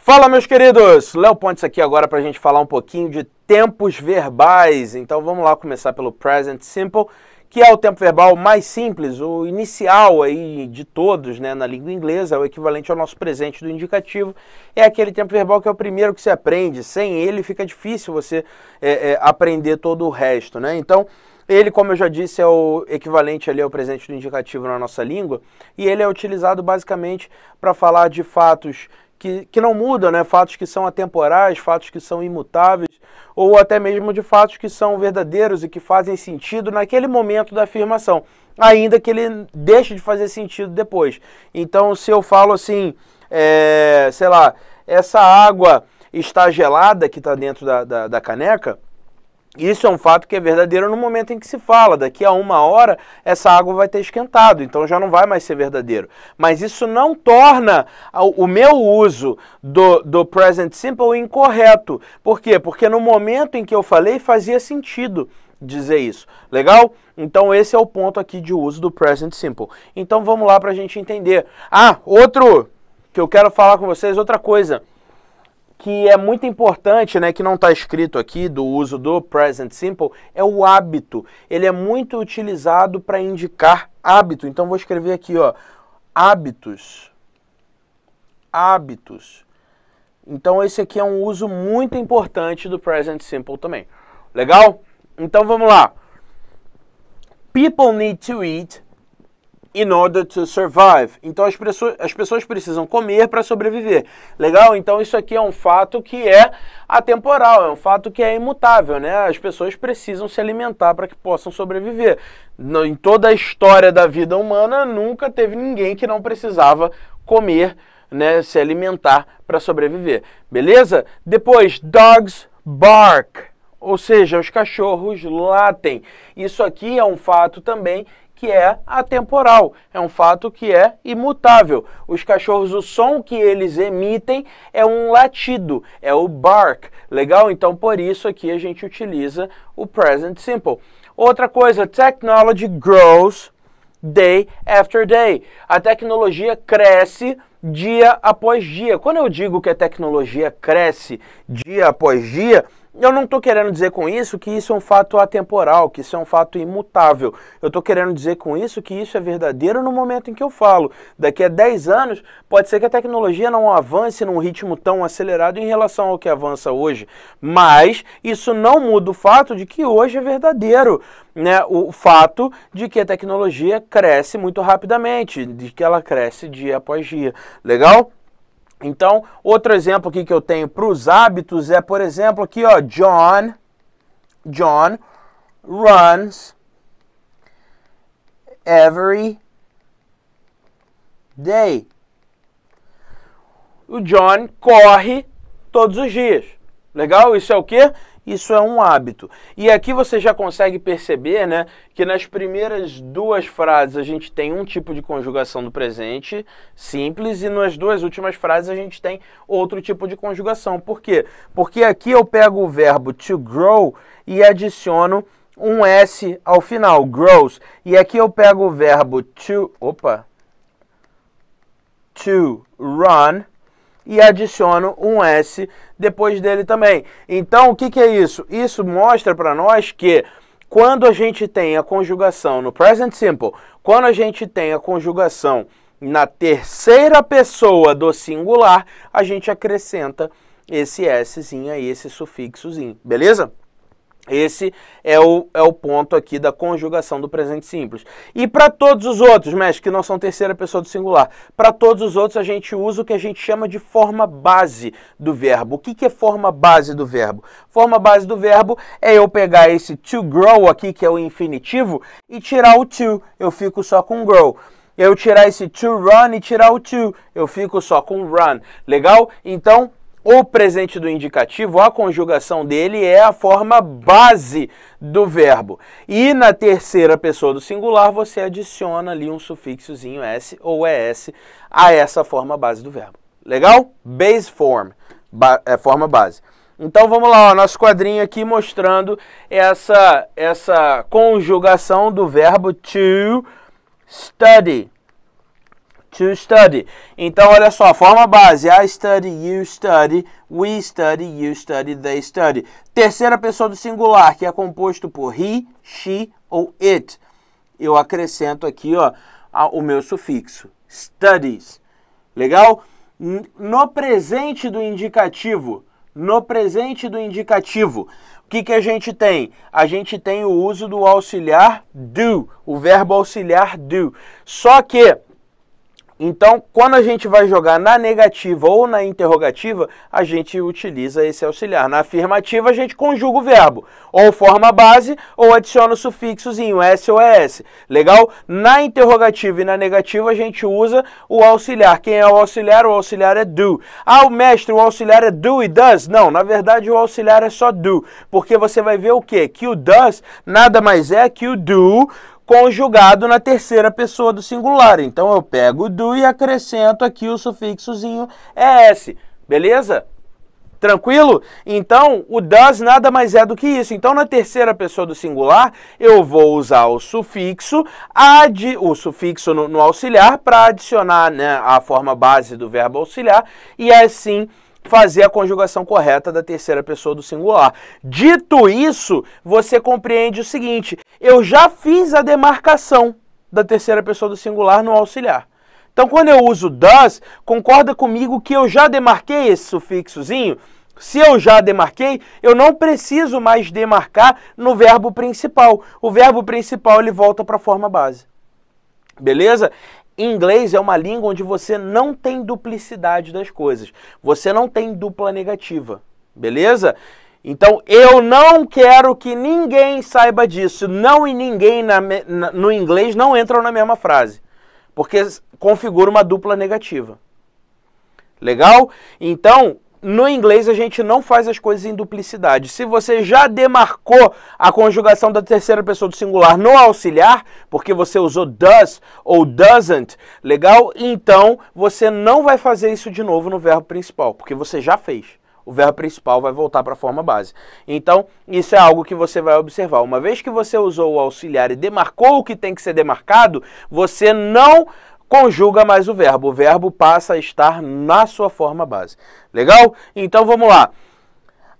[SPEAKER 2] Fala, meus queridos! Léo Pontes aqui agora para a gente falar um pouquinho de tempos verbais. Então vamos lá começar pelo present simple, que é o tempo verbal mais simples, o inicial aí de todos né, na língua inglesa, é o equivalente ao nosso presente do indicativo. É aquele tempo verbal que é o primeiro que se aprende. Sem ele fica difícil você é, é, aprender todo o resto. Né? Então, ele, como eu já disse, é o equivalente ali ao presente do indicativo na nossa língua, e ele é utilizado basicamente para falar de fatos que, que não mudam, né? fatos que são atemporais, fatos que são imutáveis, ou até mesmo de fatos que são verdadeiros e que fazem sentido naquele momento da afirmação, ainda que ele deixe de fazer sentido depois. Então, se eu falo assim, é, sei lá, essa água está gelada que está dentro da, da, da caneca, isso é um fato que é verdadeiro no momento em que se fala. Daqui a uma hora, essa água vai ter esquentado, então já não vai mais ser verdadeiro. Mas isso não torna o meu uso do, do present simple incorreto. Por quê? Porque no momento em que eu falei, fazia sentido dizer isso. Legal? Então esse é o ponto aqui de uso do present simple. Então vamos lá para a gente entender. Ah, outro que eu quero falar com vocês, outra coisa que é muito importante, né, que não está escrito aqui do uso do present simple, é o hábito. Ele é muito utilizado para indicar hábito. Então vou escrever aqui, ó, hábitos. Hábitos. Então esse aqui é um uso muito importante do present simple também. Legal? Então vamos lá. People need to eat in order to survive. Então as pessoas, as pessoas precisam comer para sobreviver. Legal? Então isso aqui é um fato que é atemporal, é um fato que é imutável, né? As pessoas precisam se alimentar para que possam sobreviver. No, em toda a história da vida humana, nunca teve ninguém que não precisava comer, né, se alimentar para sobreviver. Beleza? Depois, dogs bark ou seja, os cachorros latem. Isso aqui é um fato também que é atemporal, é um fato que é imutável. Os cachorros, o som que eles emitem é um latido, é o bark. Legal? Então, por isso aqui a gente utiliza o present simple. Outra coisa, technology grows day after day. A tecnologia cresce dia após dia. Quando eu digo que a tecnologia cresce dia após dia, eu não estou querendo dizer com isso que isso é um fato atemporal, que isso é um fato imutável. Eu estou querendo dizer com isso que isso é verdadeiro no momento em que eu falo. Daqui a 10 anos, pode ser que a tecnologia não avance num ritmo tão acelerado em relação ao que avança hoje. Mas isso não muda o fato de que hoje é verdadeiro. Né, o fato de que a tecnologia cresce muito rapidamente, de que ela cresce dia após dia. Legal? Então, outro exemplo aqui que eu tenho para os hábitos é, por exemplo, aqui, ó, John, John runs every day. O John corre todos os dias. Legal? Isso é o quê? Isso é um hábito. E aqui você já consegue perceber né, que nas primeiras duas frases a gente tem um tipo de conjugação do presente simples e nas duas últimas frases a gente tem outro tipo de conjugação. Por quê? Porque aqui eu pego o verbo to grow e adiciono um S ao final, grows. E aqui eu pego o verbo to, opa, to run e adiciono um S depois dele também. Então, o que, que é isso? Isso mostra para nós que quando a gente tem a conjugação no present simple, quando a gente tem a conjugação na terceira pessoa do singular, a gente acrescenta esse S aí, esse sufixozinho, beleza? Esse é o, é o ponto aqui da conjugação do presente simples. E para todos os outros, mestre, que não são terceira pessoa do singular, para todos os outros a gente usa o que a gente chama de forma base do verbo. O que, que é forma base do verbo? Forma base do verbo é eu pegar esse to grow aqui, que é o infinitivo, e tirar o to. Eu fico só com grow eu tirar esse to run e tirar o to, eu fico só com run. Legal? Então, o presente do indicativo, a conjugação dele é a forma base do verbo. E na terceira pessoa do singular, você adiciona ali um sufixozinho s ou es é a essa forma base do verbo. Legal? Base form, ba é forma base. Então vamos lá, ó, nosso quadrinho aqui mostrando essa, essa conjugação do verbo to study to study. Então, olha só, a forma base. I study, you study, we study, you study, they study. Terceira pessoa do singular, que é composto por he, she ou it. Eu acrescento aqui ó, o meu sufixo. Studies. Legal? No presente do indicativo. No presente do indicativo. O que, que a gente tem? A gente tem o uso do auxiliar do, o verbo auxiliar do. Só que então, quando a gente vai jogar na negativa ou na interrogativa, a gente utiliza esse auxiliar. Na afirmativa, a gente conjuga o verbo, ou forma base, ou adiciona o sufixozinho, S ou ES. Legal? Na interrogativa e na negativa, a gente usa o auxiliar. Quem é o auxiliar? O auxiliar é do. Ah, o mestre, o auxiliar é do e does? Não, na verdade, o auxiliar é só do, porque você vai ver o quê? Que o does nada mais é que o do conjugado na terceira pessoa do singular. Então eu pego do e acrescento aqui o sufixozinho es, beleza? Tranquilo? Então, o does nada mais é do que isso. Então, na terceira pessoa do singular, eu vou usar o sufixo, ad, o sufixo no, no auxiliar, para adicionar né, a forma base do verbo auxiliar, e assim fazer a conjugação correta da terceira pessoa do singular. Dito isso, você compreende o seguinte: eu já fiz a demarcação da terceira pessoa do singular no auxiliar. Então, quando eu uso does, concorda comigo que eu já demarquei esse sufixozinho? Se eu já demarquei, eu não preciso mais demarcar no verbo principal. O verbo principal ele volta para a forma base. Beleza? Inglês é uma língua onde você não tem duplicidade das coisas. Você não tem dupla negativa, beleza? Então eu não quero que ninguém saiba disso. Não e ninguém na, na, no inglês não entram na mesma frase, porque configura uma dupla negativa. Legal? Então no inglês a gente não faz as coisas em duplicidade. Se você já demarcou a conjugação da terceira pessoa do singular no auxiliar, porque você usou does ou doesn't, legal? Então você não vai fazer isso de novo no verbo principal, porque você já fez. O verbo principal vai voltar para a forma base. Então, isso é algo que você vai observar. Uma vez que você usou o auxiliar e demarcou o que tem que ser demarcado, você não conjuga mais o verbo. O verbo passa a estar na sua forma base. Legal? Então vamos lá.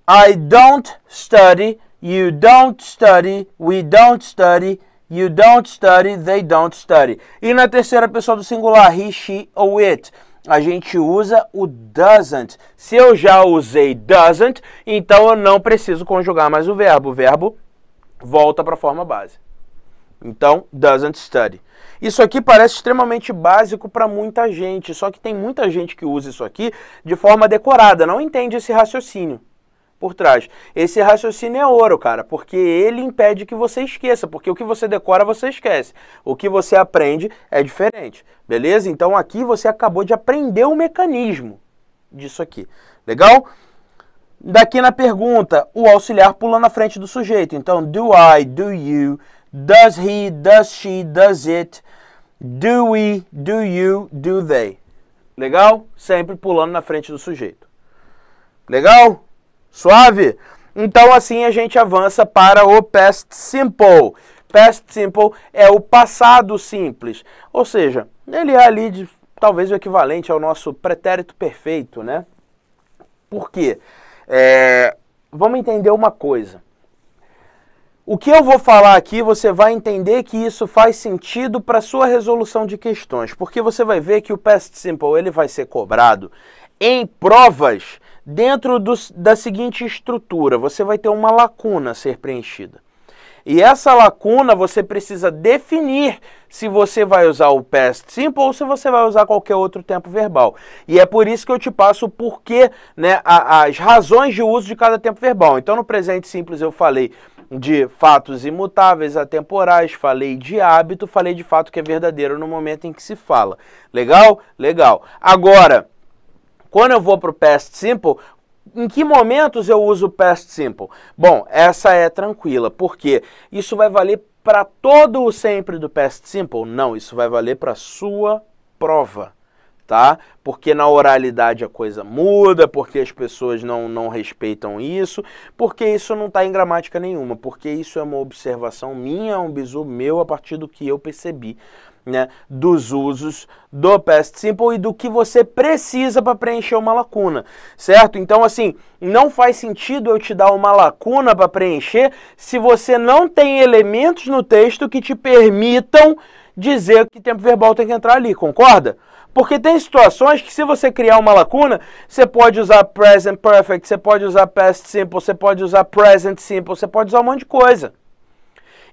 [SPEAKER 2] I don't study, you don't study, we don't study, you don't study, they don't study. E na terceira pessoa do singular, he, she ou it, a gente usa o doesn't. Se eu já usei doesn't, então eu não preciso conjugar mais o verbo. O verbo volta para a forma base. Então, doesn't study. Isso aqui parece extremamente básico para muita gente, só que tem muita gente que usa isso aqui de forma decorada, não entende esse raciocínio por trás. Esse raciocínio é ouro, cara, porque ele impede que você esqueça, porque o que você decora você esquece. O que você aprende é diferente, beleza? Então aqui você acabou de aprender o mecanismo disso aqui. Legal? Daqui na pergunta, o auxiliar pula na frente do sujeito. Então, do I, do you, Does he, does she, does it, do we, do you, do they. Legal? Sempre pulando na frente do sujeito. Legal? Suave? Então assim a gente avança para o past simple. Past simple é o passado simples, ou seja, ele é ali de, talvez o equivalente ao nosso pretérito perfeito, né? Por quê? É, vamos entender uma coisa. O que eu vou falar aqui, você vai entender que isso faz sentido para sua resolução de questões, porque você vai ver que o past simple ele vai ser cobrado em provas dentro do, da seguinte estrutura. Você vai ter uma lacuna a ser preenchida. E essa lacuna você precisa definir se você vai usar o past simple ou se você vai usar qualquer outro tempo verbal. E é por isso que eu te passo o porquê, né, a, as razões de uso de cada tempo verbal. Então no presente simples eu falei de fatos imutáveis, atemporais, falei de hábito, falei de fato que é verdadeiro no momento em que se fala. Legal? Legal. Agora, quando eu vou para o past simple, em que momentos eu uso o past simple? Bom, essa é tranquila, porque isso vai valer para todo o sempre do past simple? Não, isso vai valer para sua prova tá? Porque na oralidade a coisa muda, porque as pessoas não, não respeitam isso, porque isso não está em gramática nenhuma, porque isso é uma observação minha, é um bizu meu a partir do que eu percebi. Né, dos usos do past simple e do que você precisa para preencher uma lacuna, certo? Então, assim, não faz sentido eu te dar uma lacuna para preencher se você não tem elementos no texto que te permitam dizer que tempo verbal tem que entrar ali, concorda? Porque tem situações que se você criar uma lacuna, você pode usar present perfect, você pode usar past simple, você pode usar present simple, você pode usar um monte de coisa.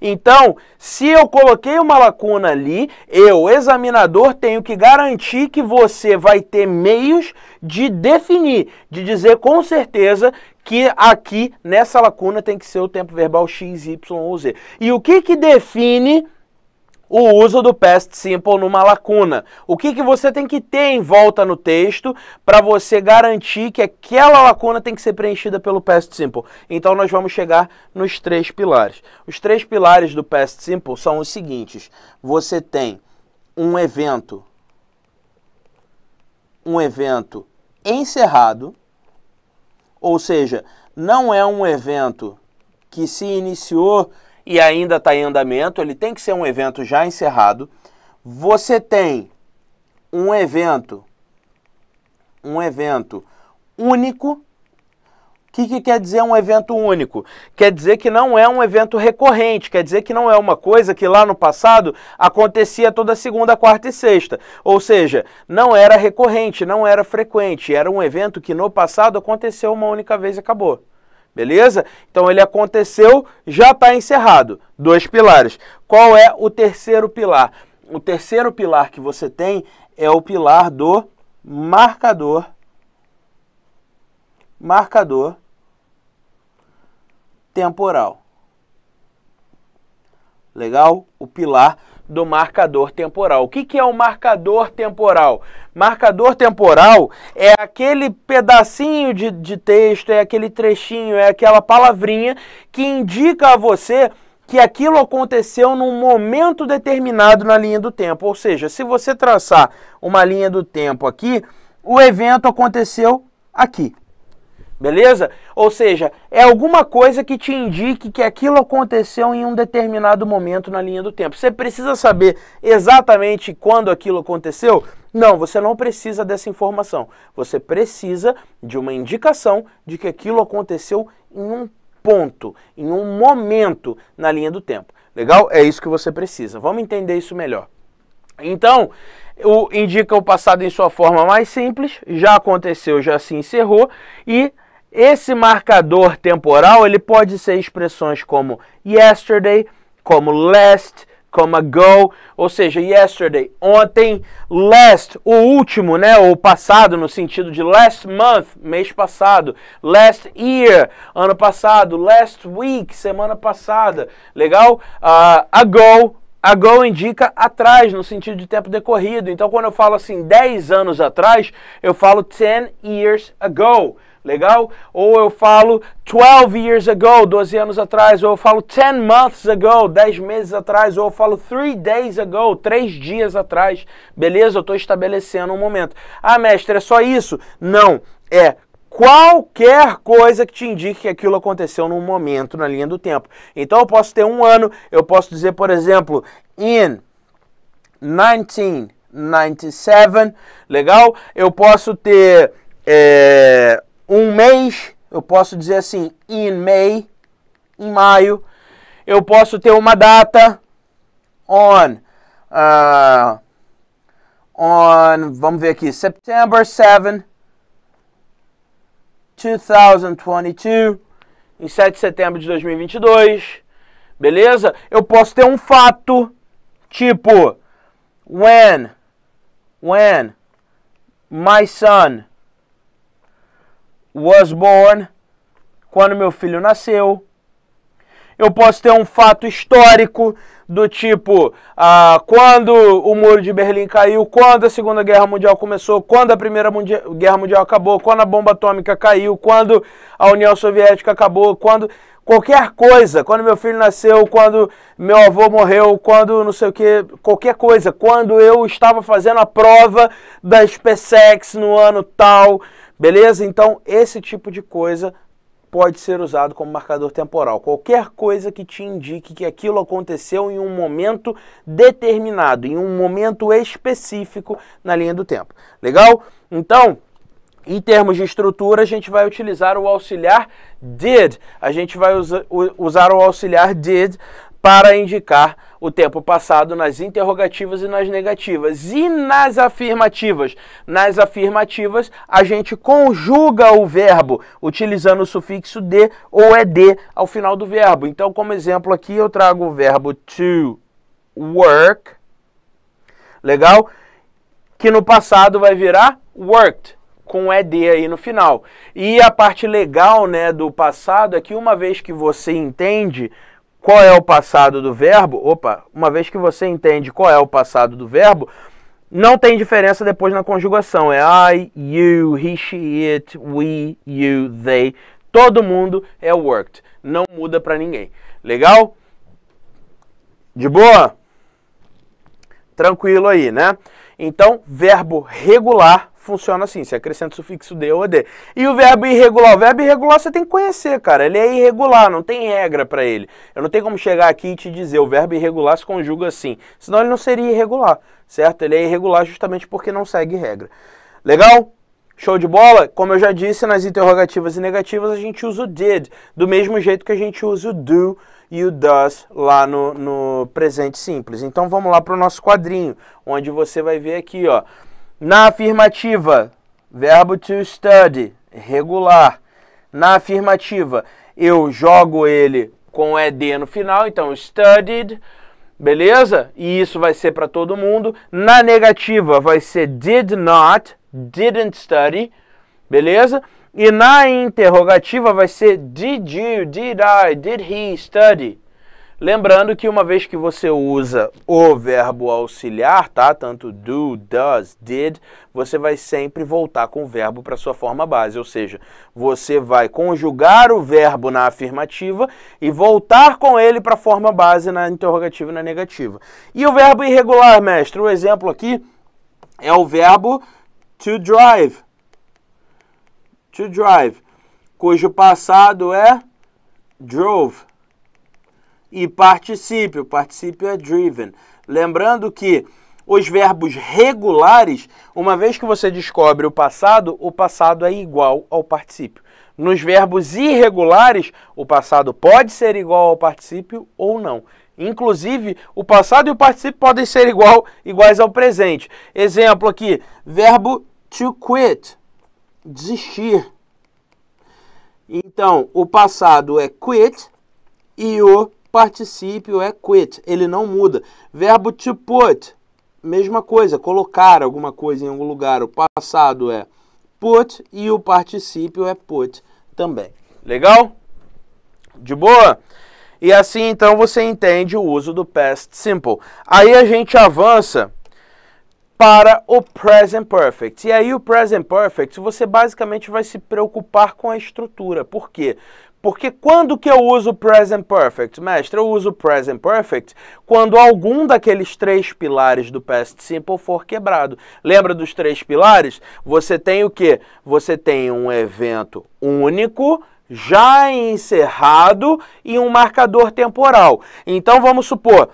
[SPEAKER 2] Então, se eu coloquei uma lacuna ali, eu, examinador, tenho que garantir que você vai ter meios de definir, de dizer com certeza que aqui nessa lacuna tem que ser o tempo verbal x, y ou z. E o que que define o uso do past simple numa lacuna. O que, que você tem que ter em volta no texto para você garantir que aquela lacuna tem que ser preenchida pelo past simple? Então nós vamos chegar nos três pilares. Os três pilares do past simple são os seguintes: você tem um evento um evento encerrado, ou seja, não é um evento que se iniciou e ainda está em andamento, ele tem que ser um evento já encerrado. Você tem um evento, um evento único. O que, que quer dizer um evento único? Quer dizer que não é um evento recorrente, quer dizer que não é uma coisa que lá no passado acontecia toda segunda, quarta e sexta. Ou seja, não era recorrente, não era frequente, era um evento que no passado aconteceu uma única vez e acabou. Beleza? Então ele aconteceu, já está encerrado. Dois pilares. Qual é o terceiro pilar? O terceiro pilar que você tem é o pilar do marcador. Marcador temporal. Legal? O pilar do marcador temporal. O que, que é o marcador temporal? Marcador temporal é aquele pedacinho de, de texto, é aquele trechinho, é aquela palavrinha que indica a você que aquilo aconteceu num momento determinado na linha do tempo. Ou seja, se você traçar uma linha do tempo aqui, o evento aconteceu aqui. Beleza? Ou seja, é alguma coisa que te indique que aquilo aconteceu em um determinado momento na linha do tempo. Você precisa saber exatamente quando aquilo aconteceu? Não, você não precisa dessa informação. Você precisa de uma indicação de que aquilo aconteceu em um ponto, em um momento na linha do tempo. Legal? É isso que você precisa. Vamos entender isso melhor. Então, o, indica o passado em sua forma mais simples, já aconteceu, já se encerrou, e esse marcador temporal ele pode ser expressões como yesterday, como last, como ago, ou seja, yesterday, ontem, last, o último, né, o passado no sentido de last month, mês passado, last year, ano passado, last week, semana passada, legal? Uh, ah, ago, ago indica atrás, no sentido de tempo decorrido, então quando eu falo assim 10 anos atrás, eu falo 10 years ago, Legal? Ou eu falo 12 years ago, 12 anos atrás, ou eu falo 10 months ago, 10 meses atrás, ou eu falo 3 days ago, 3 dias atrás. Beleza? Eu estou estabelecendo um momento. Ah, mestre, é só isso? Não. É qualquer coisa que te indique que aquilo aconteceu num momento na linha do tempo. Então eu posso ter um ano, eu posso dizer, por exemplo, in 1997, legal? Eu posso ter é, um mês, eu posso dizer assim, in May, em maio. Eu posso ter uma data on, uh, on, vamos ver aqui, September 7, 2022, em 7 de setembro de 2022, beleza? Eu posso ter um fato, tipo, when, when my son was born, quando meu filho nasceu. Eu posso ter um fato histórico do tipo ah, quando o muro de Berlim caiu, quando a Segunda Guerra Mundial começou, quando a Primeira Guerra Mundial acabou, quando a bomba atômica caiu, quando a União Soviética acabou, quando qualquer coisa, quando meu filho nasceu, quando meu avô morreu, quando não sei o que, qualquer coisa, quando eu estava fazendo a prova da SpaceX no ano tal, Beleza? Então, esse tipo de coisa pode ser usado como marcador temporal. Qualquer coisa que te indique que aquilo aconteceu em um momento determinado, em um momento específico na linha do tempo. Legal? Então, em termos de estrutura, a gente vai utilizar o auxiliar did. A gente vai usa, usar o auxiliar did para indicar o tempo passado nas interrogativas e nas negativas. E nas afirmativas? Nas afirmativas, a gente conjuga o verbo utilizando o sufixo de ou é ed ao final do verbo. Então, como exemplo aqui, eu trago o verbo to work. Legal? Que no passado vai virar worked com ED aí no final. E a parte legal, né, do passado é que uma vez que você entende qual é o passado do verbo, opa, uma vez que você entende qual é o passado do verbo, não tem diferença depois na conjugação. É I, you, he, she, it, we, you, they. Todo mundo é worked. Não muda para ninguém. Legal? De boa? Tranquilo aí, né? Então, verbo regular funciona assim, você acrescenta o sufixo de ou de. E o verbo irregular, o verbo irregular você tem que conhecer, cara, ele é irregular, não tem regra para ele. Eu não tenho como chegar aqui e te dizer o verbo irregular se conjuga assim, senão ele não seria irregular, certo? Ele é irregular justamente porque não segue regra. Legal? Show de bola? Como eu já disse, nas interrogativas e negativas a gente usa o did, do mesmo jeito que a gente usa o do e o does lá no, no presente simples. Então vamos lá para o nosso quadrinho, onde você vai ver aqui, ó. Na afirmativa, verbo to study, regular. Na afirmativa, eu jogo ele com ED no final, então studied, beleza? E isso vai ser para todo mundo. Na negativa, vai ser did not, didn't study, beleza? E na interrogativa vai ser did you, did I, did he study? Lembrando que uma vez que você usa o verbo auxiliar, tá? Tanto do, does, did, você vai sempre voltar com o verbo para sua forma base, ou seja, você vai conjugar o verbo na afirmativa e voltar com ele para a forma base na interrogativa e na negativa. E o verbo irregular, mestre, o exemplo aqui é o verbo to drive. To drive, cujo passado é drove e participio Particípio é driven. Lembrando que os verbos regulares, uma vez que você descobre o passado, o passado é igual ao participio Nos verbos irregulares, o passado pode ser igual ao participio ou não. Inclusive, o passado e o participio podem ser igual, iguais ao presente. Exemplo aqui, verbo to quit, desistir. Então, o passado é quit e o particípio é quit, ele não muda. Verbo to put, mesma coisa, colocar alguma coisa em algum lugar. O passado é put e o particípio é put também. Legal? De boa? E assim então você entende o uso do past simple. Aí a gente avança para o present perfect. E aí o present perfect, você basicamente vai se preocupar com a estrutura. Por quê? Porque quando que eu uso present perfect? Mestre, eu uso present perfect quando algum daqueles três pilares do past simple for quebrado. Lembra dos três pilares? Você tem o quê? Você tem um evento único, já encerrado e um marcador temporal. Então vamos supor,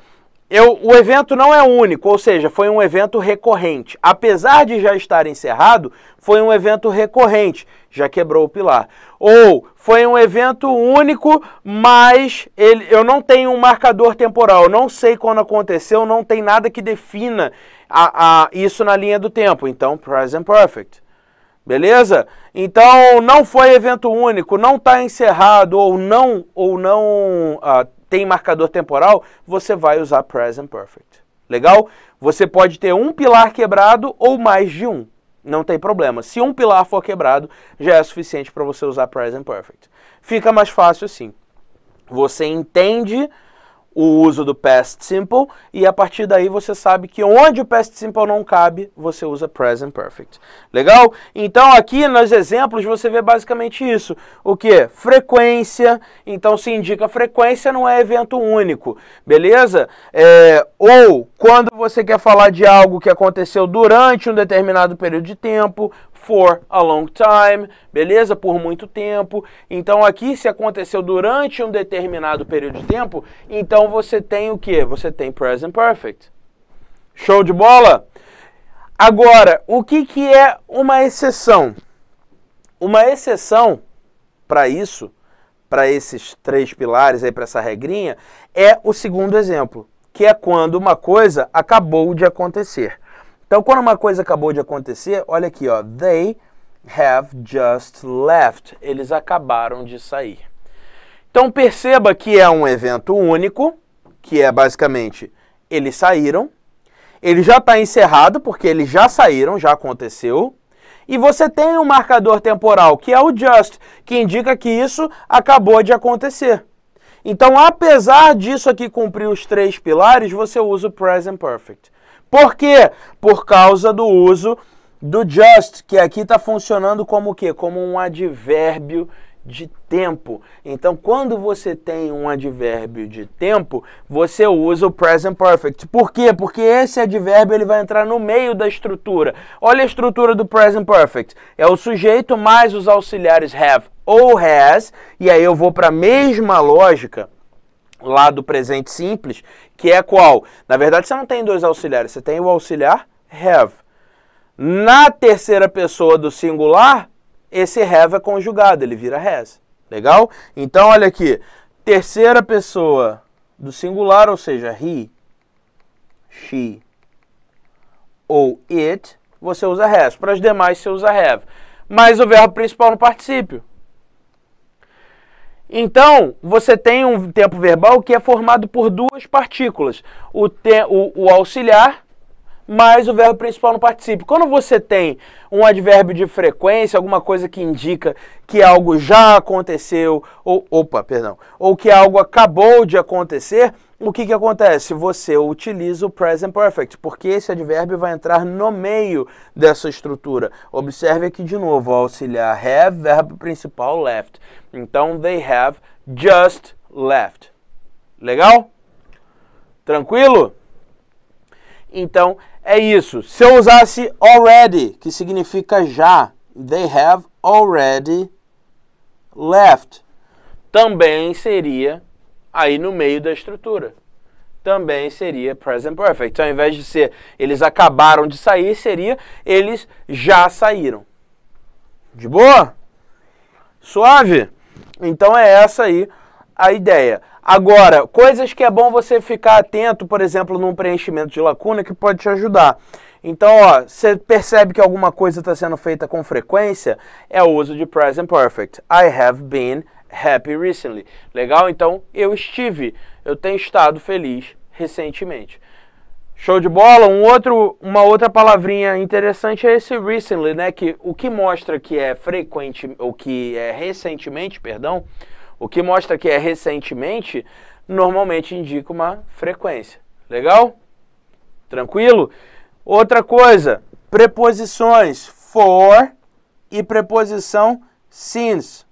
[SPEAKER 2] eu, o evento não é único, ou seja, foi um evento recorrente. Apesar de já estar encerrado, foi um evento recorrente, já quebrou o pilar. Ou foi um evento único, mas ele, eu não tenho um marcador temporal. não sei quando aconteceu, não tem nada que defina a, a, isso na linha do tempo. Então, present perfect. Beleza? Então, não foi evento único, não está encerrado ou não ou não ah, tem marcador temporal, você vai usar present perfect. Legal? Você pode ter um pilar quebrado ou mais de um não tem problema. Se um pilar for quebrado, já é suficiente para você usar present perfect. Fica mais fácil assim. Você entende o uso do past simple e a partir daí você sabe que onde o past simple não cabe, você usa present perfect. Legal? Então aqui nos exemplos você vê basicamente isso. O que? Frequência. Então se indica frequência não é evento único, beleza? É, ou quando você quer falar de algo que aconteceu durante um determinado período de tempo, for a long time, beleza? Por muito tempo. Então aqui se aconteceu durante um determinado período de tempo, então você tem o que? Você tem present perfect. Show de bola? Agora, o que, que é uma exceção? Uma exceção para isso, para esses três pilares aí, para essa regrinha, é o segundo exemplo, que é quando uma coisa acabou de acontecer. Então, quando uma coisa acabou de acontecer, olha aqui, ó. They have just left. Eles acabaram de sair. Então, perceba que é um evento único, que é basicamente eles saíram. Ele já está encerrado, porque eles já saíram, já aconteceu. E você tem um marcador temporal, que é o just, que indica que isso acabou de acontecer. Então, apesar disso aqui cumprir os três pilares, você usa o present perfect. Por quê? Por causa do uso do just, que aqui está funcionando como o quê? Como um advérbio de tempo. Então, quando você tem um advérbio de tempo, você usa o present perfect. Por quê? Porque esse advérbio ele vai entrar no meio da estrutura. Olha a estrutura do present perfect. É o sujeito mais os auxiliares have ou has, e aí eu vou para a mesma lógica lá do presente simples, que é qual? Na verdade, você não tem dois auxiliares, você tem o auxiliar have. Na terceira pessoa do singular, esse have é conjugado, ele vira has. Legal? Então, olha aqui. Terceira pessoa do singular, ou seja, he, she ou it, você usa has. Para as demais, você usa have. Mas o verbo principal no participio então, você tem um tempo verbal que é formado por duas partículas: o, te, o, o auxiliar mais o verbo principal no participe. Quando você tem um advérbio de frequência, alguma coisa que indica que algo já aconteceu, ou opa, perdão, ou que algo acabou de acontecer, o que, que acontece? Você utiliza o present perfect, porque esse advérbio vai entrar no meio dessa estrutura. Observe aqui de novo, auxiliar have, verbo principal left. Então, they have just left. Legal? Tranquilo? Então, é isso. Se eu usasse already, que significa já, they have already left, também seria aí no meio da estrutura. Também seria present perfect. Então, ao invés de ser eles acabaram de sair, seria eles já saíram. De boa? Suave? Então é essa aí a ideia. Agora, coisas que é bom você ficar atento, por exemplo, num preenchimento de lacuna que pode te ajudar. Então, ó, você percebe que alguma coisa está sendo feita com frequência? É o uso de present perfect. I have been happy recently. Legal? Então, eu estive, eu tenho estado feliz recentemente. Show de bola. Um outro, uma outra palavrinha interessante é esse recently, né? Que o que mostra que é frequente, ou que é recentemente, perdão, o que mostra que é recentemente, normalmente indica uma frequência. Legal? Tranquilo? Outra coisa, preposições for e preposição since.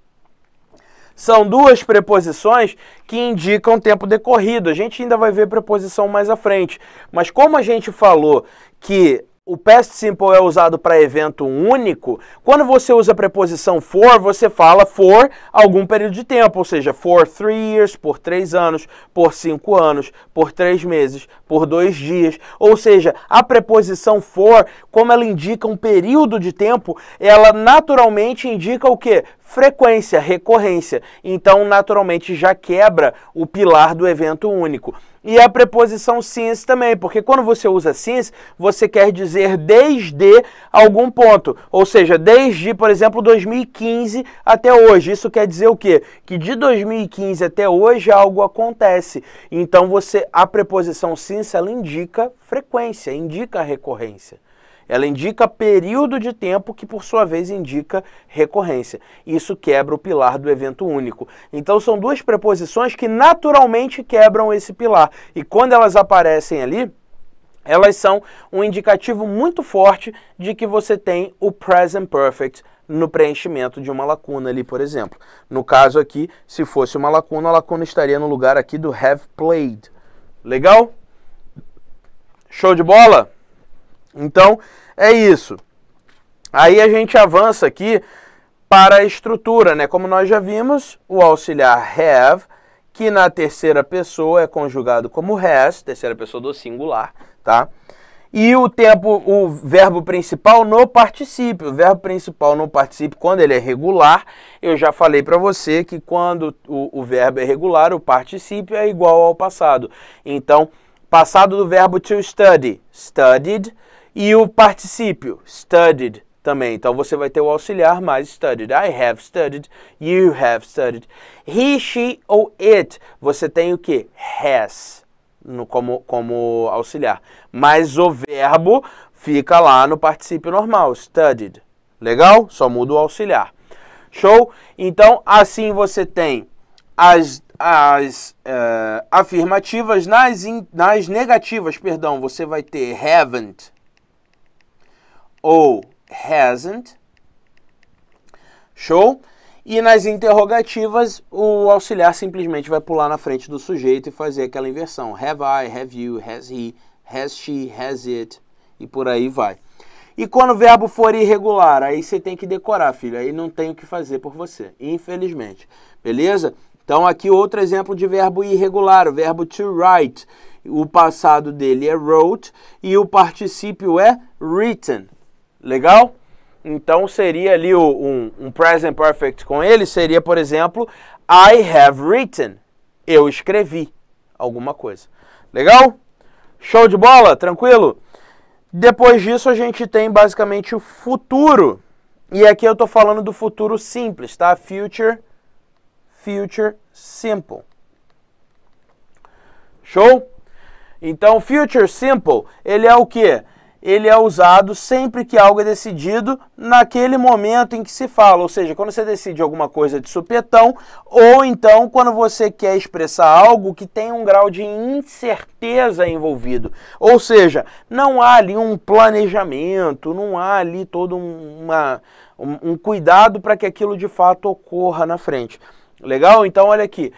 [SPEAKER 2] São duas preposições que indicam tempo decorrido. A gente ainda vai ver preposição mais à frente. Mas como a gente falou que o past simple é usado para evento único, quando você usa a preposição for, você fala for algum período de tempo, ou seja, for three years, por três anos, por cinco anos, por três meses, por dois dias. Ou seja, a preposição for, como ela indica um período de tempo, ela naturalmente indica o que? frequência, recorrência. Então, naturalmente, já quebra o pilar do evento único. E a preposição since também, porque quando você usa since, você quer dizer desde algum ponto. Ou seja, desde, por exemplo, 2015 até hoje. Isso quer dizer o quê? Que de 2015 até hoje algo acontece. Então você a preposição since ela indica frequência, indica recorrência. Ela indica período de tempo que, por sua vez, indica recorrência. Isso quebra o pilar do evento único. Então, são duas preposições que naturalmente quebram esse pilar. E quando elas aparecem ali, elas são um indicativo muito forte de que você tem o present perfect no preenchimento de uma lacuna ali, por exemplo. No caso aqui, se fosse uma lacuna, a lacuna estaria no lugar aqui do have played. Legal? Show de bola? Então, é isso. Aí a gente avança aqui para a estrutura, né? Como nós já vimos, o auxiliar have, que na terceira pessoa é conjugado como has, terceira pessoa do singular, tá? E o tempo, o verbo principal no particípio. O verbo principal no particípio, quando ele é regular, eu já falei para você que quando o, o verbo é regular, o particípio é igual ao passado. Então, passado do verbo to study, studied, e o particípio, studied também. Então você vai ter o auxiliar mais studied. I have studied, you have studied. He, she ou it. Você tem o que? Has no, como, como auxiliar. Mas o verbo fica lá no particípio normal, studied. Legal? Só muda o auxiliar. Show? Então, assim você tem as, as uh, afirmativas, nas, in, nas negativas, perdão, você vai ter haven't, ou hasn't. Show? E nas interrogativas, o auxiliar simplesmente vai pular na frente do sujeito e fazer aquela inversão. Have I, have you, has he, has she, has it e por aí vai. E quando o verbo for irregular, aí você tem que decorar, filho. Aí não tem o que fazer por você, infelizmente. Beleza? Então aqui outro exemplo de verbo irregular, o verbo to write. O passado dele é wrote e o particípio é written. Legal? Então seria ali o, um, um present perfect com ele, seria, por exemplo, I have written. Eu escrevi alguma coisa. Legal? Show de bola? Tranquilo? Depois disso, a gente tem basicamente o futuro. E aqui eu estou falando do futuro simples, tá? Future, future simple. Show? Então, future simple, ele é o que? ele é usado sempre que algo é decidido naquele momento em que se fala, ou seja, quando você decide alguma coisa de supetão, ou então quando você quer expressar algo que tem um grau de incerteza envolvido. Ou seja, não há ali um planejamento, não há ali todo uma, um, um cuidado para que aquilo de fato ocorra na frente. Legal? Então olha aqui.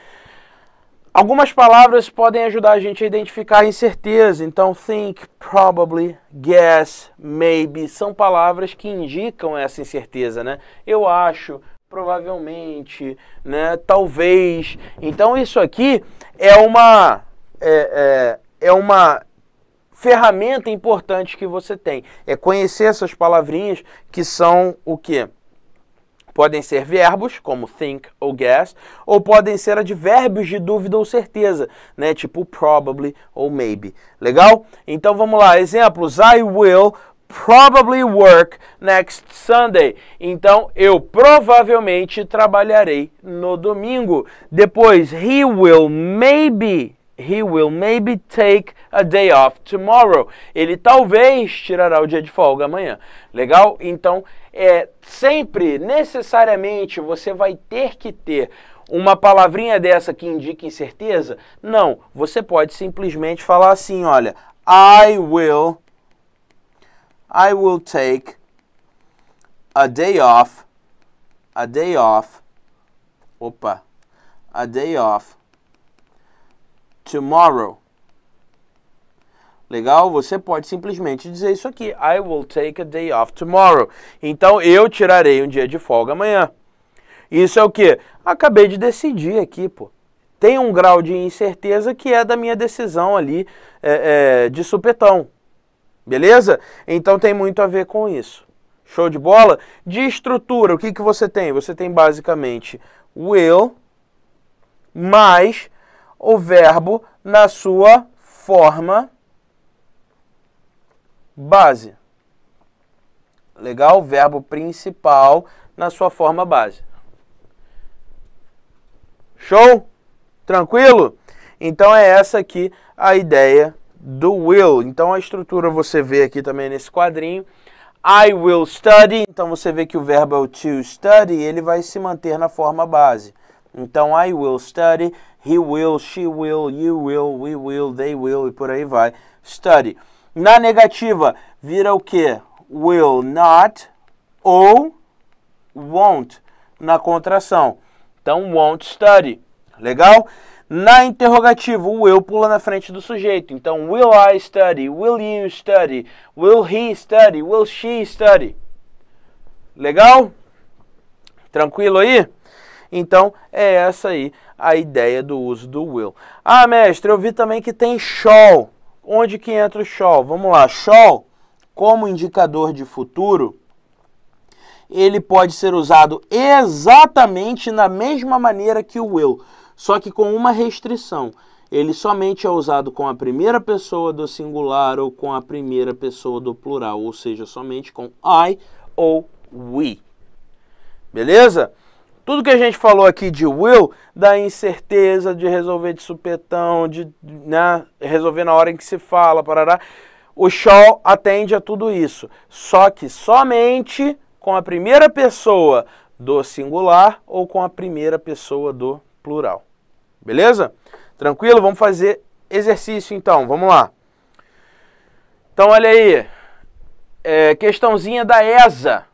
[SPEAKER 2] Algumas palavras podem ajudar a gente a identificar incerteza. Então, think, probably, guess, maybe são palavras que indicam essa incerteza, né? Eu acho, provavelmente, né? Talvez. Então, isso aqui é uma é, é, é uma ferramenta importante que você tem. É conhecer essas palavrinhas que são o que Podem ser verbos, como think ou guess, ou podem ser advérbios de dúvida ou certeza, né? Tipo probably ou maybe. Legal? Então vamos lá. Exemplos: I will probably work next Sunday. Então eu provavelmente trabalharei no domingo. Depois, he will maybe He will maybe take a day off tomorrow. Ele talvez tirará o dia de folga amanhã. Legal? Então, é sempre, necessariamente, você vai ter que ter uma palavrinha dessa que indique incerteza? Não. Você pode simplesmente falar assim: olha, I will, I will take a day off, a day off, opa, a day off tomorrow. Legal? Você pode simplesmente dizer isso aqui. I will take a day off tomorrow. Então eu tirarei um dia de folga amanhã. Isso é o que? Acabei de decidir aqui, pô. Tem um grau de incerteza que é da minha decisão ali é, é, de supetão. Beleza? Então tem muito a ver com isso. Show de bola? De estrutura, o que, que você tem? Você tem basicamente will mais o verbo na sua forma base. Legal? verbo principal na sua forma base. Show? Tranquilo? Então é essa aqui a ideia do will. Então a estrutura você vê aqui também nesse quadrinho. I will study. Então você vê que o verbo é o to study, ele vai se manter na forma base. Então I will study, he will, she will, you will, we will, they will e por aí vai. Study. Na negativa, vira o que? Will not ou won't na contração. Então, won't study. Legal? Na interrogativa, o will pula na frente do sujeito. Então, will I study? Will you study? Will he study? Will she study? Legal? Tranquilo aí? Então, é essa aí a ideia do uso do will. Ah, mestre, eu vi também que tem shall. Onde que entra o shall? Vamos lá, shall como indicador de futuro, ele pode ser usado exatamente na mesma maneira que o will, só que com uma restrição. Ele somente é usado com a primeira pessoa do singular ou com a primeira pessoa do plural, ou seja, somente com I ou we. Beleza? Tudo que a gente falou aqui de will, da incerteza, de resolver de supetão, de né, resolver na hora em que se fala, parará, o Shaw atende a tudo isso. Só que somente com a primeira pessoa do singular ou com a primeira pessoa do plural. Beleza? Tranquilo? Vamos fazer exercício então. Vamos lá. Então, olha aí. É, questãozinha da ESA.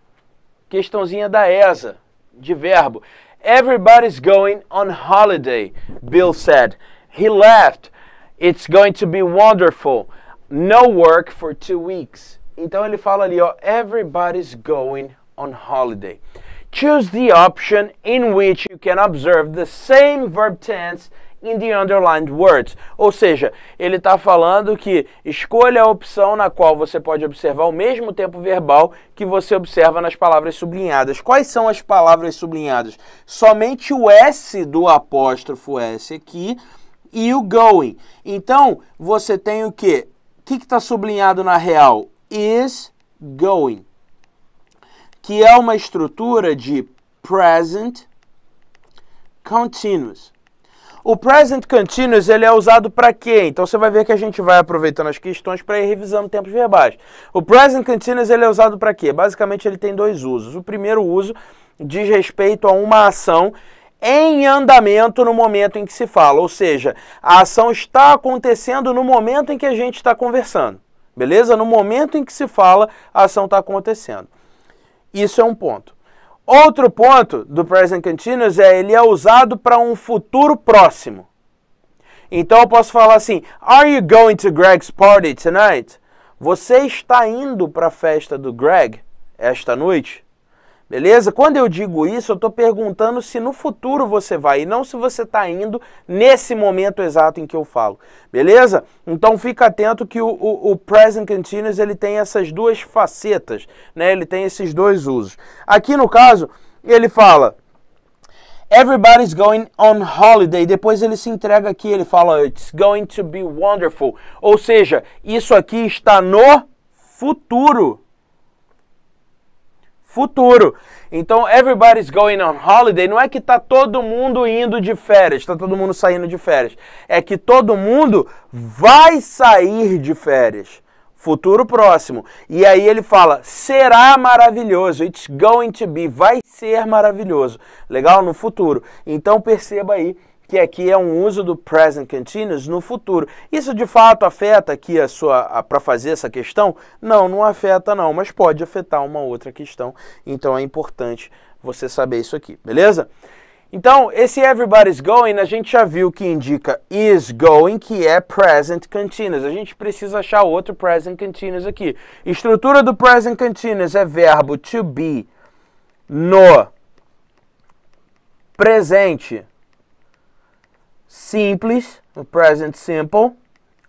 [SPEAKER 2] Questãozinha da ESA. de verbo. Everybody's going on holiday, Bill said. He left. It's going to be wonderful. No work for two weeks. Então ele fala ali, ó, everybody's going on holiday. Choose the option in which you can observe the same verb tense in the underlined words. Ou seja, ele está falando que escolha a opção na qual você pode observar o mesmo tempo verbal que você observa nas palavras sublinhadas. Quais são as palavras sublinhadas? Somente o S do apóstrofo S aqui e o going. Então, você tem o quê? O que está sublinhado na real? Is going. Que é uma estrutura de present continuous. O present continuous ele é usado para quê? Então você vai ver que a gente vai aproveitando as questões para ir revisando tempos verbais. O present continuous ele é usado para quê? Basicamente ele tem dois usos. O primeiro uso diz respeito a uma ação em andamento no momento em que se fala, ou seja, a ação está acontecendo no momento em que a gente está conversando, beleza? No momento em que se fala, a ação está acontecendo. Isso é um ponto. Outro ponto do present continuous é ele é usado para um futuro próximo. Então eu posso falar assim: Are you going to Greg's party tonight? Você está indo para a festa do Greg esta noite? Beleza? Quando eu digo isso, eu estou perguntando se no futuro você vai e não se você está indo nesse momento exato em que eu falo. Beleza? Então fica atento que o, o, o, present continuous ele tem essas duas facetas, né? Ele tem esses dois usos. Aqui no caso, ele fala Everybody's going on holiday. Depois ele se entrega aqui, ele fala It's going to be wonderful. Ou seja, isso aqui está no futuro futuro. Então, everybody's going on holiday não é que tá todo mundo indo de férias, tá todo mundo saindo de férias. É que todo mundo vai sair de férias. Futuro próximo. E aí ele fala: será maravilhoso. It's going to be. Vai ser maravilhoso. Legal? No futuro. Então perceba aí que aqui é um uso do present continuous no futuro. Isso de fato afeta aqui a sua para fazer essa questão? Não, não afeta não, mas pode afetar uma outra questão. Então é importante você saber isso aqui, beleza? Então, esse everybody's going, a gente já viu que indica is going, que é present continuous. A gente precisa achar outro present continuous aqui. Estrutura do present continuous é verbo to be no presente simples, no present simple,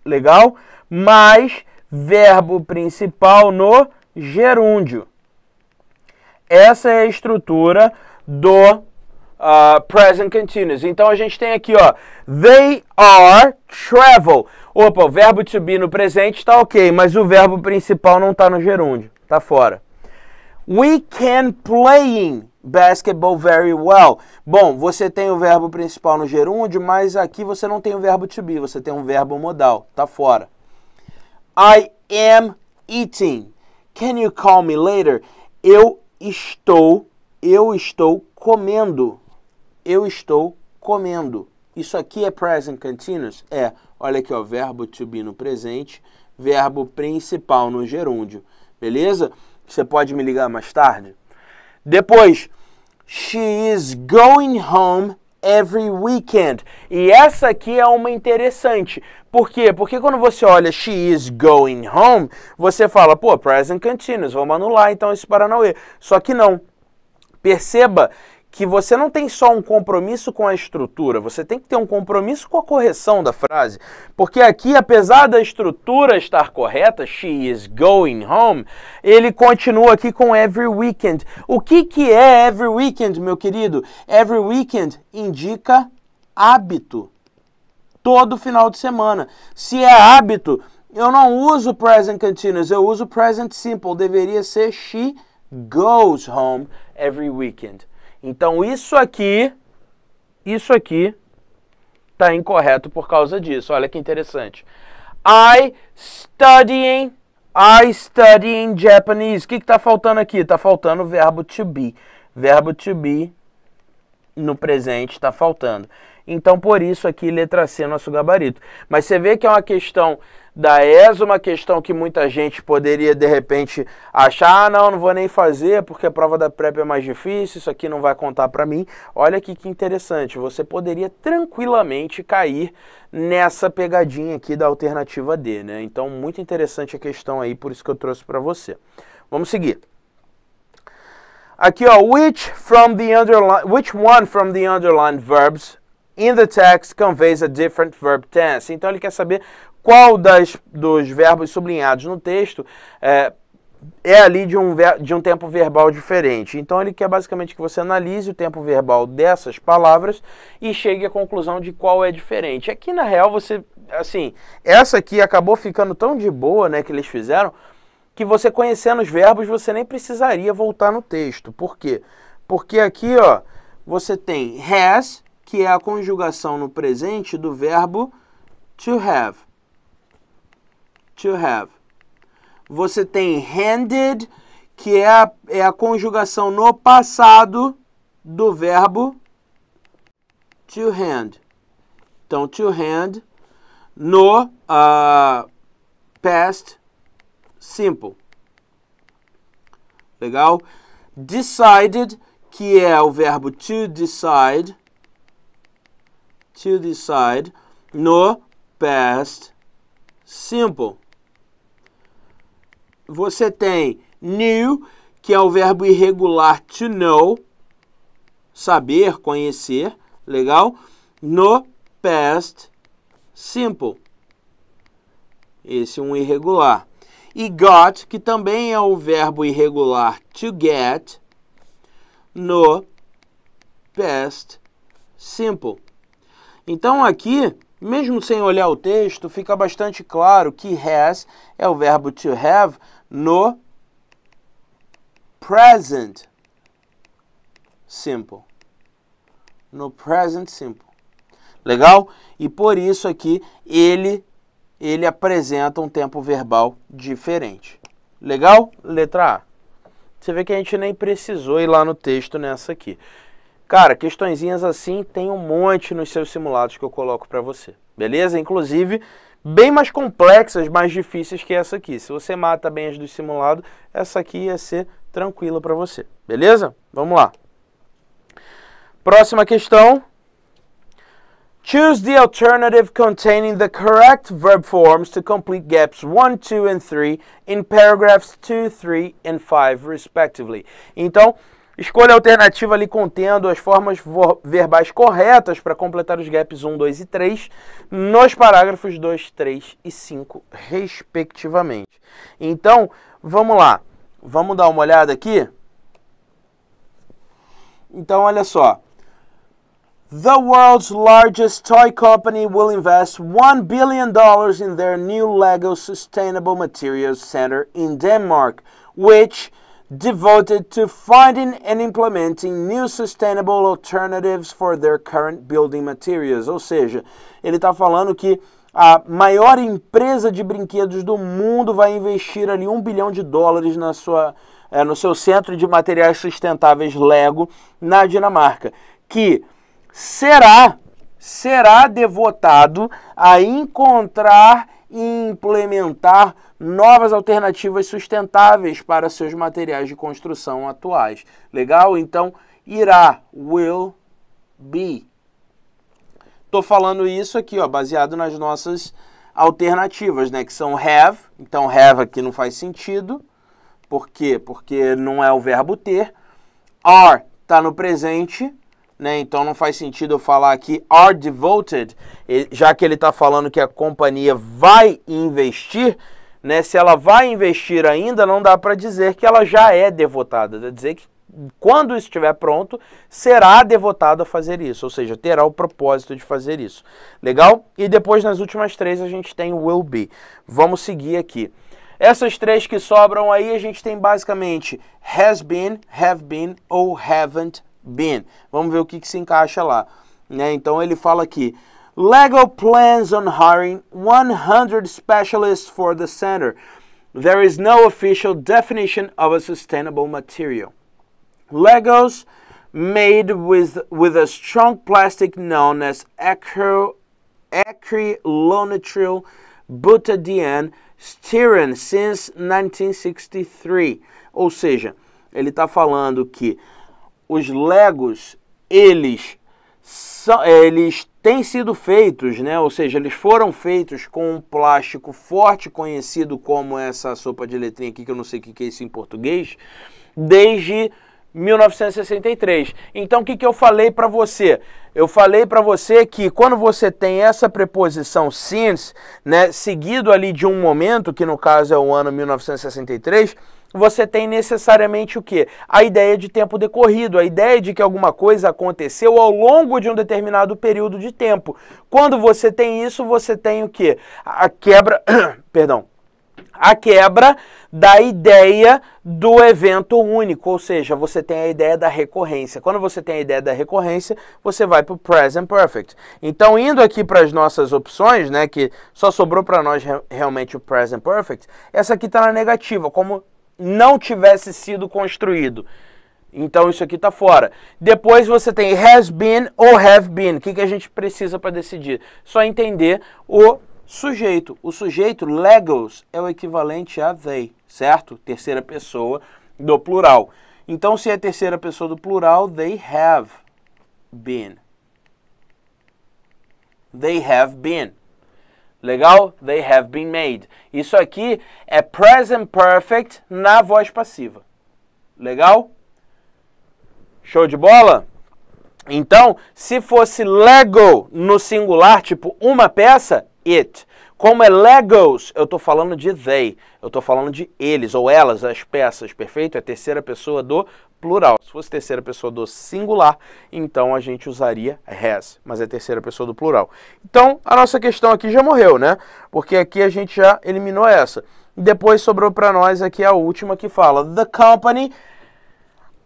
[SPEAKER 2] legal? Mais verbo principal no gerúndio. Essa é a estrutura do uh, present continuous. Então a gente tem aqui, ó, they are travel. Opa, o verbo to be no presente está ok, mas o verbo principal não está no gerúndio, está fora. We can playing basketball very well. Bom, você tem o verbo principal no gerúndio, mas aqui você não tem o verbo to be, você tem um verbo modal, tá fora. I am eating. Can you call me later? Eu estou, eu estou comendo. Eu estou comendo. Isso aqui é present continuous? É. Olha aqui, ó, verbo to be no presente, verbo principal no gerúndio. Beleza? Você pode me ligar mais tarde? Depois, she is going home every weekend. E essa aqui é uma interessante. Por quê? Porque quando você olha she is going home, você fala, pô, present continuous, vamos anular então esse Paranauê. Só que não. Perceba que você não tem só um compromisso com a estrutura, você tem que ter um compromisso com a correção da frase. Porque aqui, apesar da estrutura estar correta, she is going home, ele continua aqui com every weekend. O que, que é every weekend, meu querido? Every weekend indica hábito. Todo final de semana. Se é hábito, eu não uso present continuous, eu uso present simple. Deveria ser she goes home every weekend. Então isso aqui, isso aqui está incorreto por causa disso. Olha que interessante. I studying, I studying Japanese. O que está faltando aqui? Está faltando o verbo to be. Verbo to be no presente está faltando. Então, por isso aqui, letra C, nosso gabarito. Mas você vê que é uma questão da ESA, uma questão que muita gente poderia de repente achar, ah, não, não vou nem fazer porque a prova da PrEP é mais difícil, isso aqui não vai contar para mim. Olha aqui que interessante, você poderia tranquilamente cair nessa pegadinha aqui da alternativa D, né? Então, muito interessante a questão aí, por isso que eu trouxe para você. Vamos seguir. Aqui, ó, which from the underline, which one from the underlined verbs in the text conveys a different verb tense. Então ele quer saber qual das, dos verbos sublinhados no texto é, é ali de um, de um tempo verbal diferente. Então ele quer basicamente que você analise o tempo verbal dessas palavras e chegue à conclusão de qual é diferente. Aqui na real você, assim, essa aqui acabou ficando tão de boa, né, que eles fizeram, que você conhecendo os verbos você nem precisaria voltar no texto. Por quê? Porque aqui, ó, você tem has, que é a conjugação no presente do verbo to have to have. Você tem handed, que é a, é a conjugação no passado do verbo to hand. Então, to hand no uh, past simple. Legal? Decided, que é o verbo to decide. To decide no past simple você tem knew, que é o verbo irregular to know, saber, conhecer, legal? No past simple. Esse é um irregular. E got, que também é o verbo irregular to get, no past simple. Então aqui, mesmo sem olhar o texto, fica bastante claro que has é o verbo to have no present simple. No present simple. Legal? E por isso aqui ele ele apresenta um tempo verbal diferente. Legal? Letra A. Você vê que a gente nem precisou ir lá no texto nessa aqui. Cara, questõezinhas assim tem um monte nos seus simulados que eu coloco para você. Beleza? Inclusive, bem mais complexas, mais difíceis que essa aqui. Se você mata bem as do simulado, essa aqui ia ser tranquila para você. Beleza? Vamos lá. Próxima questão. Choose the alternative containing the correct verb forms to complete gaps 1, 2 and 3 in paragraphs 2, 3 and 5 respectively. Então, Escolha a alternativa ali contendo as formas verbais corretas para completar os gaps 1, 2 e 3 nos parágrafos 2, 3 e 5, respectivamente. Então, vamos lá. Vamos dar uma olhada aqui? Então, olha só. The world's largest toy company will invest $1 billion in their new Lego Sustainable Materials Center in Denmark, which devoted to finding and implementing new sustainable alternatives for their current building materials. Ou seja, ele está falando que a maior empresa de brinquedos do mundo vai investir ali um bilhão de dólares na sua, é, no seu centro de materiais sustentáveis Lego na Dinamarca, que será será devotado a encontrar e implementar novas alternativas sustentáveis para seus materiais de construção atuais. Legal? Então, irá, will be. Estou falando isso aqui, ó, baseado nas nossas alternativas, né, que são have. Então, have aqui não faz sentido. Por quê? Porque não é o verbo ter. Are está no presente, né? Então não faz sentido eu falar aqui are devoted, já que ele está falando que a companhia vai investir, né, se ela vai investir ainda, não dá para dizer que ela já é devotada, dá dizer que quando estiver pronto, será devotado a fazer isso, ou seja, terá o propósito de fazer isso. Legal? E depois nas últimas três a gente tem will be. Vamos seguir aqui. Essas três que sobram aí a gente tem basicamente has been, have been ou haven't been. Vamos ver o que, que se encaixa lá. Né? Então ele fala aqui. LEGO plans on hiring 100 specialists for the center. There is no official definition of a sustainable material. Legos made with, with a strong plastic known as acrylonitrile butadiene styrene since 1963. Ou seja, ele está falando que os Legos, eles, eles têm sido feitos, né? ou seja, eles foram feitos com um plástico forte conhecido como essa sopa de letrinha aqui, que eu não sei o que é isso em português, desde 1963. Então o que, que eu falei para você? Eu falei para você que quando você tem essa preposição since, né, seguido ali de um momento, que no caso é o ano 1963, você tem necessariamente o que A ideia de tempo decorrido, a ideia de que alguma coisa aconteceu ao longo de um determinado período de tempo. Quando você tem isso, você tem o que A quebra, perdão, a quebra da ideia do evento único, ou seja, você tem a ideia da recorrência. Quando você tem a ideia da recorrência, você vai para o present perfect. Então, indo aqui para as nossas opções, né, que só sobrou para nós realmente o present perfect, essa aqui está na negativa, como não tivesse sido construído. Então isso aqui está fora. Depois você tem has been ou have been. O que, que a gente precisa para decidir? Só entender o sujeito. O sujeito, legos, é o equivalente a they, certo? Terceira pessoa do plural. Então, se é terceira pessoa do plural, they have been. They have been. Legal? They have been made. Isso aqui é present perfect na voz passiva. Legal? Show de bola? Então, se fosse Lego no singular, tipo uma peça, it. Como é Legos, eu estou falando de they, eu estou falando de eles ou elas, as peças, perfeito? É terceira pessoa do plural. Se fosse terceira pessoa do singular, então a gente usaria has, mas é terceira pessoa do plural. Então, a nossa questão aqui já morreu, né? Porque aqui a gente já eliminou essa. Depois sobrou para nós aqui a última que fala: The company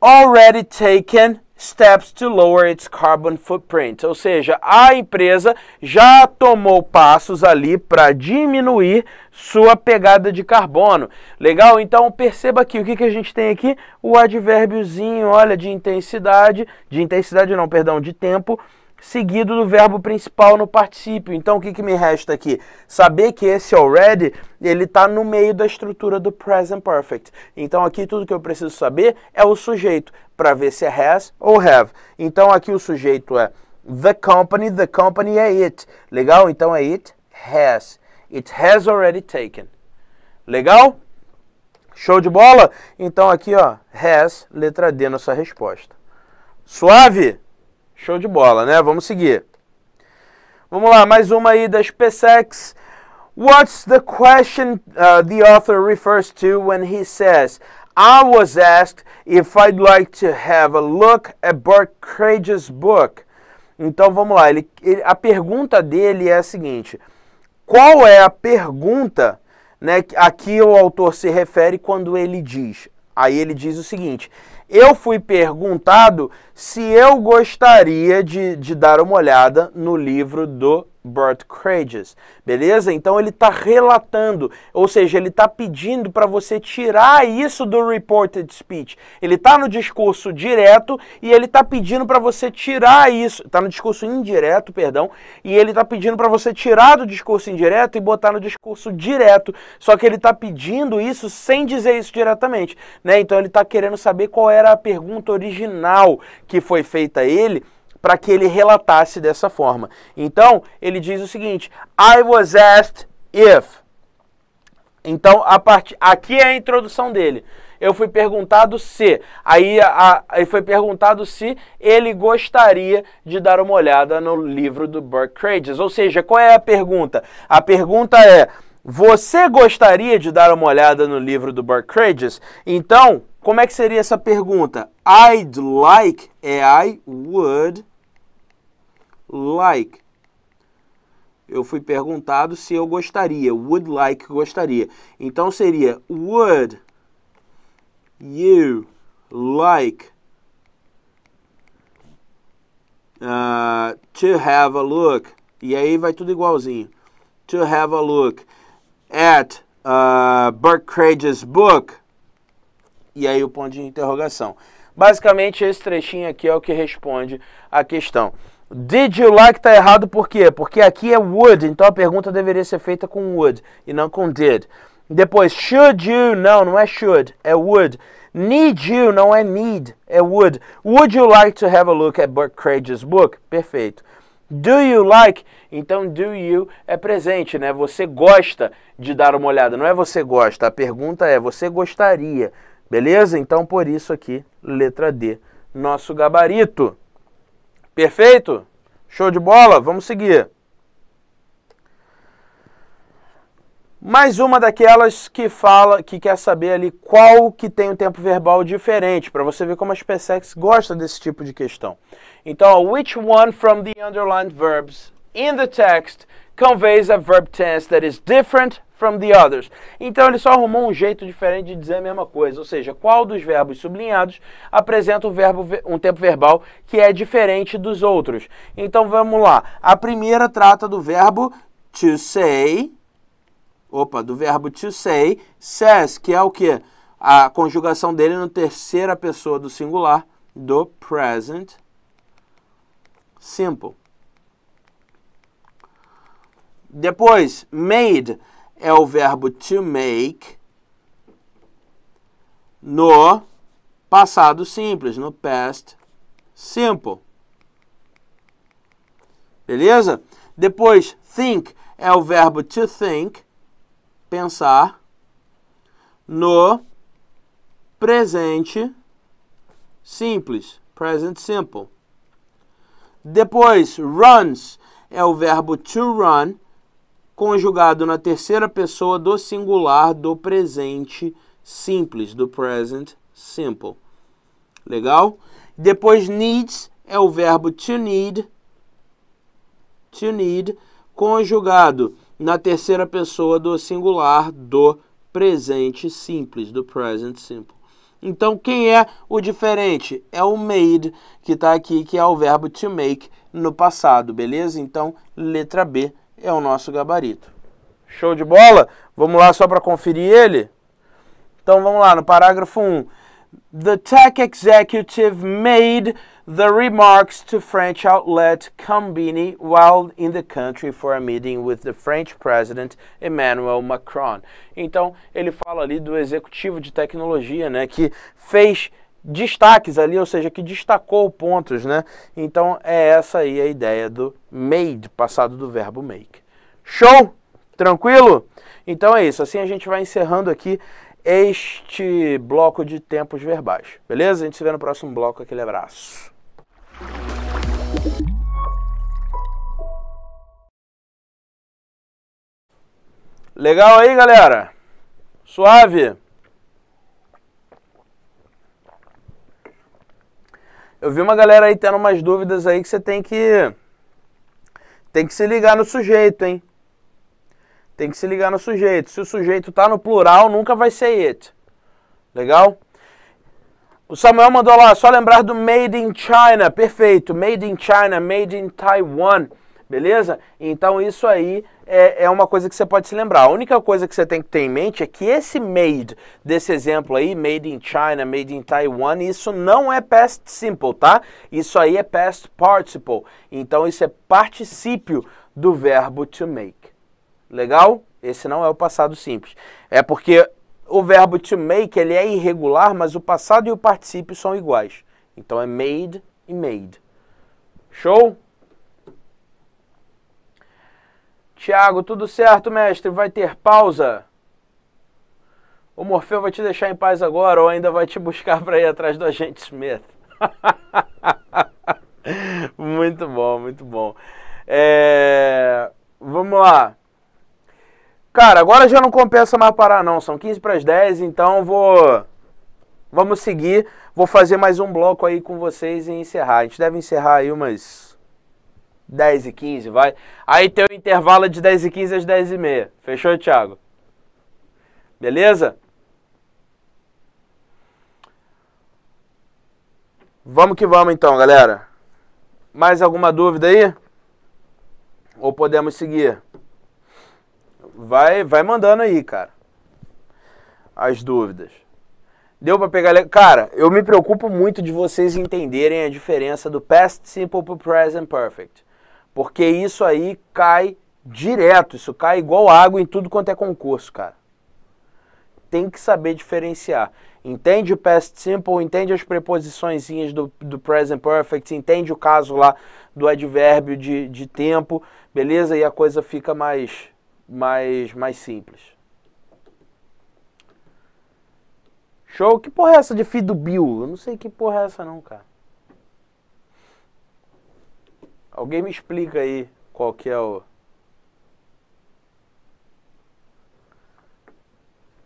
[SPEAKER 2] already taken steps to lower its carbon footprint. Ou seja, a empresa já tomou passos ali para diminuir sua pegada de carbono. Legal? Então perceba aqui o que, que a gente tem aqui? O advérbiozinho, olha, de intensidade, de intensidade não, perdão, de tempo seguido do verbo principal no particípio. Então o que, que me resta aqui? Saber que esse already ele está no meio da estrutura do present perfect. Então aqui tudo que eu preciso saber é o sujeito para ver se é has ou have. Então aqui o sujeito é the company, the company é it. Legal? Então é it has. It has already taken. Legal? Show de bola? Então aqui ó, has, letra D nossa resposta. Suave? Show de bola, né? Vamos seguir. Vamos lá, mais uma aí da SpaceX. What's the question uh, the author refers to when he says, I was asked if I'd like to have a look at Bert Craig's book? Então vamos lá, ele, ele, a pergunta dele é a seguinte: qual é a pergunta né, a que o autor se refere quando ele diz? Aí ele diz o seguinte: eu fui perguntado se eu gostaria de, de dar uma olhada no livro do Bert Crages, beleza? Então ele está relatando, ou seja, ele está pedindo para você tirar isso do reported speech. Ele está no discurso direto e ele está pedindo para você tirar isso, está no discurso indireto, perdão, e ele está pedindo para você tirar do discurso indireto e botar no discurso direto. Só que ele está pedindo isso sem dizer isso diretamente, né? Então ele está querendo saber qual era a pergunta original que foi feita a ele para que ele relatasse dessa forma. Então, ele diz o seguinte: I was asked if. Então, a part... aqui é a introdução dele. Eu fui perguntado se. Aí a... foi perguntado se ele gostaria de dar uma olhada no livro do Burke Cradges. Ou seja, qual é a pergunta? A pergunta é: você gostaria de dar uma olhada no livro do Burke Cradges? Então, como é que seria essa pergunta? I'd like é I would like. Eu fui perguntado se eu gostaria. Would like gostaria. Então seria would you like uh, to have a look? E aí vai tudo igualzinho. To have a look at uh, Burkrage's book. E aí o ponto de interrogação. Basicamente, esse trechinho aqui é o que responde a questão. Did you like tá errado por quê? Porque aqui é would, então a pergunta deveria ser feita com would e não com did. Depois, should you? Não, não é should, é would. Need you? Não é need, é would. Would you like to have a look at Burke Craig's book? Perfeito. Do you like? Então, do you é presente, né? Você gosta de dar uma olhada, não é você gosta. A pergunta é, você gostaria? Beleza? Então, por isso aqui, letra D, nosso gabarito. Perfeito? Show de bola? Vamos seguir. Mais uma daquelas que fala, que quer saber ali qual que tem um tempo verbal diferente, para você ver como a SpaceX gosta desse tipo de questão. Então, which one from the underlined verbs in the text conveys a verb tense that is different from the others. Então ele só arrumou um jeito diferente de dizer a mesma coisa, ou seja, qual dos verbos sublinhados apresenta um, verbo, um tempo verbal que é diferente dos outros. Então vamos lá. A primeira trata do verbo to say, opa, do verbo to say, says, que é o que? A conjugação dele no terceira pessoa do singular do present simple. Depois, made é o verbo to make no passado simples, no past simple. Beleza? Depois, think é o verbo to think, pensar, no presente simples, present simple. Depois, runs é o verbo to run, conjugado na terceira pessoa do singular do presente simples, do present simple. Legal? Depois needs é o verbo to need, to need, conjugado na terceira pessoa do singular do presente simples, do present simple. Então, quem é o diferente? É o made, que está aqui, que é o verbo to make no passado, beleza? Então, letra B é o nosso gabarito. Show de bola? Vamos lá só para conferir ele? Então vamos lá, no parágrafo 1. The tech executive made the remarks to French outlet Combini while in the country for a meeting with the French president Emmanuel Macron. Então, ele fala ali do executivo de tecnologia, né, que fez destaques ali, ou seja, que destacou pontos, né? Então é essa aí a ideia do made, passado do verbo make. Show? Tranquilo? Então é isso, assim a gente vai encerrando aqui este bloco de tempos verbais. Beleza? A gente se vê no próximo bloco. Aquele abraço. Legal aí, galera? Suave? Eu vi uma galera aí tendo umas dúvidas aí que você tem que. Tem que se ligar no sujeito, hein? Tem que se ligar no sujeito. Se o sujeito tá no plural, nunca vai ser it. Legal? O Samuel mandou lá, só lembrar do Made in China. Perfeito. Made in China, Made in Taiwan. Beleza? Então isso aí é, é, uma coisa que você pode se lembrar. A única coisa que você tem que ter em mente é que esse made desse exemplo aí, made in China, made in Taiwan, isso não é past simple, tá? Isso aí é past participle. Então isso é particípio do verbo to make. Legal? Esse não é o passado simples. É porque o verbo to make ele é irregular, mas o passado e o particípio são iguais. Então é made e made. Show? Tiago, tudo certo, mestre? Vai ter pausa? O Morfeu vai te deixar em paz agora ou ainda vai te buscar para ir atrás do agente Smith? muito bom, muito bom. É... Vamos lá. Cara, agora já não compensa mais parar não, são 15 para as 10, então vou... Vamos seguir, vou fazer mais um bloco aí com vocês e encerrar. A gente deve encerrar aí umas 10 e 15, vai. Aí tem o intervalo de 10 e 15 às 10 e meia. Fechou, Thiago? Beleza? Vamos que vamos então, galera. Mais alguma dúvida aí? Ou podemos seguir? Vai, vai mandando aí, cara. As dúvidas. Deu para pegar. Cara, eu me preocupo muito de vocês entenderem a diferença do past simple pro present perfect. Porque isso aí cai direto, isso cai igual água em tudo quanto é concurso, cara. Tem que saber diferenciar. Entende o past simple, entende as preposiçõezinhas do, do present perfect, entende o caso lá do advérbio de, de tempo, beleza? E a coisa fica mais, mais, mais simples. Show? Que porra é essa de do Bill? Eu não sei que porra é essa não, cara. Alguém me explica aí qual que é o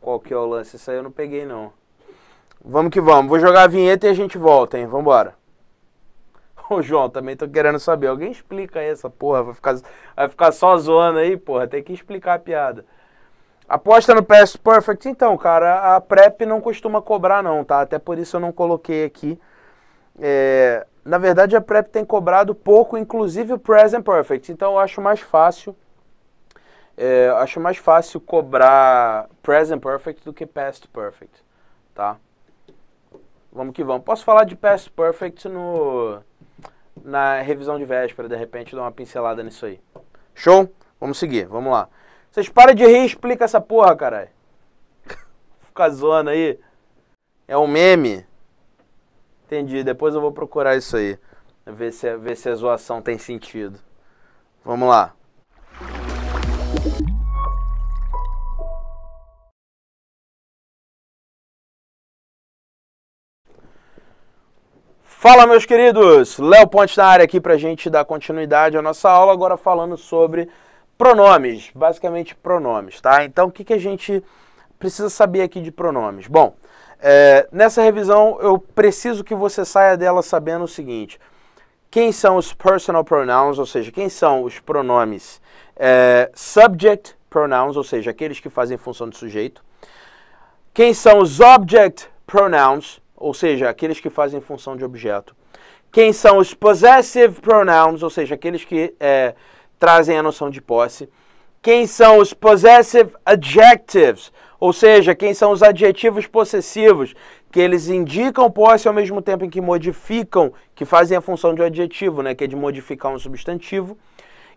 [SPEAKER 2] qual que é o lance. Isso aí eu não peguei não. Vamos que vamos. Vou jogar a vinheta e a gente volta, hein? Vambora. Ô João, também tô querendo saber. Alguém explica aí essa porra. Vai ficar, vai ficar só zoando aí, porra. Tem que explicar a piada. Aposta no PS Perfect. Então, cara, a PrEP não costuma cobrar, não, tá? Até por isso eu não coloquei aqui. É, na verdade, a PrEP tem cobrado pouco, inclusive o Present Perfect. Então, eu acho mais fácil, é, acho mais fácil cobrar Present Perfect do que Past Perfect, tá? Vamos que vamos. Posso falar de Past Perfect no, na revisão de véspera, de repente, dar uma pincelada nisso aí. Show? Vamos seguir, vamos lá. Vocês param de rir e explica essa porra, caralho. Fica zoando aí. É um meme. Entendi. Depois eu vou procurar isso aí. Ver se, ver se a zoação tem sentido. Vamos lá. Fala, meus queridos! Léo Ponte na área aqui para a gente dar continuidade à nossa aula, agora falando sobre pronomes, basicamente pronomes, tá? Então, o que, que a gente precisa saber aqui de pronomes? Bom, é, nessa revisão, eu preciso que você saia dela sabendo o seguinte: quem são os personal pronouns, ou seja, quem são os pronomes é, subject pronouns, ou seja, aqueles que fazem função de sujeito, quem são os object pronouns, ou seja, aqueles que fazem função de objeto, quem são os possessive pronouns, ou seja, aqueles que é, trazem a noção de posse, quem são os possessive adjectives, ou seja, quem são os adjetivos possessivos, que eles indicam posse ao mesmo tempo em que modificam, que fazem a função de um adjetivo, né, que é de modificar um substantivo.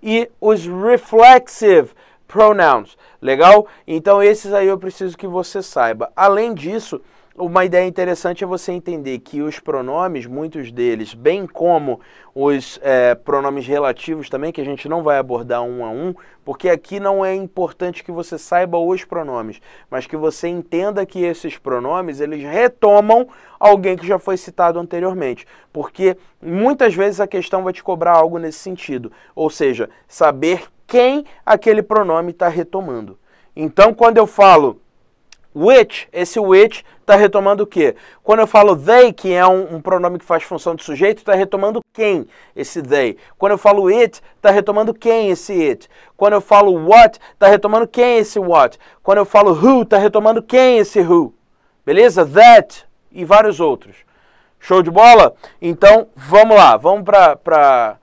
[SPEAKER 2] E os reflexive pronouns, legal? Então esses aí eu preciso que você saiba. Além disso, uma ideia interessante é você entender que os pronomes, muitos deles, bem como os é, pronomes relativos também, que a gente não vai abordar um a um, porque aqui não é importante que você saiba os pronomes, mas que você entenda que esses pronomes eles retomam alguém que já foi citado anteriormente, porque muitas vezes a questão vai te cobrar algo nesse sentido, ou seja, saber quem aquele pronome está retomando. Então, quando eu falo which, esse which está retomando o quê? Quando eu falo they, que é um, um pronome que faz função de sujeito, está retomando quem, esse they. Quando eu falo it, está retomando quem, esse it. Quando eu falo what, está retomando quem, esse what. Quando eu falo who, está retomando quem, esse who. Beleza? That e vários outros. Show de bola? Então, vamos lá, vamos para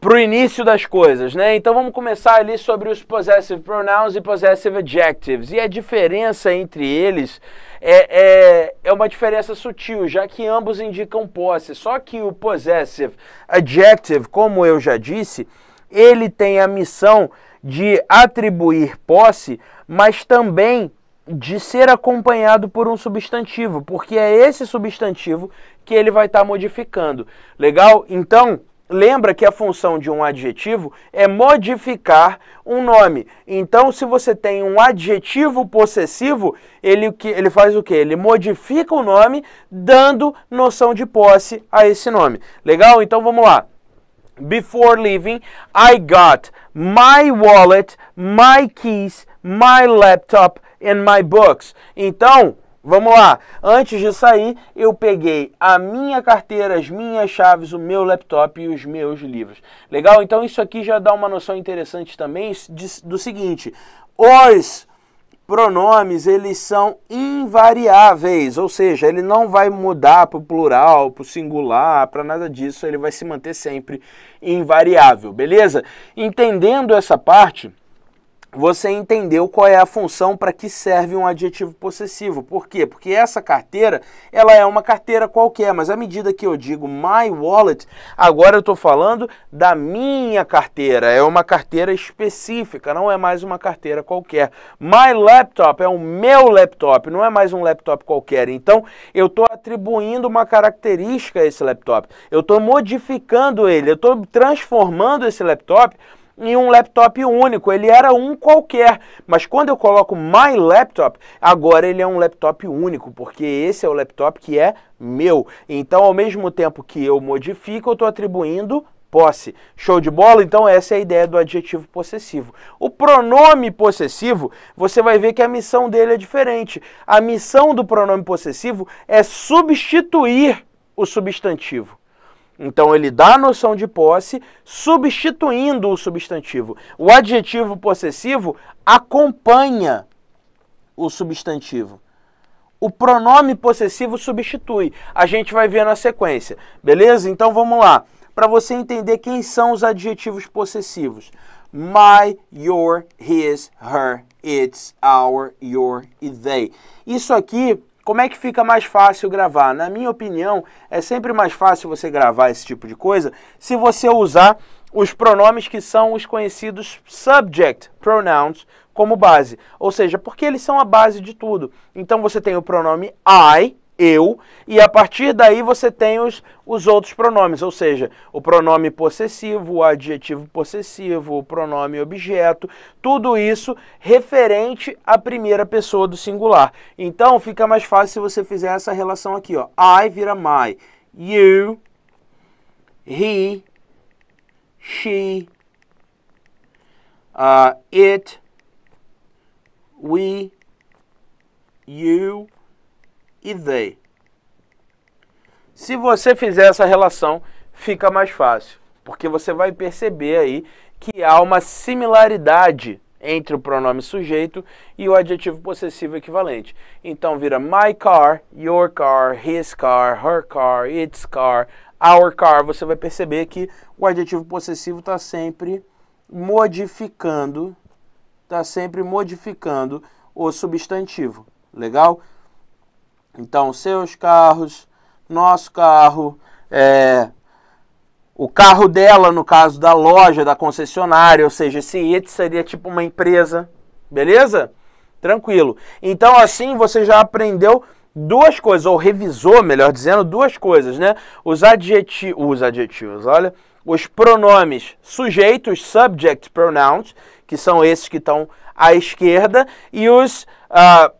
[SPEAKER 2] para o início das coisas, né? Então vamos começar ali sobre os possessive pronouns e possessive adjectives. E a diferença entre eles é, é, é uma diferença sutil, já que ambos indicam posse. Só que o possessive adjective, como eu já disse, ele tem a missão de atribuir posse, mas também de ser acompanhado por um substantivo, porque é esse substantivo que ele vai estar tá modificando. Legal? Então Lembra que a função de um adjetivo é modificar um nome. Então, se você tem um adjetivo possessivo, ele, ele faz o que? Ele modifica o nome, dando noção de posse a esse nome. Legal? Então vamos lá. Before leaving, I got my wallet, my keys, my laptop and my books. Então, Vamos lá. Antes de sair, eu peguei a minha carteira, as minhas chaves, o meu laptop e os meus livros. Legal? Então isso aqui já dá uma noção interessante também do seguinte: os pronomes eles são invariáveis, ou seja, ele não vai mudar para o plural, para o singular, para nada disso, ele vai se manter sempre invariável, beleza? Entendendo essa parte, você entendeu qual é a função para que serve um adjetivo possessivo. Por quê? Porque essa carteira, ela é uma carteira qualquer, mas à medida que eu digo my wallet, agora eu estou falando da minha carteira, é uma carteira específica, não é mais uma carteira qualquer. My laptop é o meu laptop, não é mais um laptop qualquer. Então, eu estou atribuindo uma característica a esse laptop, eu estou modificando ele, eu estou transformando esse laptop em um laptop único. Ele era um qualquer, mas quando eu coloco My Laptop, agora ele é um laptop único, porque esse é o laptop que é meu. Então, ao mesmo tempo que eu modifico, eu estou atribuindo posse. Show de bola? Então essa é a ideia do adjetivo possessivo. O pronome possessivo, você vai ver que a missão dele é diferente. A missão do pronome possessivo é substituir o substantivo. Então ele dá a noção de posse substituindo o substantivo. O adjetivo possessivo acompanha o substantivo. O pronome possessivo substitui. A gente vai ver na sequência, beleza? Então vamos lá. Para você entender quem são os adjetivos possessivos: my, your, his, her, its, our, your e they. Isso aqui como é que fica mais fácil gravar? Na minha opinião, é sempre mais fácil você gravar esse tipo de coisa se você usar os pronomes que são os conhecidos subject pronouns como base, ou seja, porque eles são a base de tudo. Então você tem o pronome I, eu, e a partir daí você tem os, os outros pronomes, ou seja, o pronome possessivo, o adjetivo possessivo, o pronome objeto, tudo isso referente à primeira pessoa do singular. Então fica mais fácil se você fizer essa relação aqui, ó. I vira my, you, he, she, uh, it, we, you, e they. Se você fizer essa relação, fica mais fácil, porque você vai perceber aí que há uma similaridade entre o pronome sujeito e o adjetivo possessivo equivalente. Então vira my car, your car, his car, her car, its car, our car. Você vai perceber que o adjetivo possessivo está sempre modificando, está sempre modificando o substantivo. Legal? Então, seus carros, nosso carro, é, o carro dela, no caso da loja, da concessionária, ou seja, esse IT seria tipo uma empresa, beleza? Tranquilo. Então, assim você já aprendeu duas coisas, ou revisou, melhor dizendo, duas coisas, né? Os adjetivos, os adjetivos, olha, os pronomes sujeitos, subject pronouns, que são esses que estão à esquerda, e os uh,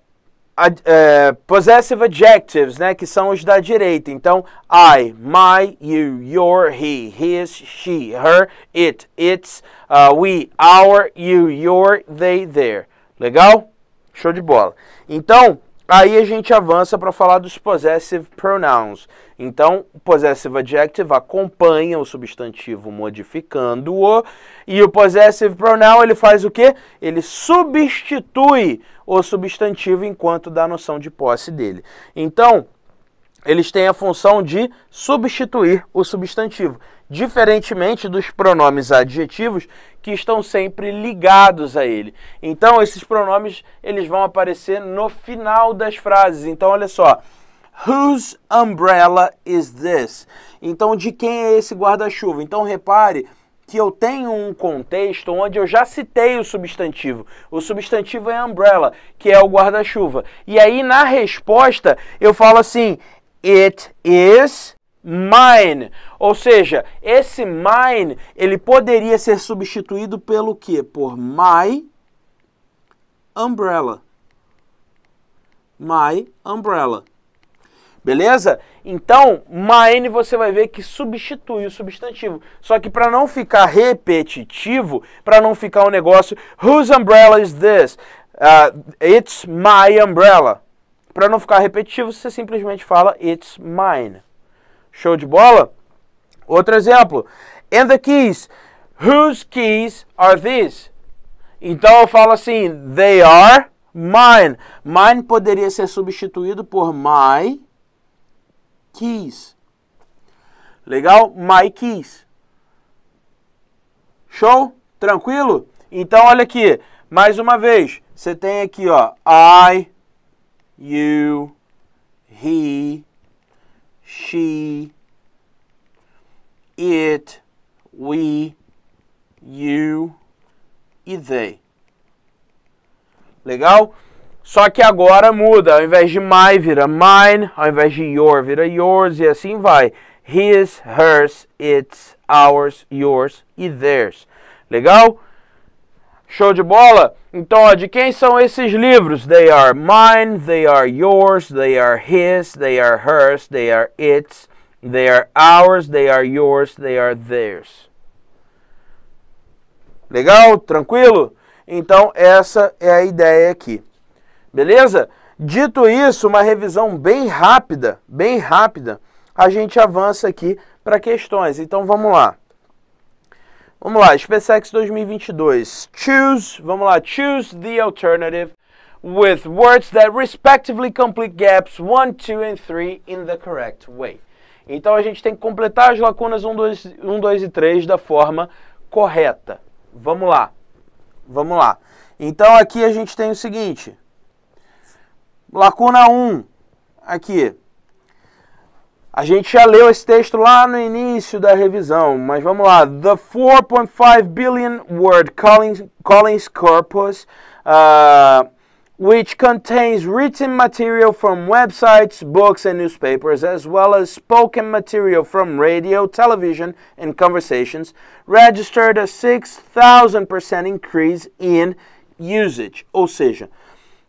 [SPEAKER 2] é, possessive adjectives, né, que são os da direita. Então, I, my, you, your, he, his, she, her, it, its, uh, we, our, you, your, they, their. Legal? Show de bola. Então, Aí a gente avança para falar dos possessive pronouns. Então, o possessive adjective acompanha o substantivo modificando-o, e o possessive pronoun ele faz o quê? Ele substitui o substantivo enquanto dá a noção de posse dele. Então, eles têm a função de substituir o substantivo, diferentemente dos pronomes adjetivos que estão sempre ligados a ele. Então esses pronomes eles vão aparecer no final das frases. Então olha só, whose umbrella is this? Então de quem é esse guarda-chuva? Então repare que eu tenho um contexto onde eu já citei o substantivo. O substantivo é umbrella, que é o guarda-chuva. E aí na resposta eu falo assim: It is mine. Ou seja, esse mine, ele poderia ser substituído pelo quê? Por my umbrella. My umbrella. Beleza? Então, mine você vai ver que substitui o substantivo. Só que para não ficar repetitivo, para não ficar um negócio, whose umbrella is this? Uh, it's my umbrella. Para não ficar repetitivo, você simplesmente fala it's mine. Show de bola? Outro exemplo. And the keys. Whose keys are these? Então eu falo assim, they are mine. Mine poderia ser substituído por my keys. Legal? My keys. Show? Tranquilo? Então olha aqui, mais uma vez, você tem aqui, ó, I you, he, she, it, we, you e they. Legal? Só que agora muda, ao invés de my vira mine, ao invés de your vira yours e assim vai. His, hers, its, ours, yours e theirs. Legal? Show de bola? Então, ó, de quem são esses livros? They are mine, they are yours, they are his, they are hers, they are its, they are ours, they are yours, they are theirs. Legal? Tranquilo? Então, essa é a ideia aqui. Beleza? Dito isso, uma revisão bem rápida, bem rápida, a gente avança aqui para questões. Então, vamos lá. Vamos lá, SpaceX 2022. Choose, vamos lá, choose the alternative with words that respectively complete gaps 1, 2 and 3 in the correct way. Então a gente tem que completar as lacunas 1, 2, 1, 2 e 3 da forma correta. Vamos lá. Vamos lá. Então aqui a gente tem o seguinte. Lacuna 1 aqui. A gente já leu esse texto lá no início da revisão, mas vamos lá. The 4.5 billion word Collins, Collins Corpus, uh, which contains written material from websites, books, and newspapers, as well as spoken material from radio, television, and conversations, registered a 6,000% increase in usage. Ou seja,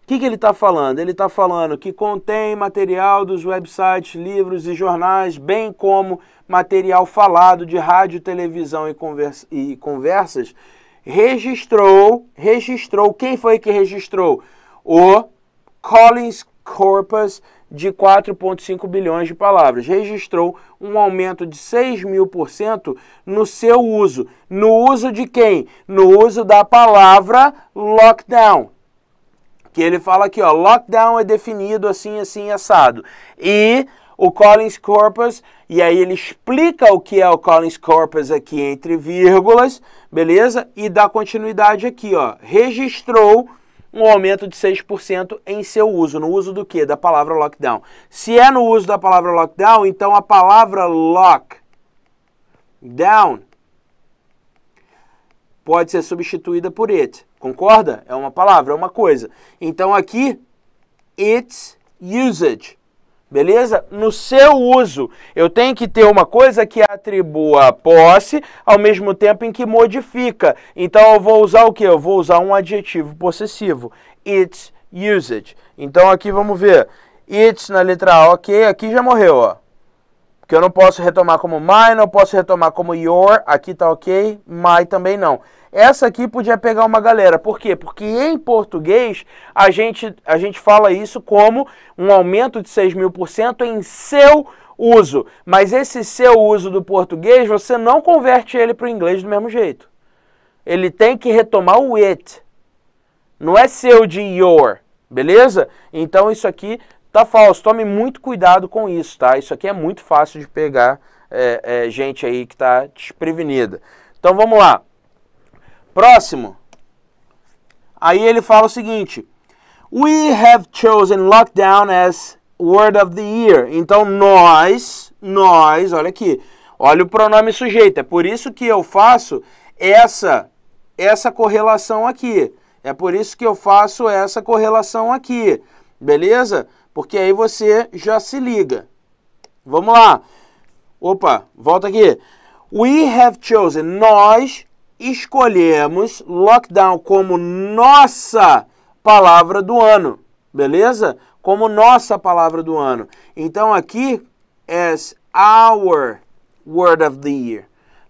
[SPEAKER 2] o que, que ele está falando? Ele está falando que contém material dos websites, livros e jornais, bem como material falado de rádio, televisão e, conversa, e conversas. Registrou, registrou, quem foi que registrou? O Collins Corpus de 4,5 bilhões de palavras. Registrou um aumento de 6 mil por cento no seu uso. No uso de quem? No uso da palavra lockdown que ele fala aqui, ó, lockdown é definido assim, assim, assado. E o Collins Corpus, e aí ele explica o que é o Collins Corpus aqui entre vírgulas, beleza? E dá continuidade aqui, ó. Registrou um aumento de 6% em seu uso. No uso do que? Da palavra lockdown. Se é no uso da palavra lockdown, então a palavra lockdown pode ser substituída por it. Concorda? É uma palavra, é uma coisa. Então aqui, its usage. Beleza? No seu uso, eu tenho que ter uma coisa que atribua posse, ao mesmo tempo em que modifica. Então eu vou usar o que? Eu vou usar um adjetivo possessivo. Its usage. Então aqui vamos ver. Its na letra A, ok. Aqui já morreu, ó. Porque eu não posso retomar como my, não posso retomar como your. Aqui tá ok. My também não essa aqui podia pegar uma galera. Por quê? Porque em português a gente, a gente fala isso como um aumento de 6 mil por cento em seu uso. Mas esse seu uso do português, você não converte ele para o inglês do mesmo jeito. Ele tem que retomar o it. Não é seu de your, beleza? Então isso aqui tá falso. Tome muito cuidado com isso, tá? Isso aqui é muito fácil de pegar é, é, gente aí que está desprevenida. Então vamos lá. Próximo. Aí ele fala o seguinte: We have chosen lockdown as word of the year. Então nós, nós, olha aqui, olha o pronome sujeito. É por isso que eu faço essa essa correlação aqui. É por isso que eu faço essa correlação aqui. Beleza? Porque aí você já se liga. Vamos lá. Opa, volta aqui. We have chosen, nós escolhemos lockdown como nossa palavra do ano, beleza? Como nossa palavra do ano. Então aqui é our word of the year.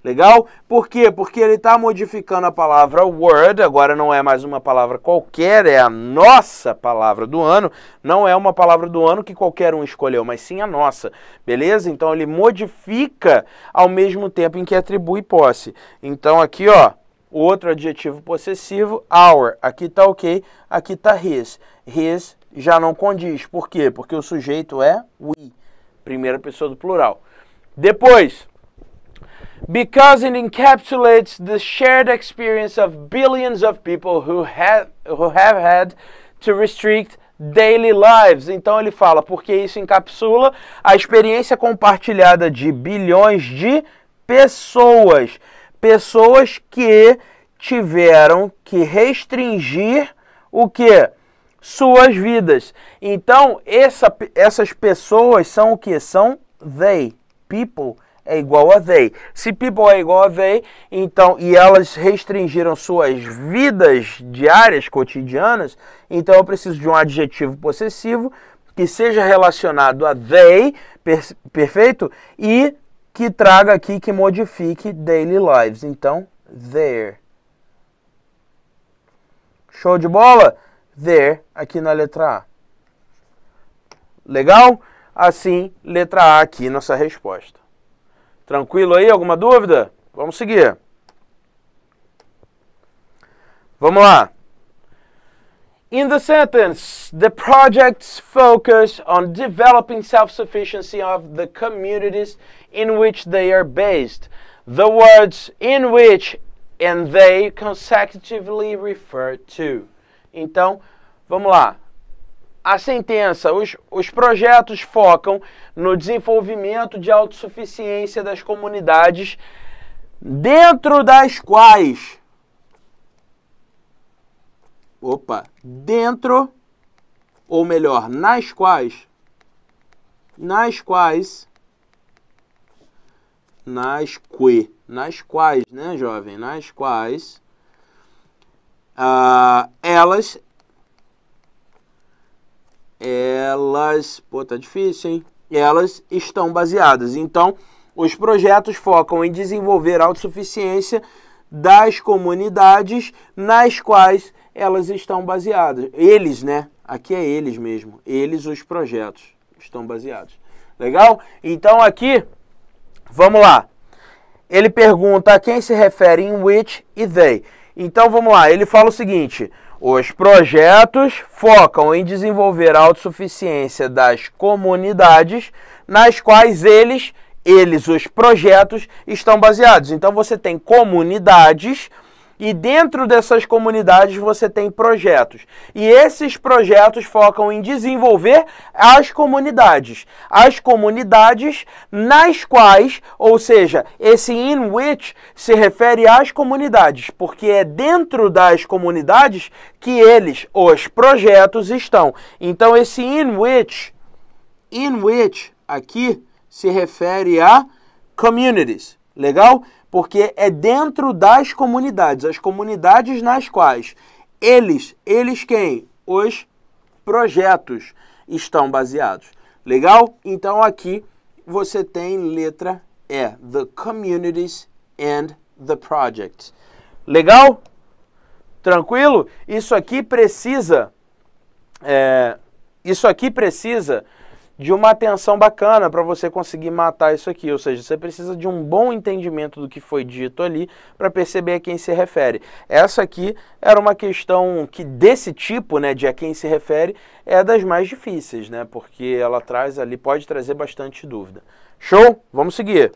[SPEAKER 2] Legal? Por quê? Porque ele está modificando a palavra word, agora não é mais uma palavra qualquer, é a nossa palavra do ano. Não é uma palavra do ano que qualquer um escolheu, mas sim a nossa. Beleza? Então ele modifica ao mesmo tempo em que atribui posse. Então aqui, ó, outro adjetivo possessivo, our. Aqui está ok, aqui está his. His já não condiz. Por quê? Porque o sujeito é we, primeira pessoa do plural. Depois, because it encapsulates the shared experience of billions of people who have, who have had to restrict daily lives. Então ele fala, porque isso encapsula a experiência compartilhada de bilhões de pessoas. Pessoas que tiveram que restringir o que? Suas vidas. Então, essa, essas pessoas são o que? São they, people é igual a they. Se people é igual a they, então, e elas restringiram suas vidas diárias, cotidianas, então eu preciso de um adjetivo possessivo que seja relacionado a they, per perfeito? E que traga aqui, que modifique daily lives. Então, there. Show de bola? There, aqui na letra A. Legal? Assim, letra A aqui, nossa resposta. Tranquilo aí? Alguma dúvida? Vamos seguir. Vamos lá. In the sentence, the projects focus on developing self-sufficiency of the communities in which they are based. The words in which and they consecutively refer to. Então, vamos lá a sentença, os, os projetos focam no desenvolvimento de autossuficiência das comunidades dentro das quais opa, dentro ou melhor, nas quais nas quais nas que, nas quais, né, jovem, nas quais uh, elas elas, pô, tá difícil, hein? Elas estão baseadas. Então, os projetos focam em desenvolver a autossuficiência das comunidades nas quais elas estão baseadas. Eles, né? Aqui é eles mesmo. Eles, os projetos, estão baseados. Legal? Então, aqui, vamos lá. Ele pergunta a quem se refere em which e they. Então, vamos lá. Ele fala o seguinte. Os projetos focam em desenvolver a autossuficiência das comunidades nas quais eles, eles, os projetos, estão baseados. Então você tem comunidades e dentro dessas comunidades você tem projetos. E esses projetos focam em desenvolver as comunidades. As comunidades nas quais, ou seja, esse in which se refere às comunidades, porque é dentro das comunidades que eles, os projetos, estão. Então esse in which, in which aqui se refere a communities. Legal? porque é dentro das comunidades, as comunidades nas quais eles, eles quem? Os projetos estão baseados. Legal? Então aqui você tem letra E, the communities and the projects. Legal? Tranquilo? Isso aqui precisa. É, isso aqui precisa de uma atenção bacana para você conseguir matar isso aqui, ou seja, você precisa de um bom entendimento do que foi dito ali para perceber a quem se refere. Essa aqui era uma questão que desse tipo, né, de a quem se refere, é das mais difíceis, né, porque ela traz ali pode trazer bastante dúvida. Show? Vamos seguir.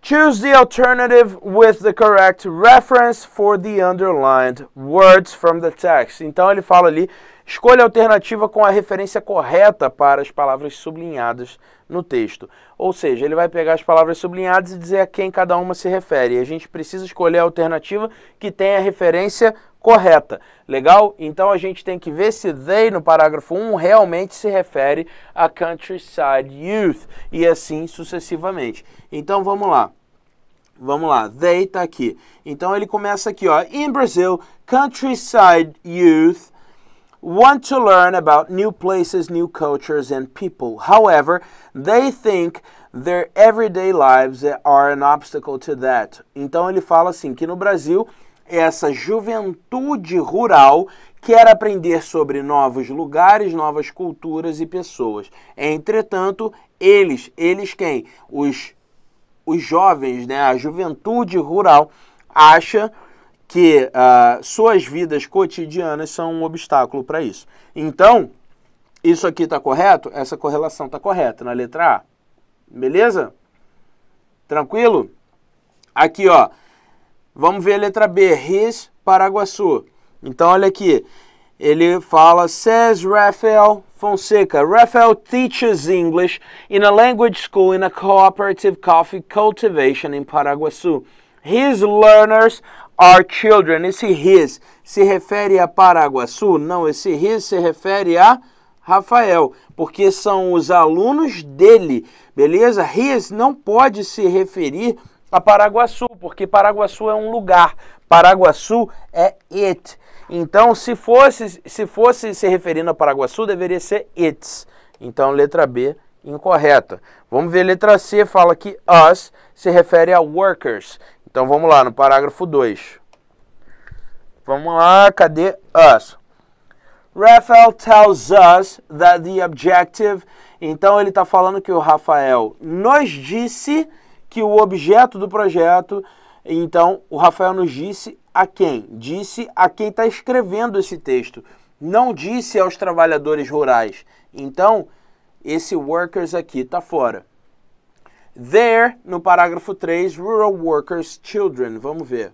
[SPEAKER 2] Choose the alternative with the correct reference for the underlined words from the text. Então ele fala ali Escolha a alternativa com a referência correta para as palavras sublinhadas no texto. Ou seja, ele vai pegar as palavras sublinhadas e dizer a quem cada uma se refere. E a gente precisa escolher a alternativa que tenha a referência correta. Legal? Então a gente tem que ver se they no parágrafo 1 realmente se refere a countryside youth e assim sucessivamente. Então vamos lá. Vamos lá, they está aqui. Então ele começa aqui, ó. In Brazil, countryside youth want to learn about new places, new cultures, and people. However, they think their everyday lives are an obstacle to that. Então ele fala assim que no Brasil essa juventude rural quer aprender sobre novos lugares, novas culturas e pessoas. Entretanto, eles, eles quem? Os os jovens, né, a juventude rural acha que uh, suas vidas cotidianas são um obstáculo para isso. Então, isso aqui está correto? Essa correlação está correta na letra A. Beleza? Tranquilo? Aqui, ó. Vamos ver a letra B. His Paraguaçu. Então, olha aqui. Ele fala, says Rafael Fonseca. Rafael teaches English in a language school in a cooperative coffee cultivation in Paraguaçu. His learners our children. Esse his se refere a Paraguaçu? Não, esse his se refere a Rafael, porque são os alunos dele, beleza? His não pode se referir a Paraguaçu, porque Paraguaçu é um lugar, Paraguaçu é it. Então, se fosse se fosse se referindo a Paraguaçu, deveria ser its. Então, letra B incorreta. Vamos ver letra C, fala que us se refere a workers. Então vamos lá, no parágrafo 2. Vamos lá, cadê us? Rafael tells us that the objective. Então ele está falando que o Rafael nos disse que o objeto do projeto. Então o Rafael nos disse a quem? Disse a quem está escrevendo esse texto. Não disse aos trabalhadores rurais. Então esse workers aqui está fora. There, no parágrafo 3, rural workers' children. Vamos ver.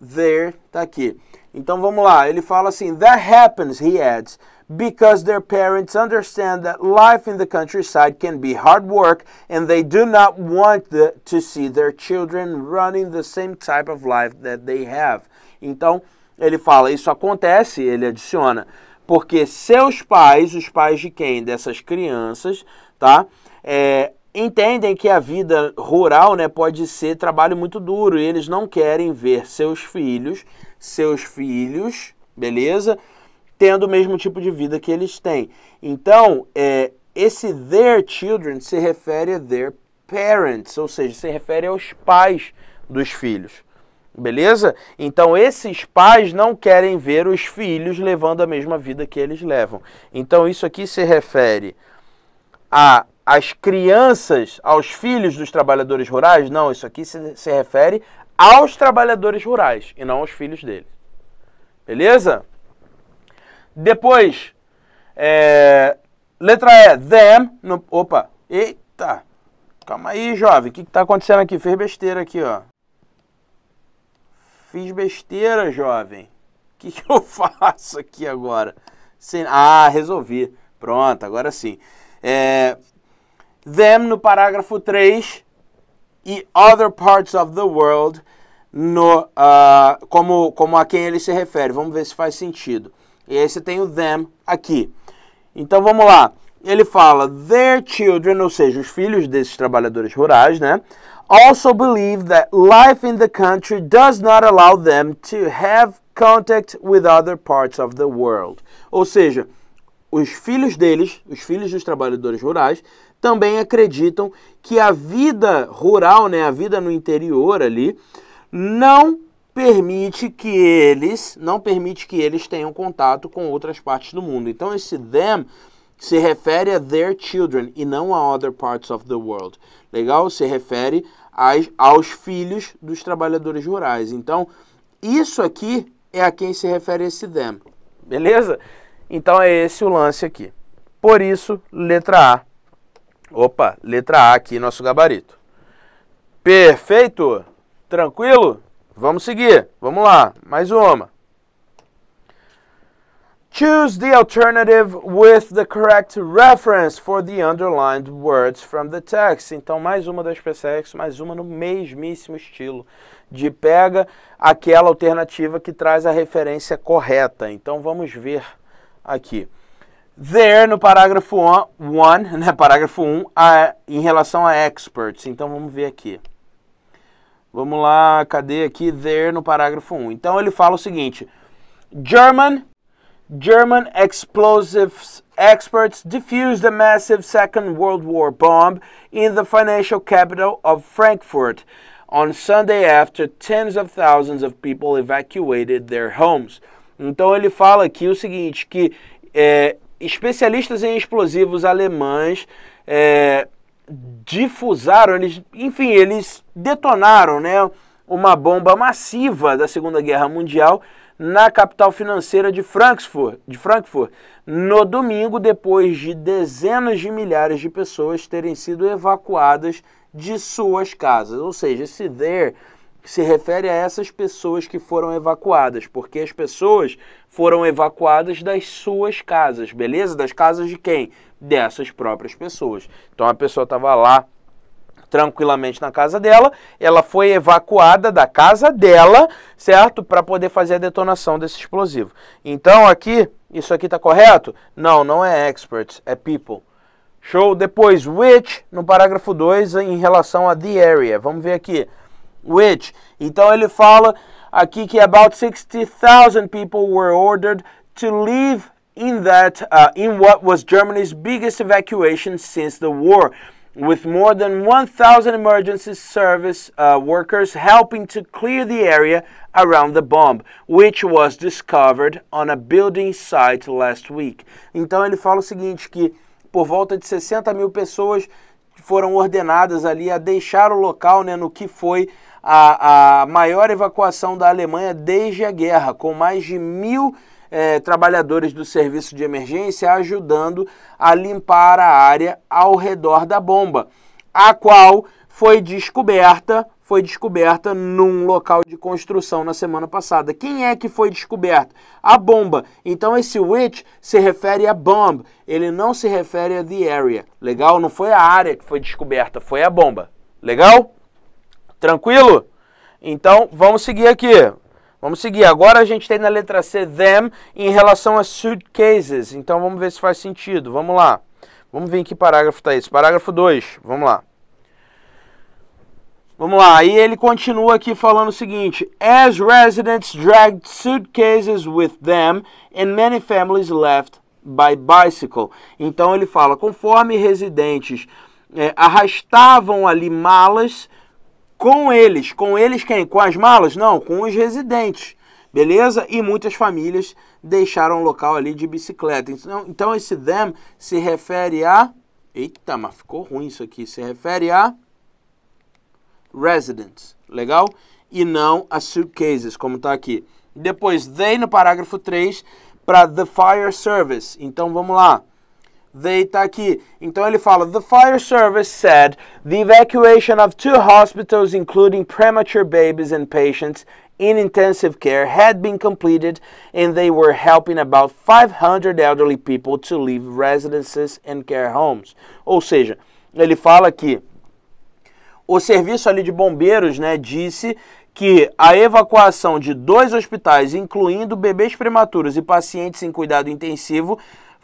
[SPEAKER 2] There tá aqui. Então vamos lá. Ele fala assim: That happens, he adds, because their parents understand that life in the countryside can be hard work and they do not want the, to see their children running the same type of life that they have. Então ele fala: Isso acontece, ele adiciona, porque seus pais, os pais de quem? Dessas crianças, tá? É, entendem que a vida rural né, pode ser trabalho muito duro e eles não querem ver seus filhos, seus filhos, beleza? Tendo o mesmo tipo de vida que eles têm. Então, é, esse their children se refere a their parents, ou seja, se refere aos pais dos filhos. Beleza? Então esses pais não querem ver os filhos levando a mesma vida que eles levam. Então isso aqui se refere a às crianças, aos filhos dos trabalhadores rurais? Não, isso aqui se, se refere aos trabalhadores rurais e não aos filhos deles. Beleza? Depois, é, letra E, them. No, opa, eita. Calma aí, jovem. O que está acontecendo aqui? Fez besteira aqui, ó. Fiz besteira, jovem. O que, que eu faço aqui agora? Sem, ah, resolvi. Pronto, agora sim. É, them no parágrafo 3 e other parts of the world no, uh, como, como a quem ele se refere. Vamos ver se faz sentido. E aí você tem o them aqui. Então vamos lá. Ele fala: Their children, ou seja, os filhos desses trabalhadores rurais, né? Also believe that life in the country does not allow them to have contact with other parts of the world. Ou seja, os filhos deles, os filhos dos trabalhadores rurais, também acreditam que a vida rural, né, a vida no interior ali, não permite que eles, não permite que eles tenham contato com outras partes do mundo. Então esse them se refere a their children e não a other parts of the world. Legal? Se refere aos filhos dos trabalhadores rurais. Então, isso aqui é a quem se refere esse them. Beleza? Então é esse o lance aqui. Por isso, letra A Opa, letra A aqui, nosso gabarito. Perfeito? Tranquilo? Vamos seguir. Vamos lá, mais uma. Choose the alternative with the correct reference for the underlined words from the text. Então, mais uma das SpaceX, mais uma no mesmíssimo estilo de pega aquela alternativa que traz a referência correta. Então, vamos ver aqui. There, no parágrafo 1, né, parágrafo 1, a, em relação a experts. Então, vamos ver aqui. Vamos lá, cadê aqui? There, no parágrafo 1. Então, ele fala o seguinte. German, German explosives experts defused a massive Second World War bomb in the financial capital of Frankfurt on Sunday after tens of thousands of people evacuated their homes. Então, ele fala aqui o seguinte, que... É, especialistas em explosivos alemães é, difusaram, eles, enfim, eles detonaram né, uma bomba massiva da Segunda Guerra Mundial na capital financeira de Frankfurt, de Frankfurt, no domingo, depois de dezenas de milhares de pessoas terem sido evacuadas de suas casas. Ou seja, esse there se refere a essas pessoas que foram evacuadas, porque as pessoas foram evacuadas das suas casas, beleza? Das casas de quem? Dessas próprias pessoas. Então a pessoa estava lá tranquilamente na casa dela, ela foi evacuada da casa dela, certo? Para poder fazer a detonação desse explosivo. Então aqui, isso aqui está correto? Não, não é experts, é people. Show. Depois, which, no parágrafo 2, em relação a the area. Vamos ver aqui which. Então ele fala aqui que about 60,000 people were ordered to leave in that uh, in what was Germany's biggest evacuation since the war. With more than 1,000 emergency service uh, workers helping to clear the area around the bomb, which was discovered on a building site last week. Então ele fala o seguinte que por volta de 60 mil pessoas foram ordenadas ali a deixar o local, né, no que foi a, a maior evacuação da Alemanha desde a guerra, com mais de mil é, trabalhadores do serviço de emergência ajudando a limpar a área ao redor da bomba, a qual foi descoberta foi descoberta num local de construção na semana passada. Quem é que foi descoberto? A bomba. Então esse which se refere a bomb, ele não se refere a the area. Legal? Não foi a área que foi descoberta, foi a bomba. Legal? Tranquilo? Então, vamos seguir aqui. Vamos seguir. Agora a gente tem na letra C them em relação a suitcases. Então vamos ver se faz sentido. Vamos lá. Vamos ver em que parágrafo está isso. Parágrafo 2. Vamos lá. Vamos lá. aí ele continua aqui falando o seguinte: As residents dragged suitcases with them and many families left by bicycle. Então ele fala: conforme residentes é, arrastavam ali malas com eles. Com eles quem? Com as malas? Não, com os residentes. Beleza? E muitas famílias deixaram o local ali de bicicleta. Então, então esse them se refere a. Eita, mas ficou ruim isso aqui. Se refere a residents. Legal? E não a suitcases, como está aqui. Depois, they no parágrafo 3 para the fire service. Então vamos lá deita aqui. Então ele fala: The fire service said the evacuation of two hospitals, including premature babies and patients in intensive care, had been completed and they were helping about 500 elderly people to leave residences and care homes. Ou seja, ele fala que o serviço ali de bombeiros, né, disse que a evacuação de dois hospitais, incluindo bebês prematuros e pacientes em cuidado intensivo,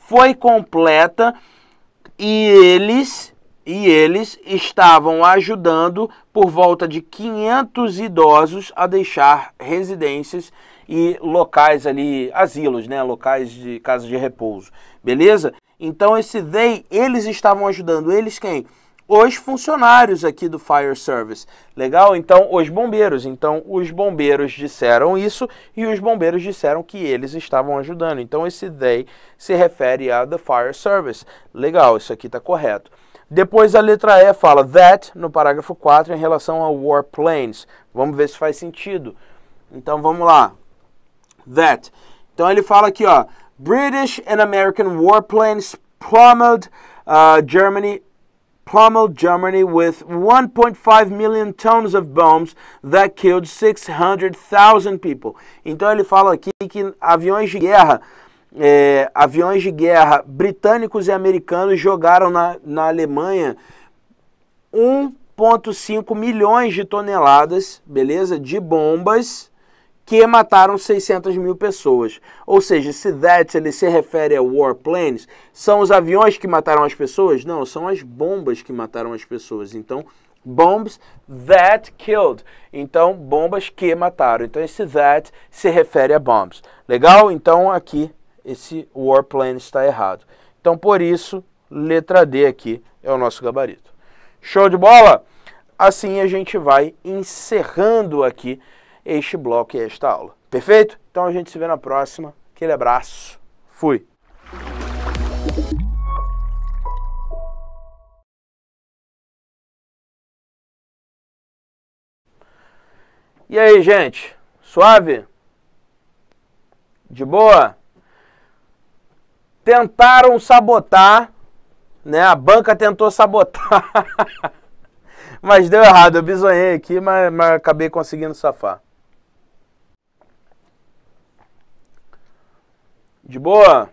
[SPEAKER 2] foi completa e eles e eles estavam ajudando por volta de 500 idosos a deixar residências e locais ali, asilos, né, locais de casas de repouso. Beleza? Então esse they, eles estavam ajudando, eles quem? os funcionários aqui do Fire Service. Legal? Então, os bombeiros. Então, os bombeiros disseram isso e os bombeiros disseram que eles estavam ajudando. Então, esse they se refere a the Fire Service. Legal, isso aqui está correto. Depois a letra E fala that no parágrafo 4 em relação a warplanes. Vamos ver se faz sentido. Então vamos lá. That. Então ele fala aqui, ó, British and American warplanes planes uh, Germany pummeled Germany with 1.5 million tons of bombs that killed 600,000 people. Então ele fala aqui que aviões de guerra, é, aviões de guerra britânicos e americanos jogaram na, na Alemanha 1,5 milhões de toneladas, beleza, de bombas que mataram 600 mil pessoas. Ou seja, se that ele se refere a warplanes, são os aviões que mataram as pessoas? Não, são as bombas que mataram as pessoas. Então, bombs that killed. Então, bombas que mataram. Então, esse that se refere a bombs. Legal? Então, aqui, esse warplane está errado. Então, por isso, letra D aqui é o nosso gabarito. Show de bola? Assim a gente vai encerrando aqui este bloco e esta aula. Perfeito? Então a gente se vê na próxima. Aquele abraço. Fui. E aí, gente? Suave? De boa? Tentaram sabotar, né? A banca tentou sabotar. mas deu errado, eu bisonhei aqui, mas, mas acabei conseguindo safar. De boa?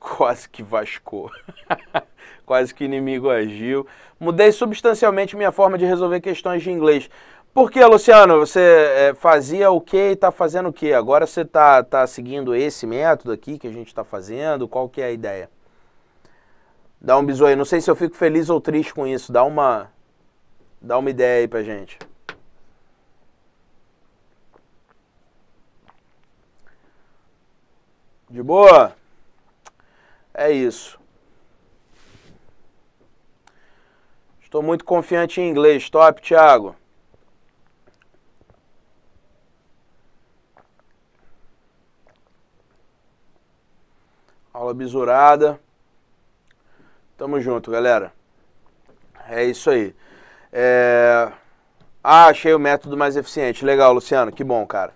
[SPEAKER 2] Quase que vascou. Quase que inimigo agiu. Mudei substancialmente minha forma de resolver questões de inglês. Por que, Luciano? Você é, fazia o que e está fazendo o que? Agora você está tá seguindo esse método aqui que a gente está fazendo? Qual que é a ideia? Dá um bisu aí. Não sei se eu fico feliz ou triste com isso. Dá uma, dá uma ideia aí pra gente. De boa? É isso. Estou muito confiante em inglês. Top, Thiago. Aula bisurada. Tamo junto, galera. É isso aí. É... Ah, achei o método mais eficiente. Legal, Luciano. Que bom, cara.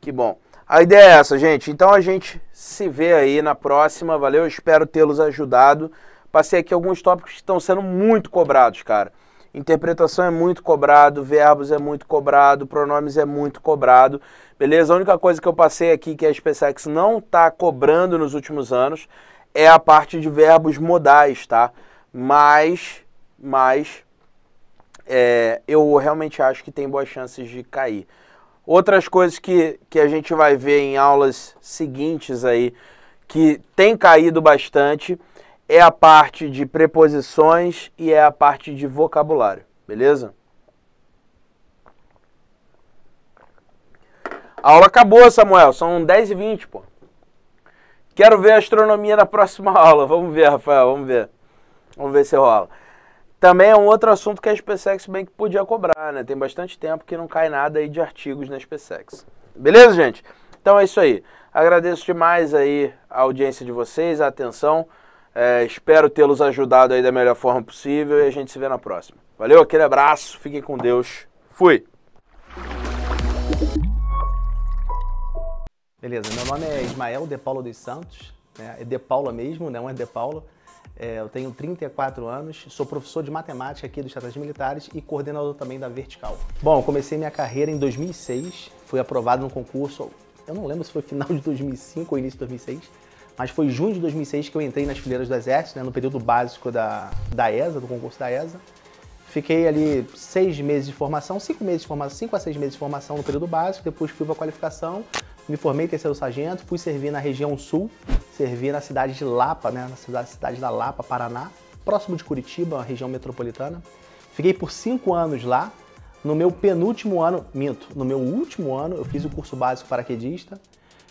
[SPEAKER 2] Que bom. A ideia é essa, gente. Então a gente se vê aí na próxima. Valeu, espero tê-los ajudado. Passei aqui alguns tópicos que estão sendo muito cobrados, cara. Interpretação é muito cobrado, verbos é muito cobrado, pronomes é muito cobrado. Beleza? A única coisa que eu passei aqui que a SpaceX não está cobrando nos últimos anos é a parte de verbos modais, tá? Mas, mas, é, eu realmente acho que tem boas chances de cair. Outras coisas que, que a gente vai ver em aulas seguintes aí, que tem caído bastante, é a parte de preposições e é a parte de vocabulário, beleza? A aula acabou, Samuel. São 10 e 20, pô. Quero ver a astronomia na próxima aula. Vamos ver, Rafael, vamos ver. Vamos ver se rola. Também é um outro assunto que a SpaceX bem que podia cobrar, né? Tem bastante tempo que não cai nada aí de artigos na SpaceX. Beleza, gente? Então é isso aí. Agradeço demais aí a audiência de vocês, a atenção. É, espero tê-los ajudado aí da melhor forma possível e a gente se vê na próxima. Valeu, aquele abraço, fiquem com Deus. Fui!
[SPEAKER 1] Beleza, meu nome é Ismael De Paulo dos Santos, né? é De Paula mesmo, não né? é De Paulo. É, eu tenho 34 anos, sou professor de matemática aqui dos Estados Militares e coordenador também da Vertical. Bom, comecei minha carreira em 2006, fui aprovado no concurso, eu não lembro se foi final de 2005 ou início de 2006, mas foi junho de 2006 que eu entrei nas fileiras do Exército, né, no período básico da, da ESA, do concurso da ESA. Fiquei ali seis meses de formação, cinco meses de formação, cinco a seis meses de formação no período básico, depois fui para a qualificação, me formei terceiro sargento, fui servir na região sul, servi na cidade de Lapa, né, na cidade, cidade da Lapa, Paraná, próximo de Curitiba, região metropolitana. Fiquei por cinco anos lá. No meu penúltimo ano, minto, no meu último ano, eu fiz o curso básico paraquedista.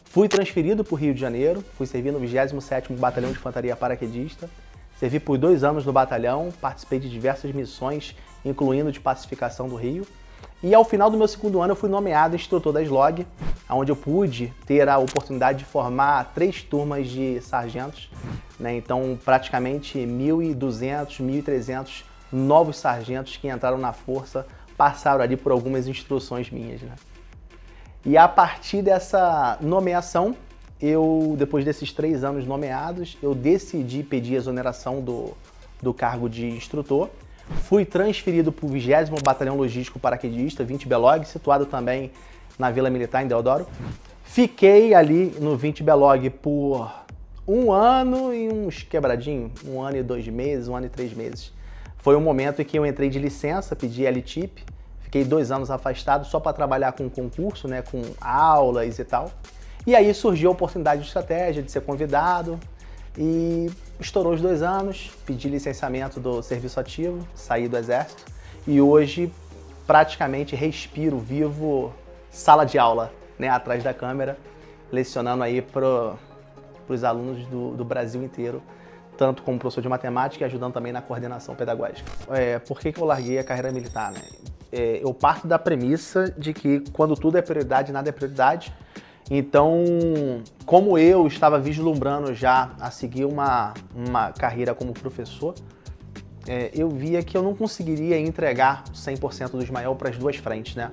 [SPEAKER 1] Fui transferido para o Rio de Janeiro, fui servir no 27º Batalhão de Infantaria Paraquedista. Servi por dois anos no batalhão, participei de diversas missões, incluindo de pacificação do Rio. E ao final do meu segundo ano eu fui nomeado instrutor da SLOG, onde eu pude ter a oportunidade de formar três turmas de sargentos, né? então praticamente 1.200, 1.300 novos sargentos que entraram na força passaram ali por algumas instruções minhas. Né? E a partir dessa nomeação, eu, depois desses três anos nomeados, eu decidi pedir exoneração do, do cargo de instrutor Fui transferido para o 20 Batalhão Logístico Paraquedista, 20 Belog, situado também na Vila Militar, em Deodoro. Fiquei ali no 20 Belog por um ano e uns quebradinho, um ano e dois meses, um ano e três meses. Foi um momento em que eu entrei de licença, pedi L-TIP, fiquei dois anos afastado só para trabalhar com concurso, né, com aulas e tal. E aí surgiu a oportunidade de estratégia, de ser convidado e estourou os dois anos, pedi licenciamento do serviço ativo, saí do exército e hoje praticamente respiro, vivo sala de aula, né, atrás da câmera, lecionando aí para os alunos do, do, Brasil inteiro, tanto como professor de matemática e ajudando também na coordenação pedagógica. É, por que, que eu larguei a carreira militar? Né? É, eu parto da premissa de que quando tudo é prioridade, nada é prioridade. Então, como eu estava vislumbrando já a seguir uma, uma carreira como professor, é, eu via que eu não conseguiria entregar 100% do Ismael para as duas frentes, né?